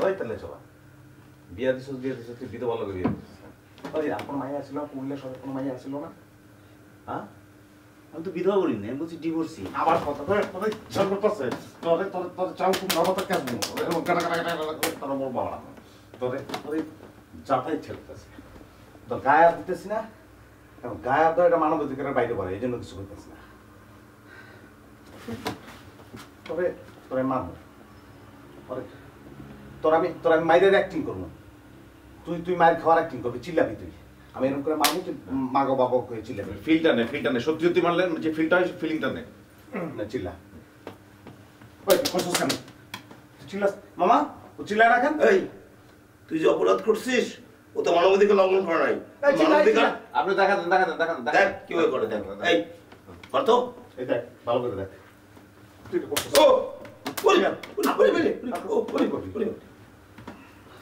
ওই তাহলে চবা বিয়া দিছ বিয়া দিছ তুই বিধবা লোক বিয়ে দিছ আপন আপনার মাই আসিল কুমিল্লা সবাই কোনো মাই আসলো না হ্যাঁ আমি তো বিধবা বলি না বলছি ডিভোর্সি আবার কথা তোর তোর সরকার পাশে তোর তোর তোর চাল খুব নবতা কাজ নেই কাটা কাটা কাটা তোর মোর বাবা তোর তোর জাতাই ছেড়তেছে তোর গায়ে দিতেছি না এবং গায়ে তো এটা মানব অধিকারের বাইরে পড়ে এই জন্য কিছু করতেছি না তবে তোরে মানুষ তোর আমি তোর আমি মায়ের অ্যাক্টিং করবো তুই তুই মায়ের খাওয়ার অ্যাক্টিং করবি চিল্লাবি তুই আমি এরকম করে মারবো তুই মাগো বাবা করে চিল্লাবি ফিলটা নেই ফিলটা নেই সত্যি সত্যি মারলে যে ফিলটা হয় ফিলিংটা নেই না চিল্লা মামা ও রাখেন এই তুই যে অপরাধ করছিস ও তো মানবাধিকার লঙ্ঘন নাই আপনি দেখা দেন দেখা দেন দেখা দেন দেখ কিভাবে করে দেখ এই কর তো এই দেখ ভালো করে দেখ ও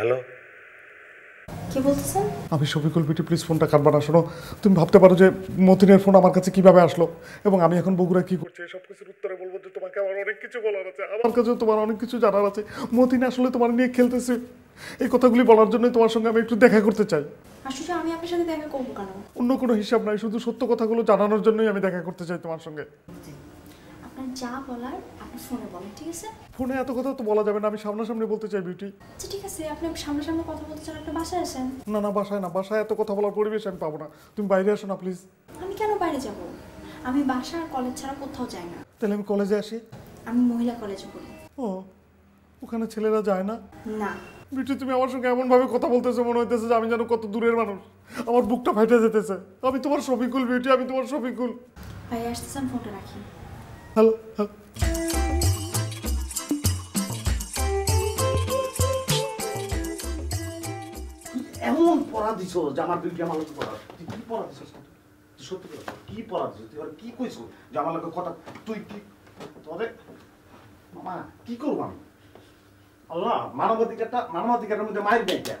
হ্যালো কি আমি শফিকুল পিটি প্লিজ ফোনটা কাটবা না শোনো তুমি ভাবতে পারো যে মতিনের ফোন আমার কাছে কিভাবে আসলো এবং আমি এখন বগুড়া কি করছি সব কিছুর উত্তরে বলবো যে তোমাকে আমার অনেক কিছু বলার আছে আমার কাছে তোমার অনেক কিছু জানার আছে মতিন আসলে তোমার নিয়ে খেলতেছে এই কথাগুলি বলার জন্য তোমার সঙ্গে আমি একটু দেখা করতে চাই আসলে আমি আপনার সাথে দেখা করব অন্য কোনো হিসাব নাই শুধু সত্য কথাগুলো জানানোর জন্যই আমি দেখা করতে চাই তোমার সঙ্গে যা বলার আপনি ফোনে ঠিক আছে ফোনে এত কথা তো বলা যাবে না আমি সামনাসামনি বলতে চাই বিউটি আচ্ছা ঠিক আছে আপনি সামনাসামনি কথা বলতে চান একটা বাসায় আসেন না না বাসায় না বাসায় এত কথা বলার পরিবেশ আমি পাবো না তুমি বাইরে আসো না প্লিজ আমি কেন বাইরে যাব আমি বাসা আর কলেজ ছাড়া কোথাও যাই না তাহলে আমি কলেজে আসি আমি মহিলা কলেজে পড়ি ও ওখানে ছেলেরা যায় না না বিউটি তুমি আমার সঙ্গে এমনভাবে কথা বলতেছো মনে হইতেছে যে আমি যেন কত দূরের মানুষ আমার বুকটা ফেটে যেতেছে আমি তোমার শফিকুল বিউটি আমি তোমার শফিকুল ভাই আসতেছেন ফোনটা রাখি হ্যালো হ্যালো কোন পড়া দিছ যে আমার বিলটি আমার লোক পড়া তুই কি পড়া দিছ তুই সত্যি কথা কি পড়া দিছ তুই কি কইছ যে আমার লোক কথা তুই কি তবে মামা কি করবো আমি আল্লাহ মানবাধিকারটা মানবাধিকারের মধ্যে মায়ের দেয় কেন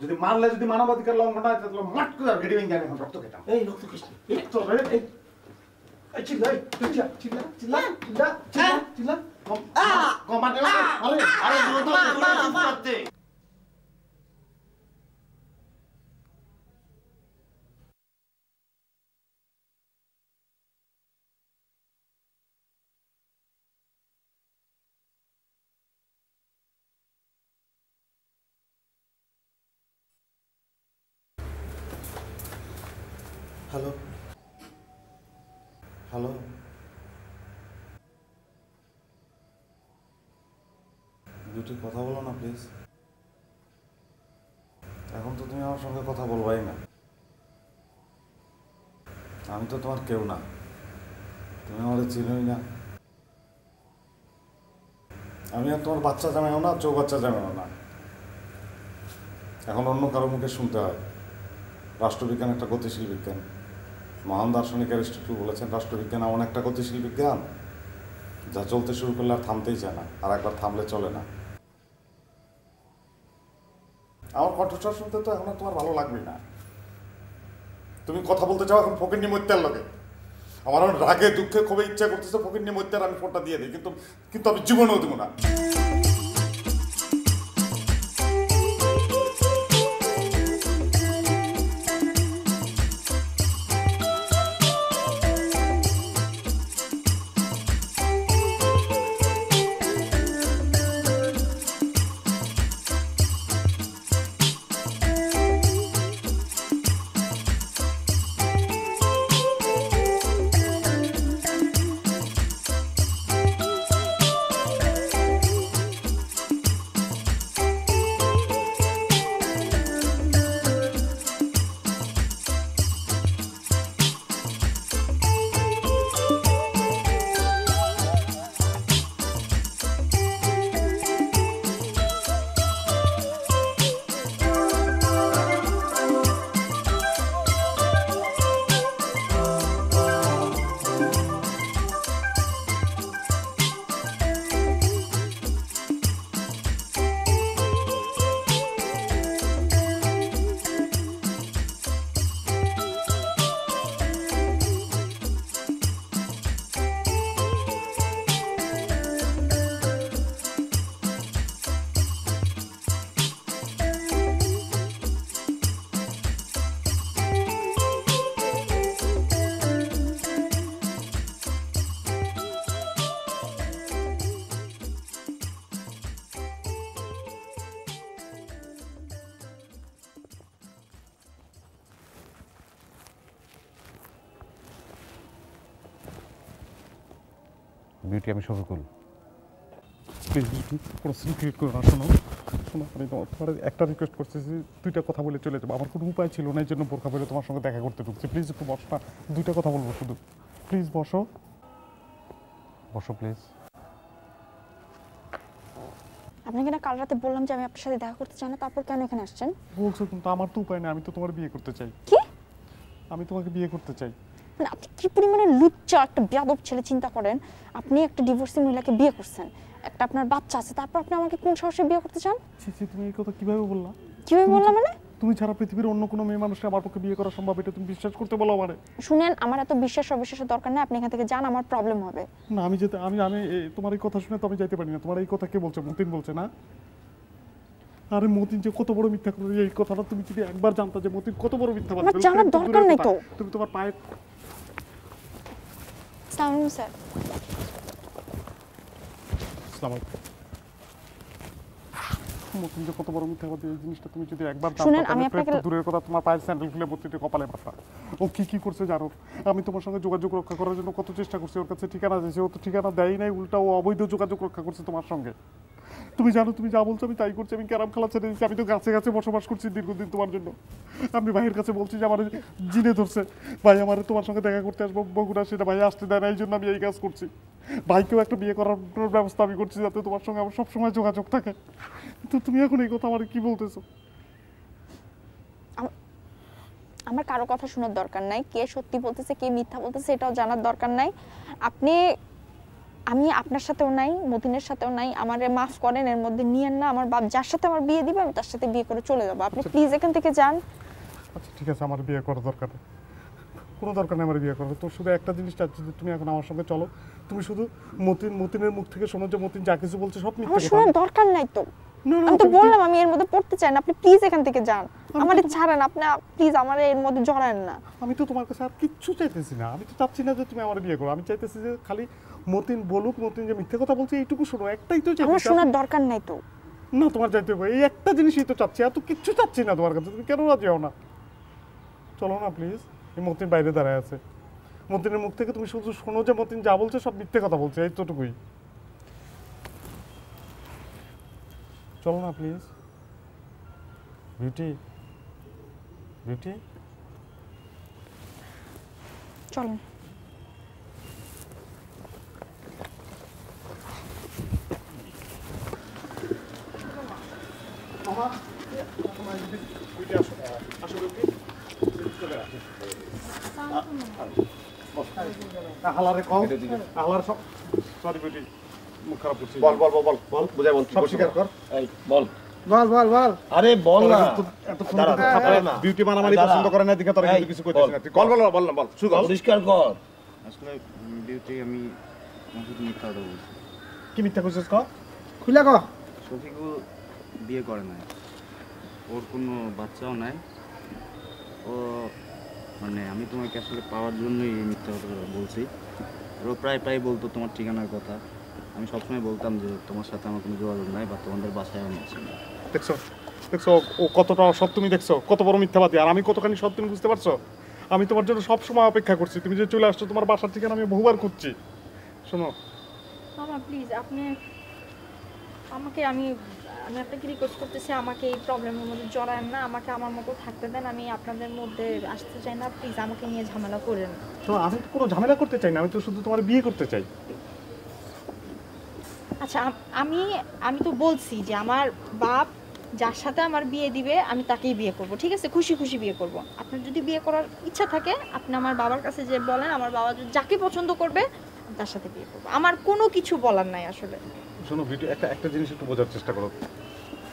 যদি মারলে যদি মানবাধিকার লঙ্ঘন হয় তাহলে মাঠ করে আর গেড়ে ভেঙে আমি এখন রক্ত খেতাম এই রক্ত খেয়েছি রক্ত রে চিল্লা চিল্লা চিল্লা চিল্লা চিল্লা চিল্লা কথা বলো না প্লিজ এখন তো তুমি আমার সঙ্গে কথা বলবাই না আমি তো তোমার কেউ না তুমি আমাদের চিনোই না আমি আর তোমার বাচ্চা জামাইও না চৌ বাচ্চা জামাইও না এখন অন্য কারো মুখে শুনতে হয় রাষ্ট্রবিজ্ঞান একটা গতিশীল বিজ্ঞান মহান দার্শনিক অ্যারিস্টটল বলেছেন রাষ্ট্রবিজ্ঞান এমন একটা গতিশীল বিজ্ঞান যা চলতে শুরু করলে আর থামতেই চায় না আর একবার থামলে চলে না আমার কণ্ঠস্বর শুনতে তো এখন তোমার ভালো লাগবে না তুমি কথা বলতে চাও এখন ফকির নিমত্যার লোকে আমার রাগে দুঃখে খুবই ইচ্ছা করতেছে ফকির নিমত্যার আমি ফোনটা দিয়ে দিই কিন্তু কিন্তু আমি জীবনেও দেবো না বিউটি আমি শফিকুল প্লিজ কোনো সিন ক্রিয়েট শোনো আমি একটা রিকোয়েস্ট করতেছি দুইটা কথা বলে চলে যাবো আমার কোনো উপায় ছিল না এই জন্য বোরখা বলে তোমার সঙ্গে দেখা করতে ঢুকছি প্লিজ একটু বসো না দুইটা কথা বলবো শুধু প্লিজ বসো বসো প্লিজ আপনাকে না কাল রাতে বললাম যে আমি আপনার সাথে দেখা করতে চাই না তারপর কেন এখানে আসছেন বলছো কিন্তু আমার তো উপায় নেই আমি তো তোমার বিয়ে করতে চাই কি আমি তোমাকে বিয়ে করতে চাই মানে আপনি কি পরিমাণে লুচ্চা একটা ব্যাদব ছেলে চিন্তা করেন আপনি একটা ডিভোর্সি মহিলাকে বিয়ে করছেন একটা আপনার বাচ্চা আছে তারপর আপনি আমাকে কোন সাহসে বিয়ে করতে চান তুমি এই কথা কিভাবে বললা কিভাবে বললাম মানে তুমি ছাড়া পৃথিবীর অন্য কোনো মেয়ে মানুষকে আমার পক্ষে বিয়ে করা সম্ভব এটা তুমি বিশ্বাস করতে বলো আমারে শুনেন আমার এত বিশ্বাস অবিশ্বাসের দরকার নেই আপনি এখান থেকে যান আমার প্রবলেম হবে না আমি যেতে আমি আমি তোমার এই কথা শুনে তো আমি যাইতে পারি না তোমার এই কথা কে বলছে মতিন বলছে না আরে মতিন যে কত বড় মিথ্যা করে এই কথাটা তুমি যদি একবার জানতে যে মতিন কত বড় মিথ্যা বলে জানার দরকার নাই তো তুমি তোমার পায়ে সালাম স্যার সালাম মতিন যে কত বড় মিথ্যা এই জিনিসটা তুমি যদি একবার শুনেন আমি আপনাকে দূরের কথা তোমার পায়ের স্যান্ডেল খুলে মতিনকে কপালে মারতা ও কি কি করছে জানো আমি তোমার সঙ্গে যোগাযোগ রক্ষা করার জন্য কত চেষ্টা করছি ওর কাছে ঠিকানা দিয়েছি ও তো ঠিকানা দেয় নাই উল্টা ও অবৈধ যোগাযোগ রক্ষা করছে তোমার সঙ্গে তুমি জানো তুমি যা বলছো আমি তাই করছি আমি ক্যারাম খেলা ছেড়ে দিচ্ছি আমি তো গাছে গাছে বসবাস করছি দীর্ঘদিন তোমার জন্য আমি ভাইয়ের কাছে বলছি যে আমার জিনে ধরছে ভাই আমার তোমার সঙ্গে দেখা করতে আসবো বগুড়া সেটা ভাই আসতে দেয় না এই জন্য আমি এই কাজ করছি ভাইকেও একটা বিয়ে করার ব্যবস্থা আমি করছি যাতে তোমার সঙ্গে আমার সবসময় যোগাযোগ থাকে তো তুমি এখন এই কথা আমার কি বলতেছো আমার কারো কথা শোনার দরকার নাই কে সত্যি বলতেছে কে মিথ্যা বলতেছে এটাও জানার দরকার নাই আপনি আমি আপনার সাথেও নাই মতিনের সাথেও নাই আমারে মাফ করেন এর মধ্যে নিয়েন না আমার বাপ যার সাথে আমার বিয়ে দিবে আমি তার সাথে বিয়ে করে চলে যাবো আপনি প্লিজ আচ্ছা, এখান থেকে যান আচ্ছা ঠিক আছে আমার বিয়ে করা দরকার নেই কোনো দরকার নেই আমার বিয়ে করার তোর শুধু একটা জিনিস চাচ্ছি যে তুমি এখন আমার সঙ্গে চলো তুমি শুধু মতিন মতিনের মুখ থেকে শোনো যে মতিন যা কিছু বলছে সব মিথ্যা শোনার দরকার নাই তো আমি তো বললাম আমি এর মধ্যে পড়তে চাই না আপনি প্লিজ এখান থেকে যান আমার ছাড়েন আপনি প্লিজ আমার এর মধ্যে জড়ান না আমি তো তোমার কাছে আর কিচ্ছু চাইতেছি না আমি তো চাচ্ছি না যে তুমি আমার বিয়ে করো আমি চাইতেছি যে খালি মতিন বলুক মতিন যে মিথ্যে কথা বলছে এইটুকু শোনো একটাই তো আমার শোনার দরকার নাই তো না তোমার যাইতে হবে এই একটা জিনিসই তো চাচ্ছি আর তো কিচ্ছু চাচ্ছি না তোমার কাছে তুমি কেন রাজি হও না চলো না প্লিজ এই মতিন বাইরে দাঁড়ায় আছে মতিনের মুখ থেকে তুমি শুধু শোনো যে মতিন যা বলছে সব মিথ্যে কথা বলছে এই তোটুকুই চলো না প্লিজ বিউটি বিউটি চলো আহলারে কম আহলার সব সরি বেটি মুখ খারাপ করছিস বল বল বল বল বুঝাই বল সব স্বীকার কর এই বল বল বল বল আরে বল না এত না বিউটি মানামানি পছন্দ করে না দিকে তোর কিছু কইছিস না তুই বল খুলে ক বিয়ে করে নাই ওর কোনো বাচ্চাও নাই ও মানে আমি তোমাকে আসলে পাওয়ার জন্যই মিথ্যা কথা বলছি ও প্রায় প্রায় বলতো তোমার ঠিকানার কথা আমি সবসময় বলতাম যে তোমার সাথে আমার কোনো যোগাযোগ নাই বা তোমাদের বাসায় আমি আসি না দেখছো দেখছো ও কতটা সৎ তুমি দেখছো কত বড় মিথ্যাবাদী আর আমি কতখানি সৎ তুমি বুঝতে পারছো আমি তোমার জন্য সব সময় অপেক্ষা করছি তুমি যে চলে আসছো তোমার বাসার ঠিকানা আমি বহুবার খুঁজছি শোনো মামা প্লিজ আপনি আমাকে আমি আমি আপনাকে রিকোয়েস্ট করতেছি আমাকে এই প্রবলেমের মধ্যে জড়ান না আমাকে আমার মতো থাকতে দেন আমি আপনাদের মধ্যে আসতে চাই না প্লিজ আমাকে নিয়ে ঝামেলা করেন তো আমি তো কোনো ঝামেলা করতে চাই না আমি তো শুধু তোমার বিয়ে করতে চাই আচ্ছা আমি আমি তো বলছি যে আমার বাপ যার সাথে আমার বিয়ে দিবে আমি তাকেই বিয়ে করব ঠিক আছে খুশি খুশি বিয়ে করব আপনার যদি বিয়ে করার ইচ্ছা থাকে আপনি আমার বাবার কাছে যে বলেন আমার বাবা যাকে পছন্দ করবে তার সাথে বিয়ে করবো আমার কোনো কিছু বলার নাই আসলে শোনো ভিডিও একটা একটা জিনিস একটু বোঝার চেষ্টা করো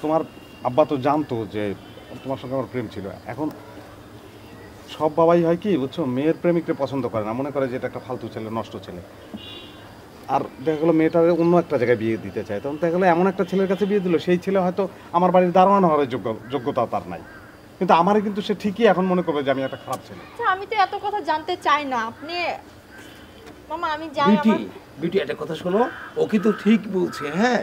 তোমার আব্বা তো জানতো যে তোমার সঙ্গে আমার প্রেম ছিল এখন সব বাবাই হয় কি বুঝছো মেয়ের প্রেমিককে পছন্দ করে না মনে করে যে এটা একটা ফালতু ছেলে নষ্ট ছেলে আর দেখা গেলো মেয়েটার অন্য একটা জায়গায় বিয়ে দিতে চায় তখন দেখা গেলো এমন একটা ছেলের কাছে বিয়ে দিল সেই ছেলে হয়তো আমার বাড়ির দারোয়ান হওয়ার যোগ্য যোগ্যতা তার নাই কিন্তু আমারই কিন্তু সে ঠিকই এখন মনে করবে যে আমি একটা খারাপ ছেলে আচ্ছা, আমি তো এত কথা জানতে চাই না আপনি মামা আমি যাই একটা কথা শোনো ও কিন্তু ঠিক বলছে হ্যাঁ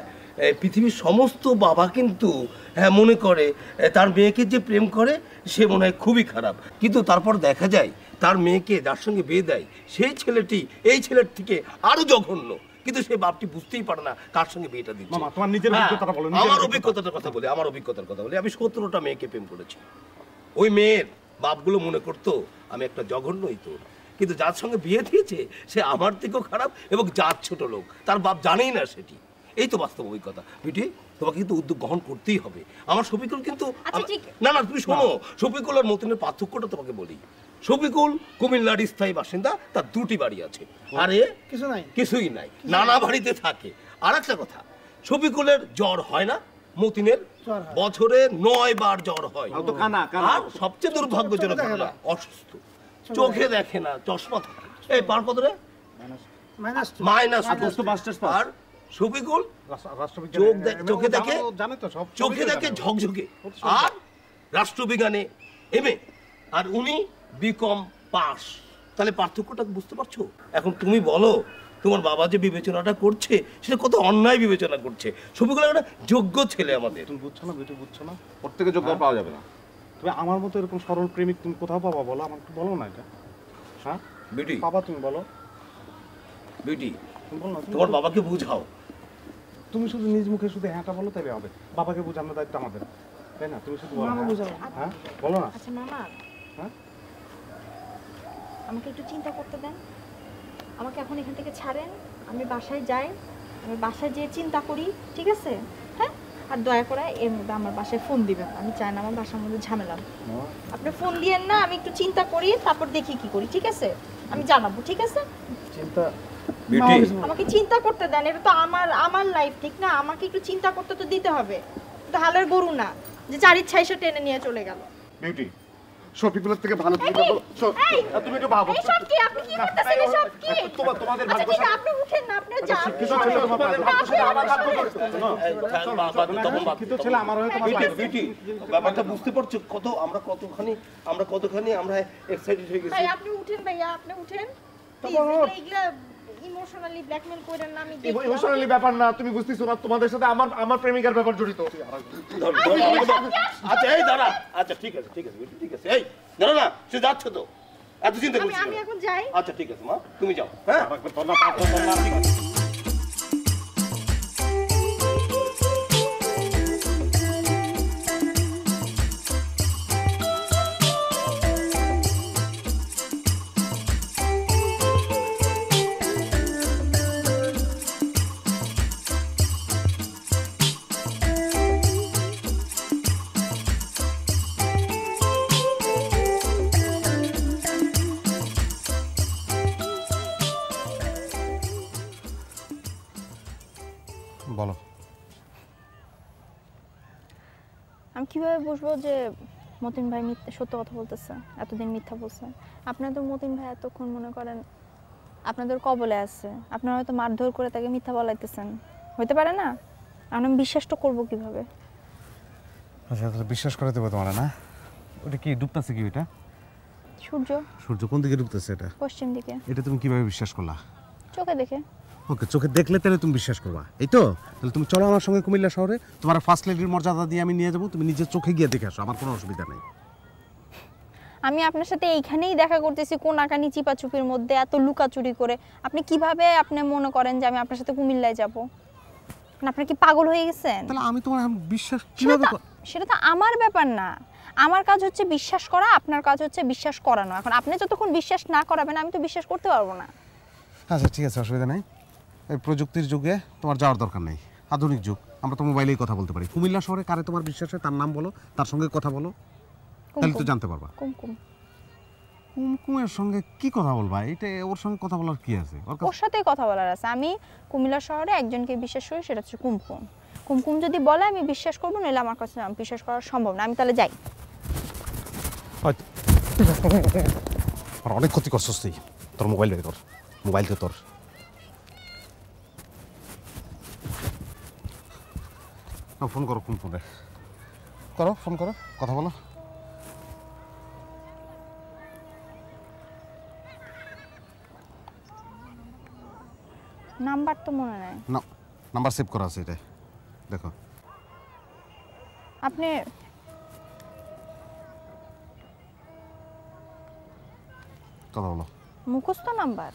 পৃথিবীর সমস্ত বাবা কিন্তু হ্যাঁ মনে করে তার মেয়েকে যে প্রেম করে সে মনে হয় খুবই খারাপ কিন্তু তারপর দেখা যায় তার মেয়েকে যার সঙ্গে বিয়ে দেয় সেই ছেলেটি এই ছেলের থেকে আরো জঘন্য কিন্তু সেই বাপটি বুঝতেই পারে না কার সঙ্গে বিয়েটা দিচ্ছে মামা তোমার নিজের হ্যাঁ, অভিজ্ঞতাটা বলো আমার অভিজ্ঞতার কথা বলি আমার অভিজ্ঞতার কথা বলি আমি সতেরোটা মেয়েকে প্রেম করেছি ওই মেয়ের বাপগুলো মনে করতো আমি একটা জঘন্যই তো কিন্তু যার সঙ্গে বিয়ে দিয়েছে সে আমার থেকেও খারাপ এবং যার ছোট লোক তার বাপ জানেই না সেটি এই তো বাস্তব অভিজ্ঞতা বিটি তোমাকে কিন্তু উদ্যোগ গ্রহণ করতেই হবে আমার শফিকুল কিন্তু আচ্ছা, না না তুমি শোনো শফিকুল আর মতিনের পার্থক্যটা তোমাকে বলি শফিকুল কুমিল্লার স্থায়ী বাসিন্দা তার দুটি বাড়ি আছে আরে কিছু নাই কিছুই নাই নানা বাড়িতে থাকে আর একটা কথা শফিকুলের জ্বর হয় না মতিনের বছরে নয় বার জ্বর হয় আর সবচেয়ে দুর্ভাগ্যজনক অসুস্থ চোখে দেখে না চশমা থাকে এই পার কত রে মাইনাস মাইনাস মাস্টার্স আর শফিকুল চোখ দেখে চোখে দেখে চোখে দেখে ঝকঝকে আর রাষ্ট্রবিজ্ঞানে এমএ আর উনি বিকম পাস তাহলে পার্থক্যটা বুঝতে পারছো এখন তুমি বলো তোমার বাবা যে বিবেচনাটা করছে সেটা কত অন্যায় বিবেচনা করছে সুবিকুল একটা যোগ্য ছেলে আমাদের তুমি বুঝছো না বুঝছো না প্রত্যেকে যোগ্য হ্যাঁ। পাওয়া যাবে না তবে আমার মতো এরকম সরল প্রেমিক তুমি কোথাও পাবা বলো আমাকে একটু বলো না এটা হ্যাঁ বিউটি বাবা তুমি বলো বিউটি তুমি বলো না তোমার বাবাকে বুঝাও তুমি শুধু নিজ মুখে শুধু হ্যাঁটা বলো তাই হবে বাবাকে বোঝানোর দায়িত্ব আমাদের তাই না তুমি শুধু বলো হ্যাঁ? হ্যাঁ বলো না আচ্ছা মামা হ্যাঁ আমাকে একটু চিন্তা করতে দেন আমাকে এখন এখান থেকে ছাড়েন আমি বাসায় যাই আমি বাসায় যেয়ে চিন্তা করি ঠিক আছে হ্যাঁ আর দয়া করে এর মধ্যে আমার বাসায় ফোন দিবেন আমি চাই না আমার বাসার মধ্যে ঝামেলা আপনি ফোন দিয়েন না আমি একটু চিন্তা করি তারপর দেখি কি করি ঠিক আছে আমি জানাবো ঠিক আছে চিন্তা আমাকে চিন্তা করতে দেন এটা তো আমার আমার লাইফ ঠিক না আমাকে একটু চিন্তা করতে তো দিতে হবে তো হালের গরু না যে চার ইচ্ছা এসে টেনে নিয়ে চলে গেল বিউটি শফিকুলের থেকে ভালো তুমি ভাবো তুমি একটু ভাবো এই সব কি আপনি কি করতেছেন এই সব কি তোমার তোমাদের আচ্ছা, ভাগ্য সাথে আপনি উঠেন না আপনি আচ্ছা, যান শিক্ষিত ছেলে তোমার ভাগ্য আমার ভাগ্য করছে হ্যাঁ, হ্যাঁ, হ্যাঁ, শিক্ষিত ছেলে আমার হয়ে তোমার বিটি বিটি ব্যাপারটা বুঝতে পারছো কত আমরা কতখানি আমরা কতখানি আমরা এক্সাইটেড হয়ে গেছি ভাই আপনি উঠেন ভাইয়া আপনি উঠেন প্লিজ ইমোশনালি ব্ল্যাকমেল কইরা না আমি ইমোশনালি ব্যাপার না তুমি বুঝতেছো না তোমাদের সাথে আমার আমার প্রেমিকার ব্যাপার জড়িত আচ্ছা এই দাঁড়া আচ্ছা ঠিক আছে ঠিক আছে ঠিক আছে এই দাঁড়া না সে যাচ্ছে তো এত চিন্তা করছিস আমি এখন যাই আচ্ছা ঠিক আছে মা তুমি যাও হ্যাঁ বুঝবো যে মতিন ভাই সত্য কথা বলতেছে এতদিন মিথ্যা বলছে আপনাদের মতিন ভাই এতক্ষণ মনে করেন আপনাদের কবলে আছে আপনারা হয়তো মারধর করে তাকে মিথ্যা বলাইতেছেন হইতে পারে না আমি বিশ্বাস তো করবো কিভাবে আচ্ছা, বিশ্বাস করে দেবো তোমার না ওটা কি ডুবতেছে কি ওটা সূর্য সূর্য কোন দিকে ডুবতেছে এটা পশ্চিম দিকে এটা তুমি কিভাবে বিশ্বাস করলা চোখে দেখে ওকে চোখে দেখলে তাহলে তুমি বিশ্বাস করবা এই তো তাহলে তুমি চলো আমার সঙ্গে কুমিল্লা শহরে তোমার ফার্স্ট লেডির মর্যাদা দিয়ে আমি নিয়ে যাবো তুমি নিজের চোখে গিয়ে দেখে আসো আমার কোনো অসুবিধা নেই আমি আপনার সাথে এইখানেই দেখা করতেছি কোন আকানি চিপাচুপির মধ্যে এত লুকাচুরি করে আপনি কিভাবে আপনি মনে করেন যে আমি আপনার সাথে কুমিল্লায় যাব মানে আপনার কি পাগল হয়ে গেছেন তাহলে আমি তোমার বিশ্বাস কিভাবে সেটা তো আমার ব্যাপার না আমার কাজ হচ্ছে বিশ্বাস করা আপনার কাজ হচ্ছে বিশ্বাস করানো এখন আপনি যতক্ষণ বিশ্বাস না করাবেন আমি তো বিশ্বাস করতে পারবো না আচ্ছা ঠিক আছে অসুবিধা নেই এই প্রযুক্তির যুগে তোমার যাওয়ার দরকার নেই আধুনিক যুগ আমরা তো মোবাইলেই কথা বলতে পারি কুমিল্লা শহরে কারে তোমার বিশ্বাস হয় তার নাম বলো তার সঙ্গে কথা বলো তাহলে তো জানতে পারবা কুমকুম কুমকুমের সঙ্গে কি কথা বলবা এটা ওর সঙ্গে কথা বলার কি আছে ওর সাথেই কথা বলার আছে আমি কুমিল্লা শহরে একজনকে বিশ্বাস করি সেটা হচ্ছে কুমকুম কুমকুম যদি বলে আমি বিশ্বাস করবো নাহলে আমার কাছে বিশ্বাস করা সম্ভব না আমি তাহলে যাই অনেক ক্ষতি করছিস তুই তোর মোবাইল বের কর মোবাইল তো তোর ফোন করো কোন ফোনে করো ফোন করো কথা বলো নাম্বার তো মনে নাই না নাম্বার সেভ করা আছে এটা দেখো আপনি কথা বলো মুখস্থ নাম্বার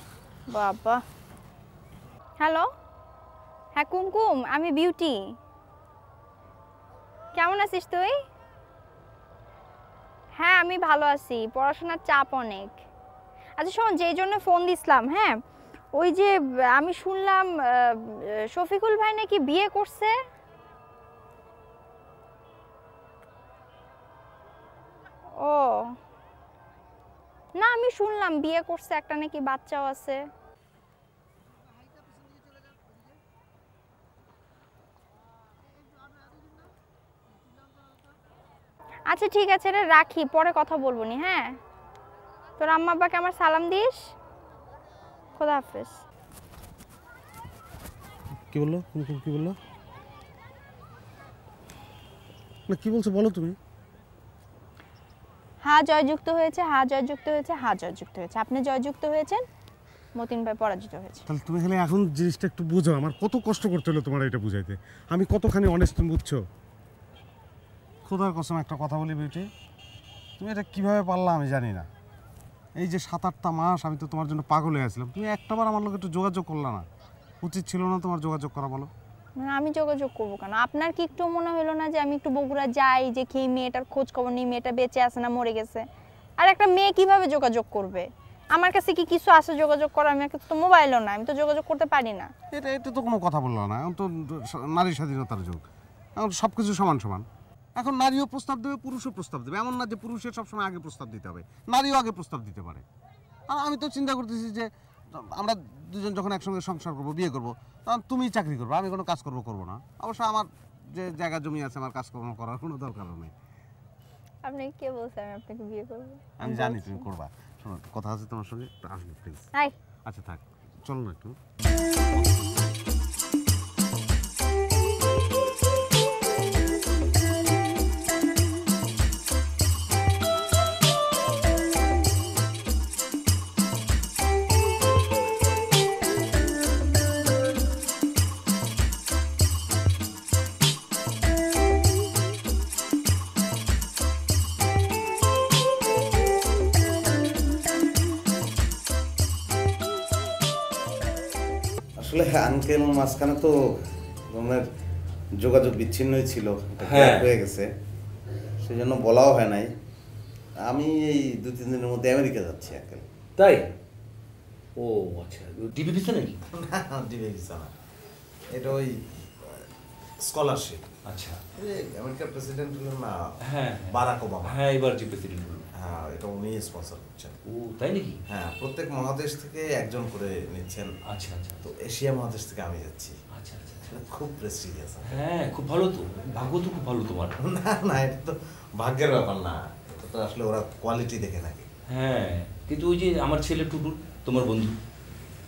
বাবা হ্যালো হ্যাঁ কুমকুম আমি বিউটি কেমন আছিস তুই হ্যাঁ আমি ভালো আছি পড়াশোনার চাপ অনেক আচ্ছা শোন যেই জন্য ফোন দিছিলাম হ্যাঁ ওই যে আমি শুনলাম শফিকুল ভাই নাকি বিয়ে করছে ও না আমি শুনলাম বিয়ে করছে একটা নাকি বাচ্চাও আছে আচ্ছা ঠিক আছে রে রাখি পরে কথা বলবো নি হ্যাঁ তোর আম্মা আব্বাকে আমার সালাম দিস খোদা হাফেজ কি বললো কি বললো না কি বলছো বলো তুমি হা জয়যুক্ত হয়েছে হা জয়যুক্ত হয়েছে হা জয়যুক্ত হয়েছে আপনি জয়যুক্ত হয়েছেন মতিন ভাই পরাজিত হয়েছে তাহলে তুমি তাহলে এখন জিনিসটা একটু বুঝো আমার কত কষ্ট করতে হলো তোমার এটা বুঝাইতে আমি কতখানি অনেস্ট বুঝছো খোদার কসম একটা কথা বলি বিউটি তুমি এটা কিভাবে পারলা আমি জানি না এই যে সাত আটটা মাস আমি তো তোমার জন্য পাগল হয়ে আসলাম তুমি একটাবার আমার লোক একটু যোগাযোগ করলো না উচিত ছিল না তোমার যোগাযোগ করা বলো আমি যোগাযোগ করবো কেন আপনার কি একটু মনে হলো না যে আমি একটু বগুড়া যাই যে কি মেয়েটার খোঁজ খবর নেই মেয়েটা বেঁচে আছে না মরে গেছে আর একটা মেয়ে কিভাবে যোগাযোগ করবে আমার কাছে কি কিছু আছে যোগাযোগ করা আমি তো মোবাইলও না আমি তো যোগাযোগ করতে পারি না এটা এটা তো কোনো কথা বললো না এখন তো নারী স্বাধীনতার যুগ এখন সব কিছু সমান সমান এখন নারীও প্রস্তাব দেবে পুরুষও প্রস্তাব দেবে এমন না যে পুরুষের সবসময় আগে প্রস্তাব দিতে হবে নারীও আগে প্রস্তাব দিতে পারে আর আমি তো চিন্তা করতেছি যে আমরা দুজন যখন একসঙ্গে সংসার করবো বিয়ে করবো তখন তুমি চাকরি করবো আমি কোনো কাজকর্ম করবো না অবশ্য আমার যে জায়গা জমি আছে আমার কাজকর্ম করার কোনো দরকার নেই আপনি কে বিয়ে আমি জানি তুমি করবা শোনো কথা আছে তোমার সঙ্গে আসবে আচ্ছা থাক চলো না একটু হ্যাঁ আঙ্কেল মাঝখানে তো তোমার যোগাযোগ বিচ্ছিন্নই ছিল হ্যাঁ। হয়ে গেছে সেই জন্য বলাও হয় নাই আমি এই দু তিন দিনের মধ্যে আমেরিকা যাচ্ছি আঙ্কেল তাই ও আচ্ছা ডিবি ভিসা নাকি না ডিবি ভিসা না এটা ওই স্কলারশিপ আচ্ছা আমেরিকার প্রেসিডেন্ট হলো না হ্যাঁ বারাক ওবামা হ্যাঁ এবার যে প্রেসিডেন্ট হলো হ্যাঁ এটা উনি স্পন্সর করছেন ও তাই নাকি হ্যাঁ প্রত্যেক মহাদেশ থেকে একজন করে নিচ্ছেন আচ্ছা আচ্ছা তো এশিয়া মহাদেশ থেকে আমি যাচ্ছি আচ্ছা আচ্ছা, আচ্ছা। খুব প্রেস্টিজিয়াস হ্যাঁ খুব ভালো তো ভাগ্য তো খুব ভালো তোমার না না এটা তো ভাগ্যের ব্যাপার না এটা তো আসলে ওরা কোয়ালিটি দেখে থাকে হ্যাঁ কিন্তু ওই যে আমার ছেলে টুটুর তোমার বন্ধু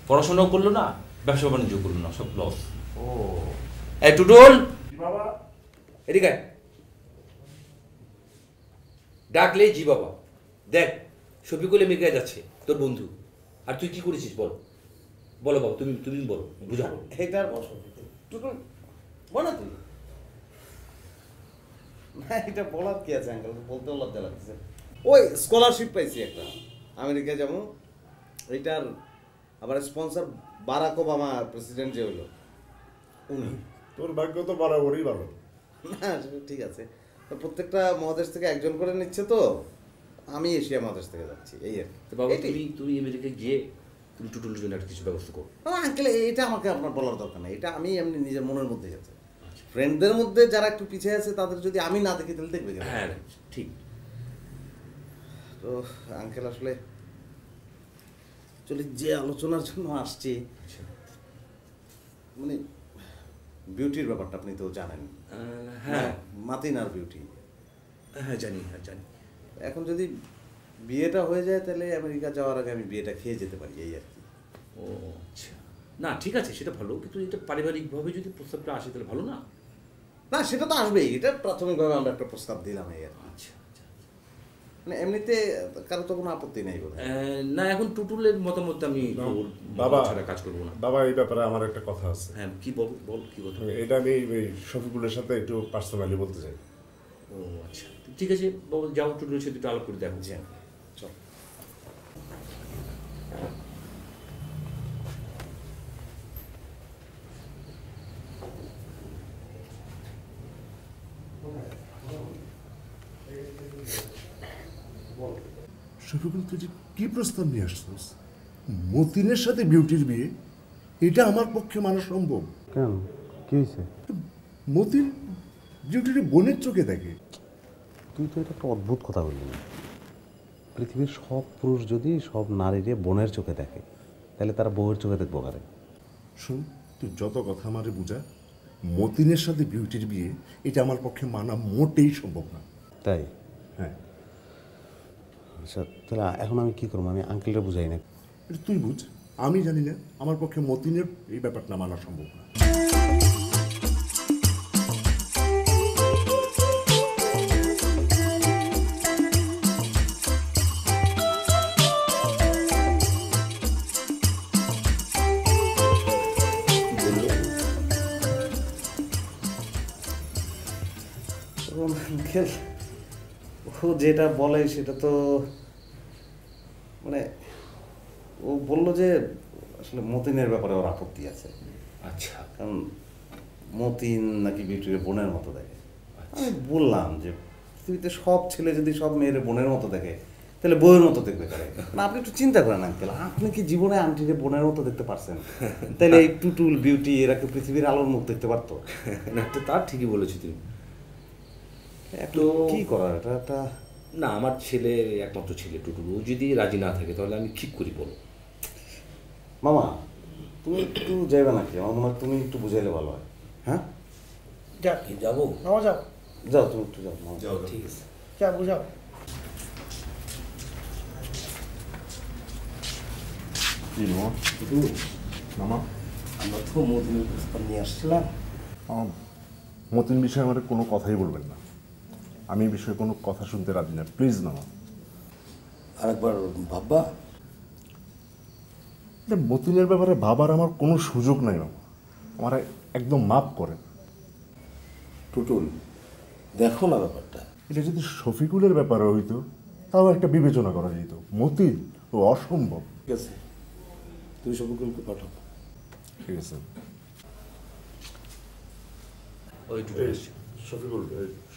পড়াশোনাও করলো না ব্যবসা বাণিজ্য করলো না সব লস ও এই টুটুল বাবা এদিকে ডাকলে জি বাবা দেখ শফিকুল এমিকা যাচ্ছে তোর বন্ধু আর তুই কি করেছিস বল বলো বাবা তুমি তুমি বলো বুঝাবো হেটার বসো বলো তুই না এটা বলার কি আছে আঙ্কেল বলতে লজ্জা লাগছে ওই স্কলারশিপ পাইছি একটা আমেরিকা যাবো এইটার আবার স্পন্সর বারাক ওবামা প্রেসিডেন্ট যে হলো উনি তোর ভাগ্য তো বরাবরই ভালো না ঠিক আছে প্রত্যেকটা মহাদেশ থেকে একজন করে নিচ্ছে তো আমি এশিয়া মাদ্রাস থেকে যাচ্ছি এই আর তো বাবা তুমি তুমি আমেরিকা গিয়ে তুমি টুটুল জন্য একটা কিছু ব্যবস্থা করো আঙ্কেল এটা আমাকে আপনার বলার দরকার নেই এটা আমি এমনি নিজের মনের মধ্যে যাচ্ছি ফ্রেন্ডদের মধ্যে যারা একটু পিছিয়ে আছে তাদের যদি আমি না দেখি তাহলে দেখবে হ্যাঁ ঠিক তো আঙ্কেল আসলে চলে যে আলোচনার জন্য আসছি আচ্ছা। মানে বিউটির ব্যাপারটা আপনি তো জানেন হ্যাঁ মাতিনার বিউটি হ্যাঁ জানি হ্যাঁ জানি এখন যদি বিয়েটা হয়ে যায় তাহলে আমেরিকা যাওয়ার আগে আমি বিয়েটা খেয়ে যেতে পারি এই আর কি ও আচ্ছা না ঠিক আছে সেটা ভালো কিন্তু এটা পারিবারিকভাবে যদি প্রস্তাবটা আসে তাহলে ভালো না না সেটা তো আসবেই এটা প্রাথমিকভাবে আমরা একটা প্রস্তাব দিলাম এই আর আচ্ছা, আচ্ছা মানে এমনিতে কারো তো কোনো আপত্তি নেই বোধ না এখন টুটুলের মতামত আমি বাবা ছাড়া কাজ করবো না বাবা এই ব্যাপারে আমার একটা কথা আছে হ্যাঁ কি বল বল কি কথা এটা আমি শফিকুলের সাথে একটু পার্সোনালি বলতে চাই ও আচ্ছা ঠিক আছে যাও টুটু রয়েছে দুটো আলাপ করে দেখো চলো শফিকুল তুই কি প্রস্তাব নিয়ে আসছিস মতিনের সাথে বিউটির বিয়ে এটা আমার পক্ষে মানা সম্ভব কেন কি হয়েছে মতিন বিউটির বোনের চোখে দেখে তুই তো এটা একটা অদ্ভুত কথা বললি পৃথিবীর সব পুরুষ যদি সব নারীরে বোনের চোখে দেখে তাহলে তারা বউয়ের চোখে দেখবো কারে শুন তুই যত কথা আমার বুঝা মতিনের সাথে বিউটির বিয়ে এটা আমার পক্ষে মানা মোটেই সম্ভব না তাই হ্যাঁ আচ্ছা তাহলে এখন আমি কী করবো আমি আঙ্কেলটা বুঝাই না তুই বুঝ আমি জানি না আমার পক্ষে মতিনের এই ব্যাপারটা মানা সম্ভব না আঙ্কেল ও যেটা বলে সেটা তো মানে ও বলল যে আসলে মতিনের ব্যাপারে ওর আপত্তি আছে আচ্ছা কারণ মতিন নাকি বিউটির বোনের মতো দেখে আচ্ছা। আমি বললাম যে পৃথিবীতে সব ছেলে যদি সব মেয়ের বোনের মতো দেখে তাহলে বইয়ের মতো দেখবে না আপনি একটু চিন্তা করেন আঙ্কেল আপনি কি জীবনে আন্টিকে বোনের মতো দেখতে পারছেন তাহলে এই টুটুল বিউটি এরা কি পৃথিবীর আলোর মুখ দেখতে পারতো না তা ঠিকই বলেছি তুমি তো কি করার এটা না আমার ছেলে একমাত্র ছেলে টুটুলু যদি রাজি না থাকে তাহলে আমি ঠিক করি বলো মামা তুমি একটু যাইবে নাকি আমার মনে হয় তুমি একটু বুঝাইলে ভালো হয় হ্যাঁ যাও কি যাবো মামা যাও যাও তুমি একটু যাও মামা যাও ঠিক আছে যা বুঝাও কি মামা আমরা তো মতিনের প্রস্তাব নিয়ে আসছিলাম মতিন বিষয়ে আমার কোনো কথাই বলবেন না আমি এই বিষয়ে কোনো কথা শুনতে রাজি না প্লিজ না আরেকবার ভাববা মতিনের ব্যাপারে ভাবার আমার কোনো সুযোগ নাই বাবা আমার একদম মাপ করে টুটুল দেখো না ব্যাপারটা এটা যদি শফিকুলের ব্যাপারে হইতো তাও একটা বিবেচনা করা যেত মতিন ও অসম্ভব ঠিক আছে তুমি শফিকুলকে পাঠাও ঠিক আছে শফিকুল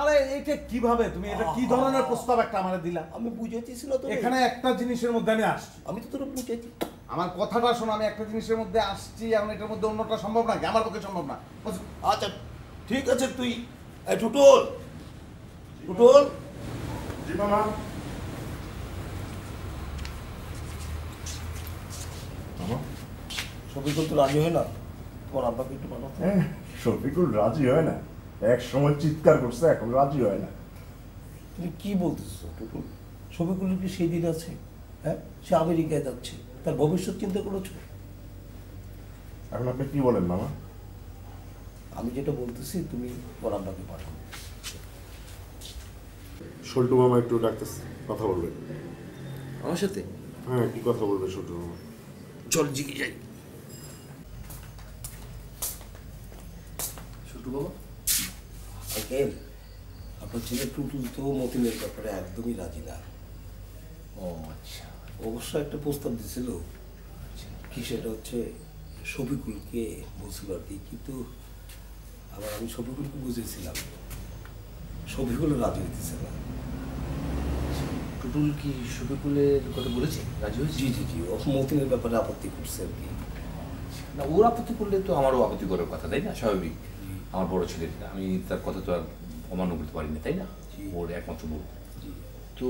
আরে এটা কিভাবে তুমি এটা কি ধরনের প্রস্তাব একটা আমারে দিলা আমি বুঝেছিস না তো এখানে একটা জিনিসের মধ্যে আমি আসছি আমি তো তোর বুঝেছি আমার কথাটা শোনো আমি একটা জিনিসের মধ্যে আসছি এখন এটার মধ্যে অন্যটা সম্ভব না আমার পক্ষে সম্ভব না আচ্ছা ঠিক আছে তুই টুটুল টুটুল জি মামা শফিকুল তো রাজি হয় না তোমার আব্বাকে একটু পাঠাতে হ্যাঁ, শফিকুল রাজি হয় না এক সময় চিৎকার করছে এখন রাজি হয় না তুমি কি বলতেছো ছবিগুলো কি সেই দিন আছে হ্যাঁ সে আমেরিকায় যাচ্ছে তার ভবিষ্যৎ চিন্তা করেছো এখন আপনি কি বলেন মামা আমি যেটা বলতেছি তুমি বরাবরকে পাঠাও সল্টু মামা একটু ডাকতেছে কথা বলবে আমার সাথে হ্যাঁ কি কথা বলবে সল্টু মামা চল জিগে যাই সল্টু বাবা সেকেন্ড আপনার ছেলে টুটুল তো মতিনের ব্যাপারে একদমই রাজি না ও আচ্ছা অবশ্য একটা প্রস্তাব দিছিল কি সেটা হচ্ছে শফিকুলকে বলছিল আর কি কিন্তু আবার আমি শফিকুলকে বুঝেছিলাম শফিকুল রাজি হইতেছে না টুটুল কি শফিকুলের কথা বলেছে রাজি হয়েছে জি জি জি ও মতিনের ব্যাপারে আপত্তি করছে আর কি আচ্ছা। না ওর আপত্তি করলে তো আমারও আপত্তি করার কথা তাই না স্বাভাবিক আমার বড় ছেলের আমি তার কথা তো আর অমান্য করতে পারি না তাই না ওর একমাত্র বউ তো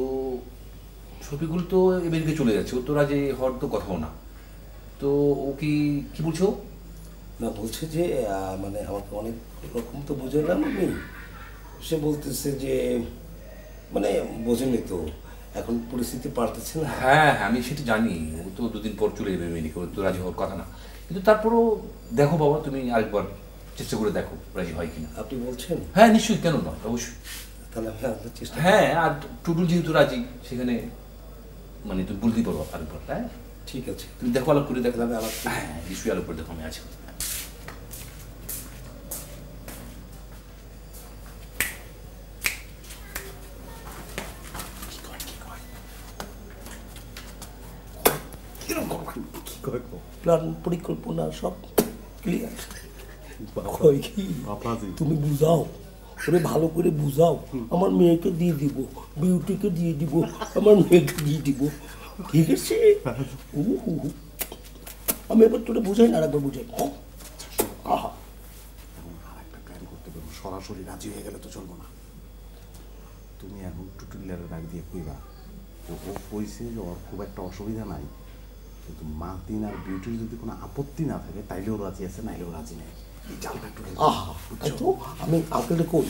ছবিগুলো তো আমেরিকা চলে যাচ্ছে ও তো রাজি হওয়ার তো কথাও না তো ও কি কি বলছো না বলছে যে মানে আমাকে অনেক রকম তো না আমি সে বলতেছে যে মানে বোঝেনি তো এখন পরিস্থিতি পাল্টেছে না হ্যাঁ হ্যাঁ আমি সেটা জানি ও তো দুদিন পর চলে যাবে আমেরিকা ও তো রাজি হওয়ার কথা না কিন্তু তারপরও দেখো বাবা তুমি আরেকবার চেষ্টা করে দেখো রাজি হয় কিনা আপনি বলছেন হ্যাঁ নিশ্চয়ই কেন নয় অবশ্যই তাহলে আমরা চেষ্টা হ্যাঁ আর টুটুল যেহেতু রাজি সেখানে মানে তুমি বলতেই পারো আরেকবার হ্যাঁ ঠিক আছে তুমি দেখো আলো করে দেখো আমি আলো হ্যাঁ নিশ্চয়ই আলো করে দেখো আমি আছি পরিকল্পনা সব ক্লিয়ার তুমি বুঝাও ওরে ভালো করে বুঝাও আমার মেয়েকে দিয়ে দিব বিউটিকে দিয়ে দিব আমার মেয়েকে দিয়ে দিব ঠিক আছে ও আমি এবার তোরা বুঝাই না আরেকবার বুঝাই হ্যাঁ? আহা সরাসরি রাজি হয়ে গেলে তো চলবো না তুমি এখন টুটুলিয়ারে ডাক দিয়ে কইবা ও কইছে যে ওর খুব একটা অসুবিধা নাই কিন্তু মাতিন আর বিউটির যদি কোনো আপত্তি না থাকে তাইলেও রাজি আছে নাইলেও রাজি নেই আমি আঙ্কেলটা কই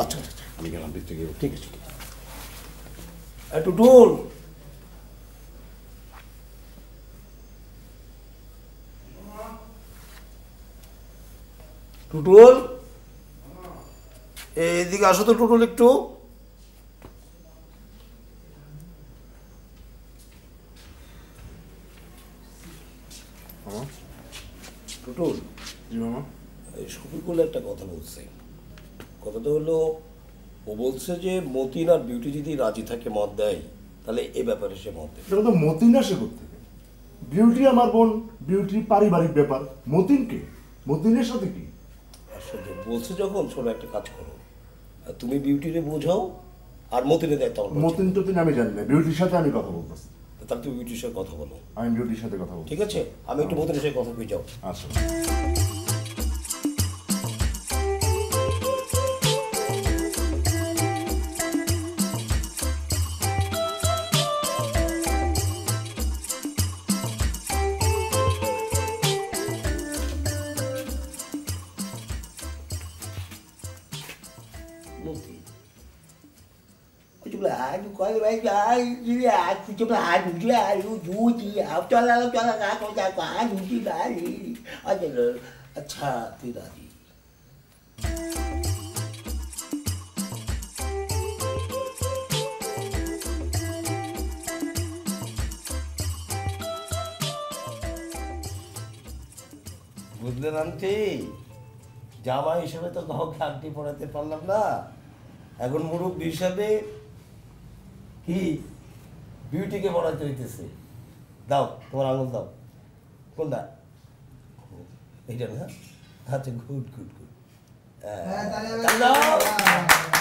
আচ্ছা আচ্ছা আমি গেলাম গেলাম ঠিক আছে ঠিক আছে এদিকে আসো তো টুটুল একটু টুটুল শফিকুল একটা কথা বলছে কথাটা হলো ও বলছে যে মতিন আর বিউটি যদি রাজি থাকে মত দেয় তাহলে এ ব্যাপারে সে মত দেয় সেটা তো মতিন আসে করতে বিউটি আমার বোন বিউটি পারিবারিক ব্যাপার মতিনকে মতিনের সাথে কি আসলে বলছে যখন শোনো একটা কাজ করো তুমি বিউটিরে বোঝাও আর মতিনে দেয় তখন মতিন তো তিনি আমি জানি না বিউটির সাথে আমি কথা বলতেছি তাহলে তুমি বিউটির সাথে কথা বলো আমি বিউটির সাথে কথা বলবো ঠিক আছে আমি একটু মতিনের সাথে কথা বলে যাও আচ্ছা là chúng là chúng là vui chị học cho là cho là cả con trai quả những chị đã đi ở đây là अच्छा thì đã đi বুঝলেন আন্টি জামা হিসেবে তো কাউকে আন্টি পড়াতে পারলাম না এখন মুরব্বী হিসাবে কি বিউটিকে পড়াতে হইতেছে দাও তোমার আঙুল দাও কোনটা এইটা না আচ্ছা গুড গুড গুড হ্যাঁ,